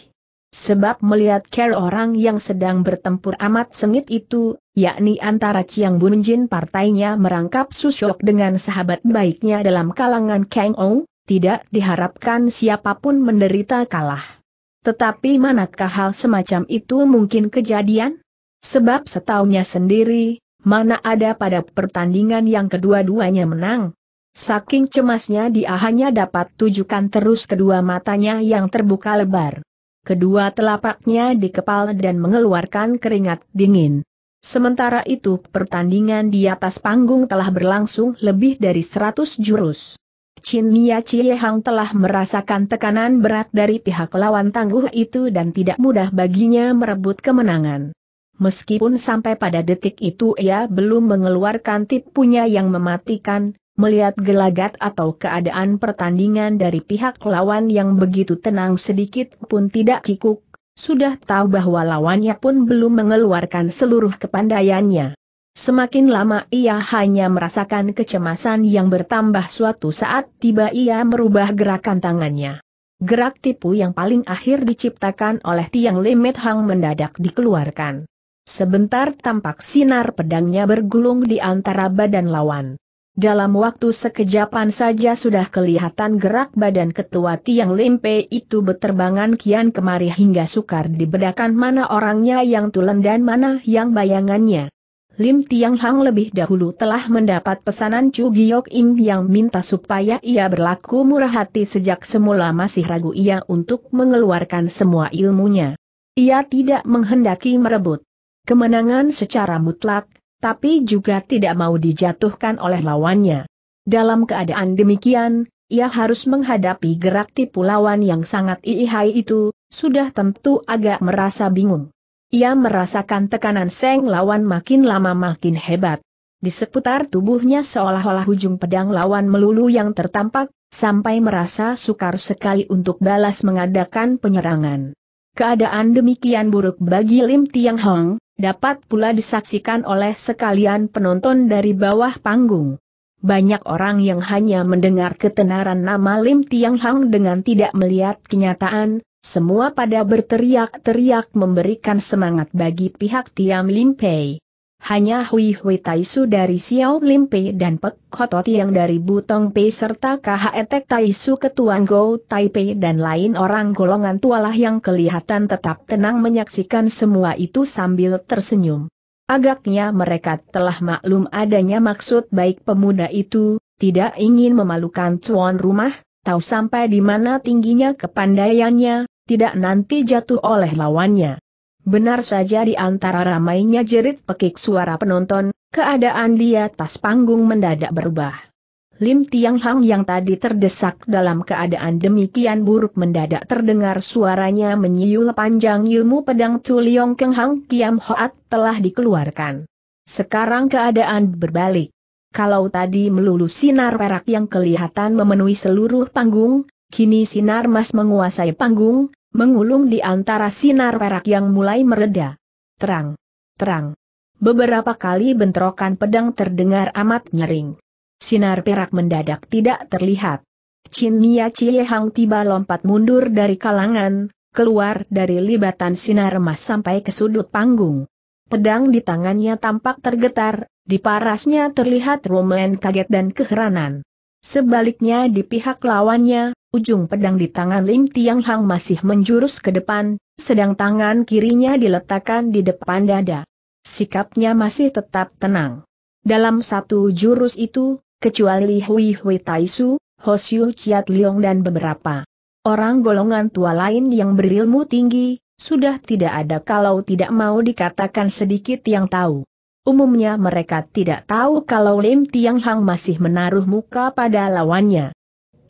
S1: Sebab melihat care orang yang sedang bertempur amat sengit itu, yakni antara Chiang Bunjin partainya merangkap Susyok dengan sahabat baiknya dalam kalangan Kang Ong, tidak diharapkan siapapun menderita kalah. Tetapi manakah hal semacam itu mungkin kejadian? Sebab setahunya sendiri, mana ada pada pertandingan yang kedua-duanya menang. Saking cemasnya dia hanya dapat tujukan terus kedua matanya yang terbuka lebar. Kedua telapaknya dikepal dan mengeluarkan keringat dingin. Sementara itu pertandingan di atas panggung telah berlangsung lebih dari 100 jurus. Chin Nia Chie Hang telah merasakan tekanan berat dari pihak lawan tangguh itu dan tidak mudah baginya merebut kemenangan. Meskipun sampai pada detik itu ia belum mengeluarkan tipunya yang mematikan, melihat gelagat atau keadaan pertandingan dari pihak lawan yang begitu tenang sedikit pun tidak kikuk, sudah tahu bahwa lawannya pun belum mengeluarkan seluruh kepandaiannya. Semakin lama ia hanya merasakan kecemasan yang bertambah suatu saat tiba ia merubah gerakan tangannya. Gerak tipu yang paling akhir diciptakan oleh Tiang Limit Hang mendadak dikeluarkan. Sebentar tampak sinar pedangnya bergulung di antara badan lawan. Dalam waktu sekejapan saja sudah kelihatan gerak badan ketua Tiang Limpe itu beterbangan kian kemari hingga sukar dibedakan mana orangnya yang tulen dan mana yang bayangannya. Lim Tiang Hang lebih dahulu telah mendapat pesanan Chu Giok Im yang minta supaya ia berlaku murah hati sejak semula masih ragu ia untuk mengeluarkan semua ilmunya. Ia tidak menghendaki merebut kemenangan secara mutlak, tapi juga tidak mau dijatuhkan oleh lawannya. Dalam keadaan demikian, ia harus menghadapi gerak tipu lawan yang sangat ilhai itu, sudah tentu agak merasa bingung. Ia merasakan tekanan seng lawan makin lama makin hebat. Di seputar tubuhnya seolah-olah ujung pedang lawan melulu yang tertampak, sampai merasa sukar sekali untuk balas mengadakan penyerangan. Keadaan demikian buruk bagi Lim Tiang Hong, dapat pula disaksikan oleh sekalian penonton dari bawah panggung. Banyak orang yang hanya mendengar ketenaran nama Lim Tiang Hong dengan tidak melihat kenyataan, semua pada berteriak-teriak memberikan semangat bagi pihak Tiam Lim Pei. Hanya Hui Hui Taisu dari Xiao Lim Pei dan Pek Koto Tiang dari Butong Pei serta e Tai Taisu Ketuan Go Taipei dan lain orang golongan tualah yang kelihatan tetap tenang menyaksikan semua itu sambil tersenyum. Agaknya mereka telah maklum adanya maksud baik pemuda itu, tidak ingin memalukan tuan rumah, tahu sampai di mana tingginya kepandaiannya, tidak nanti jatuh oleh lawannya. Benar saja di antara ramainya jerit pekik suara penonton, keadaan di atas panggung mendadak berubah. Lim Tiang Hang yang tadi terdesak dalam keadaan demikian buruk mendadak terdengar suaranya menyiul panjang ilmu pedang Tuliong Keng Hang Kiam Hoat telah dikeluarkan. Sekarang keadaan berbalik. Kalau tadi melulu sinar perak yang kelihatan memenuhi seluruh panggung, Kini sinar mas menguasai panggung, mengulung di antara sinar perak yang mulai mereda. Terang. Terang. Beberapa kali bentrokan pedang terdengar amat nyering. Sinar perak mendadak tidak terlihat. Chin Nia Chie Hang tiba lompat mundur dari kalangan, keluar dari libatan sinar emas sampai ke sudut panggung. Pedang di tangannya tampak tergetar, di parasnya terlihat Roman kaget dan keheranan. Sebaliknya di pihak lawannya, ujung pedang di tangan Lim Tiang Hang masih menjurus ke depan, sedang tangan kirinya diletakkan di depan dada. Sikapnya masih tetap tenang. Dalam satu jurus itu, kecuali Hui Hui Taisu, Hosiu Chiat Liong dan beberapa orang golongan tua lain yang berilmu tinggi, sudah tidak ada kalau tidak mau dikatakan sedikit yang tahu. Umumnya mereka tidak tahu kalau Lim Tiang Hang masih menaruh muka pada lawannya.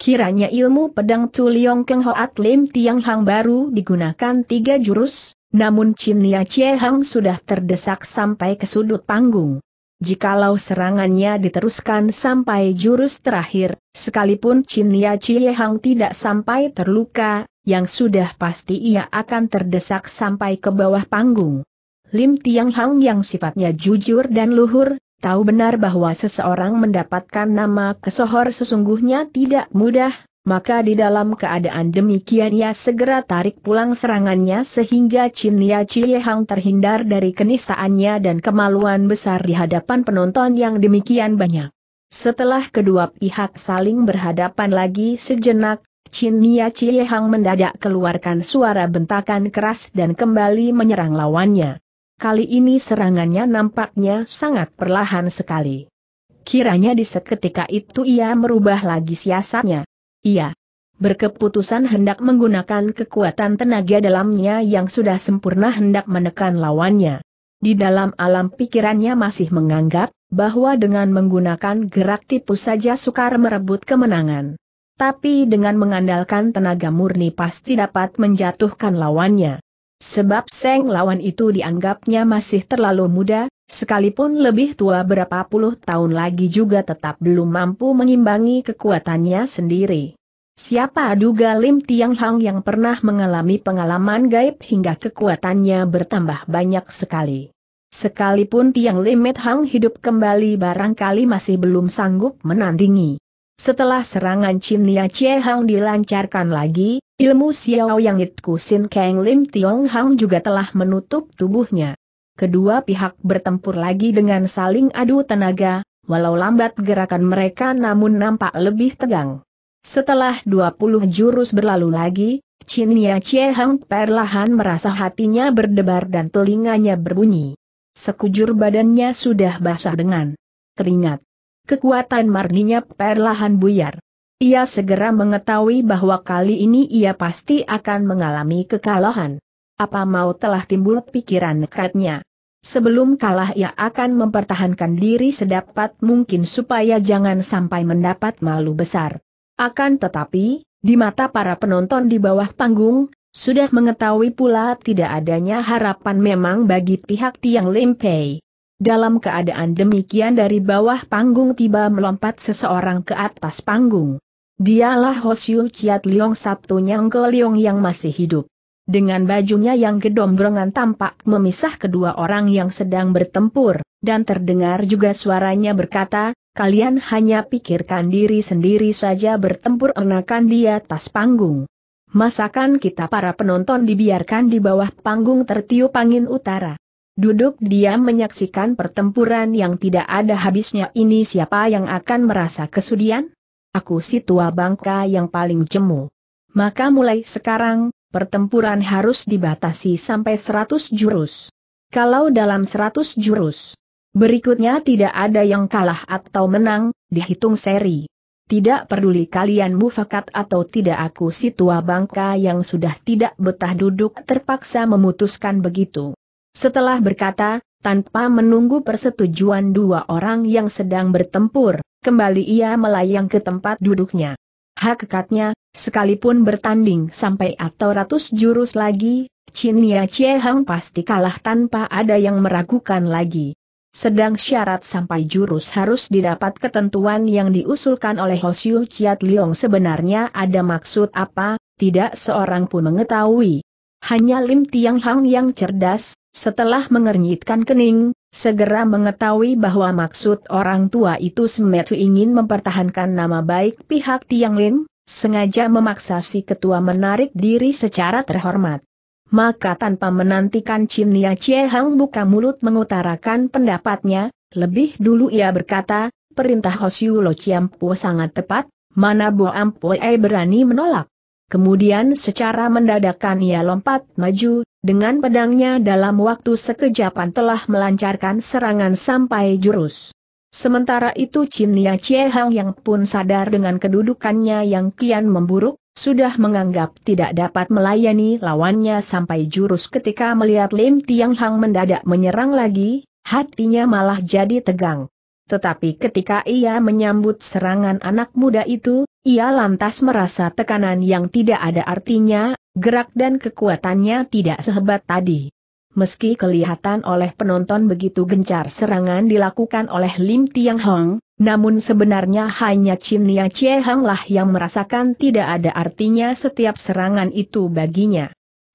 S1: Kiranya ilmu pedang Tuliong Keng Hoat Lim Tiang Hang baru digunakan tiga jurus, namun Chin Nia Chie Hang sudah terdesak sampai ke sudut panggung. Jikalau serangannya diteruskan sampai jurus terakhir, sekalipun Chin Nia Chie Hang tidak sampai terluka, yang sudah pasti ia akan terdesak sampai ke bawah panggung. Lim Tiang Hang yang sifatnya jujur dan luhur, Tahu benar bahwa seseorang mendapatkan nama kesohor sesungguhnya tidak mudah, maka di dalam keadaan demikian ia segera tarik pulang serangannya sehingga Chin Ya Chie terhindar dari kenistaannya dan kemaluan besar di hadapan penonton yang demikian banyak. Setelah kedua pihak saling berhadapan lagi sejenak, Chin Ya Chie mendadak keluarkan suara bentakan keras dan kembali menyerang lawannya. Kali ini serangannya nampaknya sangat perlahan sekali. Kiranya di seketika itu ia merubah lagi siasatnya. Ia berkeputusan hendak menggunakan kekuatan tenaga dalamnya yang sudah sempurna hendak menekan lawannya. Di dalam alam pikirannya masih menganggap bahwa dengan menggunakan gerak tipu saja sukar merebut kemenangan. Tapi dengan mengandalkan tenaga murni pasti dapat menjatuhkan lawannya. Sebab Seng Lawan itu dianggapnya masih terlalu muda, sekalipun lebih tua berapa puluh tahun lagi juga tetap belum mampu mengimbangi kekuatannya sendiri. Siapa duga Lim Tiang Hang yang pernah mengalami pengalaman gaib hingga kekuatannya bertambah banyak sekali. Sekalipun Tiang Limet Hang hidup kembali barangkali masih belum sanggup menandingi. Setelah serangan Chin Nia Chie Hang dilancarkan lagi, Ilmu Xiao Yang It Kusin Kang Lim Tiong Hang juga telah menutup tubuhnya. Kedua pihak bertempur lagi dengan saling adu tenaga, walau lambat gerakan mereka namun nampak lebih tegang. Setelah 20 jurus berlalu lagi, Chin Ya Chie Hang perlahan merasa hatinya berdebar dan telinganya berbunyi. Sekujur badannya sudah basah dengan keringat. Kekuatan marninya perlahan buyar. Ia segera mengetahui bahwa kali ini ia pasti akan mengalami kekalahan. Apa mau telah timbul pikiran nekatnya. Sebelum kalah ia akan mempertahankan diri sedapat mungkin supaya jangan sampai mendapat malu besar. Akan tetapi, di mata para penonton di bawah panggung, sudah mengetahui pula tidak adanya harapan memang bagi pihak Tiang Limpei. Dalam keadaan demikian dari bawah panggung tiba melompat seseorang ke atas panggung. Dialah Hosiu Ciat Liong Sabtu Nyangko Liong yang masih hidup. Dengan bajunya yang gedombrongan tampak memisah kedua orang yang sedang bertempur, dan terdengar juga suaranya berkata, kalian hanya pikirkan diri sendiri saja bertempur enakan di atas panggung. Masakan kita para penonton dibiarkan di bawah panggung tertiup angin utara. Duduk dia menyaksikan pertempuran yang tidak ada habisnya ini siapa yang akan merasa kesudian? aku si tua bangka yang paling jemu. Maka mulai sekarang, pertempuran harus dibatasi sampai 100 jurus. Kalau dalam 100 jurus, berikutnya tidak ada yang kalah atau menang, dihitung seri. Tidak peduli kalian mufakat atau tidak aku si tua bangka yang sudah tidak betah duduk terpaksa memutuskan begitu. Setelah berkata, tanpa menunggu persetujuan dua orang yang sedang bertempur, kembali ia melayang ke tempat duduknya. Hak sekalipun bertanding sampai atau ratus jurus lagi, Chie Hang pasti kalah tanpa ada yang meragukan lagi. Sedang syarat sampai jurus harus didapat ketentuan yang diusulkan oleh Hosiu Chiat Liong sebenarnya ada maksud apa, tidak seorang pun mengetahui. Hanya Lim Tiang Hang yang cerdas, setelah mengernyitkan kening, segera mengetahui bahwa maksud orang tua itu Semetu ingin mempertahankan nama baik pihak Tiang Lim, sengaja memaksa si ketua menarik diri secara terhormat. Maka tanpa menantikan Chin Nia Chie Hang buka mulut mengutarakan pendapatnya, lebih dulu ia berkata, perintah Hosiu Lo Chiam sangat tepat, mana Bo Ai berani menolak. Kemudian secara mendadakan ia lompat maju, dengan pedangnya dalam waktu sekejapan telah melancarkan serangan sampai jurus. Sementara itu Chin Ya Hang yang pun sadar dengan kedudukannya yang kian memburuk, sudah menganggap tidak dapat melayani lawannya sampai jurus ketika melihat Lim Tiang Hang mendadak menyerang lagi, hatinya malah jadi tegang. Tetapi ketika ia menyambut serangan anak muda itu, ia lantas merasa tekanan yang tidak ada artinya, gerak dan kekuatannya tidak sehebat tadi. Meski kelihatan oleh penonton begitu gencar serangan dilakukan oleh Lim Tiang Hong, namun sebenarnya hanya Chin Nia Chie Hang lah yang merasakan tidak ada artinya setiap serangan itu baginya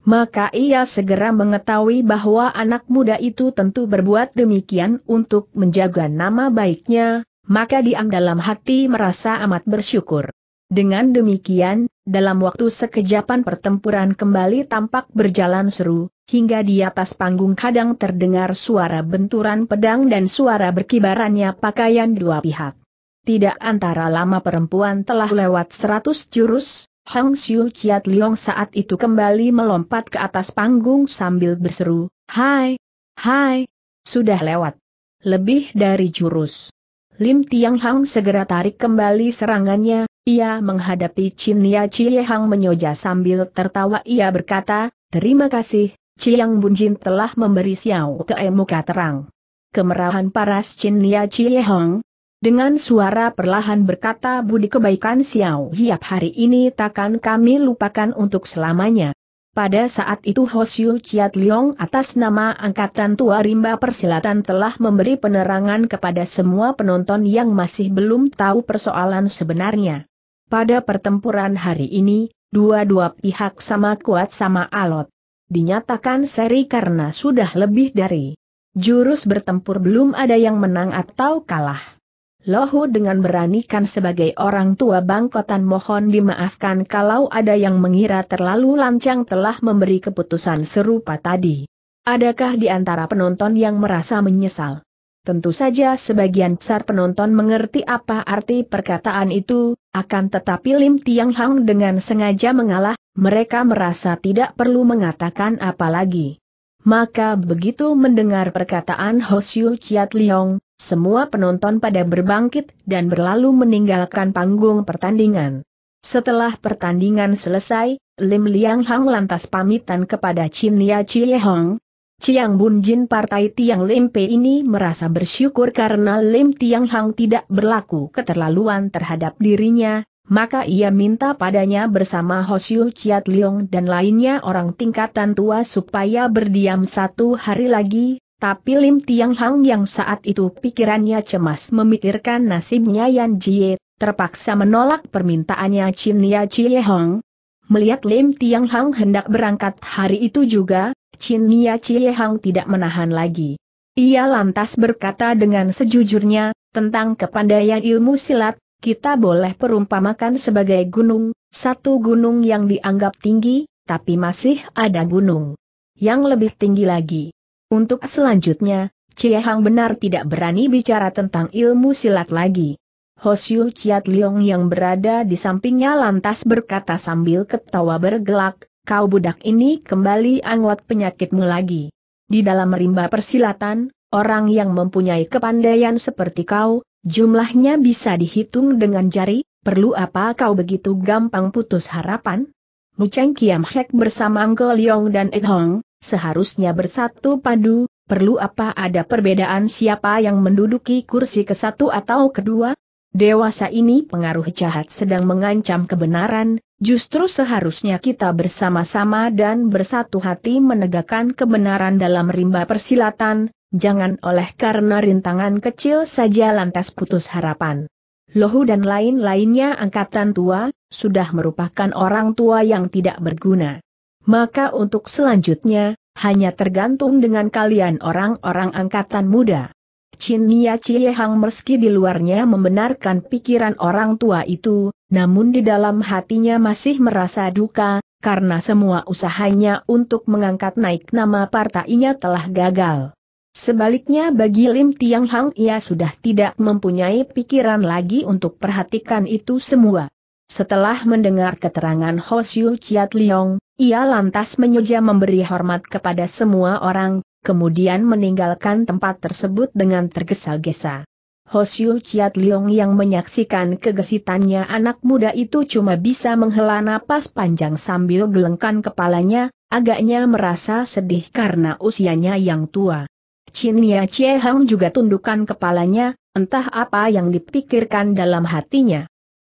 S1: maka ia segera mengetahui bahwa anak muda itu tentu berbuat demikian untuk menjaga nama baiknya, maka Diang dalam hati merasa amat bersyukur. Dengan demikian, dalam waktu sekejapan pertempuran kembali tampak berjalan seru, hingga di atas panggung kadang terdengar suara benturan pedang dan suara berkibarannya pakaian dua pihak. Tidak antara lama perempuan telah lewat seratus jurus, Hong Xiu Chiat Liong saat itu kembali melompat ke atas panggung sambil berseru, Hai, hai, sudah lewat. Lebih dari jurus. Lim Tiang Hang segera tarik kembali serangannya, ia menghadapi Chin Ya Chie Hang menyoja sambil tertawa ia berkata, Terima kasih, Chiang Bunjin telah memberi Xiao Te muka terang. Kemerahan paras Chin Ya Chie Hang, dengan suara perlahan berkata Budi kebaikan Xiao Hiap hari ini takkan kami lupakan untuk selamanya. Pada saat itu Hosyu Chiat Liong atas nama Angkatan Tua Rimba Persilatan telah memberi penerangan kepada semua penonton yang masih belum tahu persoalan sebenarnya. Pada pertempuran hari ini, dua-dua pihak sama kuat sama alot. Dinyatakan seri karena sudah lebih dari jurus bertempur belum ada yang menang atau kalah. Lohu dengan beranikan sebagai orang tua bangkotan mohon dimaafkan kalau ada yang mengira terlalu lancang telah memberi keputusan serupa tadi. Adakah di antara penonton yang merasa menyesal? Tentu saja sebagian besar penonton mengerti apa arti perkataan itu, akan tetapi Lim Tiang Hang dengan sengaja mengalah, mereka merasa tidak perlu mengatakan apa lagi. Maka begitu mendengar perkataan Ho Siu Chiat Liong, semua penonton pada berbangkit dan berlalu meninggalkan panggung pertandingan. Setelah pertandingan selesai, Lim Liang Hang lantas pamitan kepada Chin Nia Chie Hong. Chiang Bun Jin Partai Tiang Lim Pe ini merasa bersyukur karena Lim Tiang Hang tidak berlaku keterlaluan terhadap dirinya, maka ia minta padanya bersama Hosyu Chiat Leong dan lainnya orang tingkatan tua supaya berdiam satu hari lagi, tapi Lim Tiang Hang yang saat itu pikirannya cemas memikirkan nasibnya Yan Jie, terpaksa menolak permintaannya Chin Ya Chie Hong. Melihat Lim Tiang Hang hendak berangkat hari itu juga, Chin Ya Chie Hang tidak menahan lagi. Ia lantas berkata dengan sejujurnya, tentang kepandaian ilmu silat, kita boleh perumpamakan sebagai gunung, satu gunung yang dianggap tinggi, tapi masih ada gunung yang lebih tinggi lagi. Untuk selanjutnya, Cie Hang benar tidak berani bicara tentang ilmu silat lagi. Hosyu Ciat Liong yang berada di sampingnya lantas berkata sambil ketawa bergelak, kau budak ini kembali anggot penyakitmu lagi. Di dalam rimba persilatan, orang yang mempunyai kepandaian seperti kau, jumlahnya bisa dihitung dengan jari, perlu apa kau begitu gampang putus harapan? Cheng Kiam Hek bersama Angko Liong dan Ed Hong, seharusnya bersatu padu, perlu apa ada perbedaan siapa yang menduduki kursi ke satu atau kedua? Dewasa ini pengaruh jahat sedang mengancam kebenaran, justru seharusnya kita bersama-sama dan bersatu hati menegakkan kebenaran dalam rimba persilatan, jangan oleh karena rintangan kecil saja lantas putus harapan. Lohu dan lain-lainnya angkatan tua, sudah merupakan orang tua yang tidak berguna maka untuk selanjutnya, hanya tergantung dengan kalian orang-orang angkatan muda. Chin Nia Chie Hang meski di luarnya membenarkan pikiran orang tua itu, namun di dalam hatinya masih merasa duka, karena semua usahanya untuk mengangkat naik nama partainya telah gagal. Sebaliknya bagi Lim Tiang Hang ia sudah tidak mempunyai pikiran lagi untuk perhatikan itu semua. Setelah mendengar keterangan Ho Siu Chiat Liong, ia lantas menyeja memberi hormat kepada semua orang, kemudian meninggalkan tempat tersebut dengan tergesa-gesa. Hosyu Chiat Leong yang menyaksikan kegesitannya anak muda itu cuma bisa menghela napas panjang sambil gelengkan kepalanya, agaknya merasa sedih karena usianya yang tua. Chin Ya Chie Hang juga tundukkan kepalanya, entah apa yang dipikirkan dalam hatinya.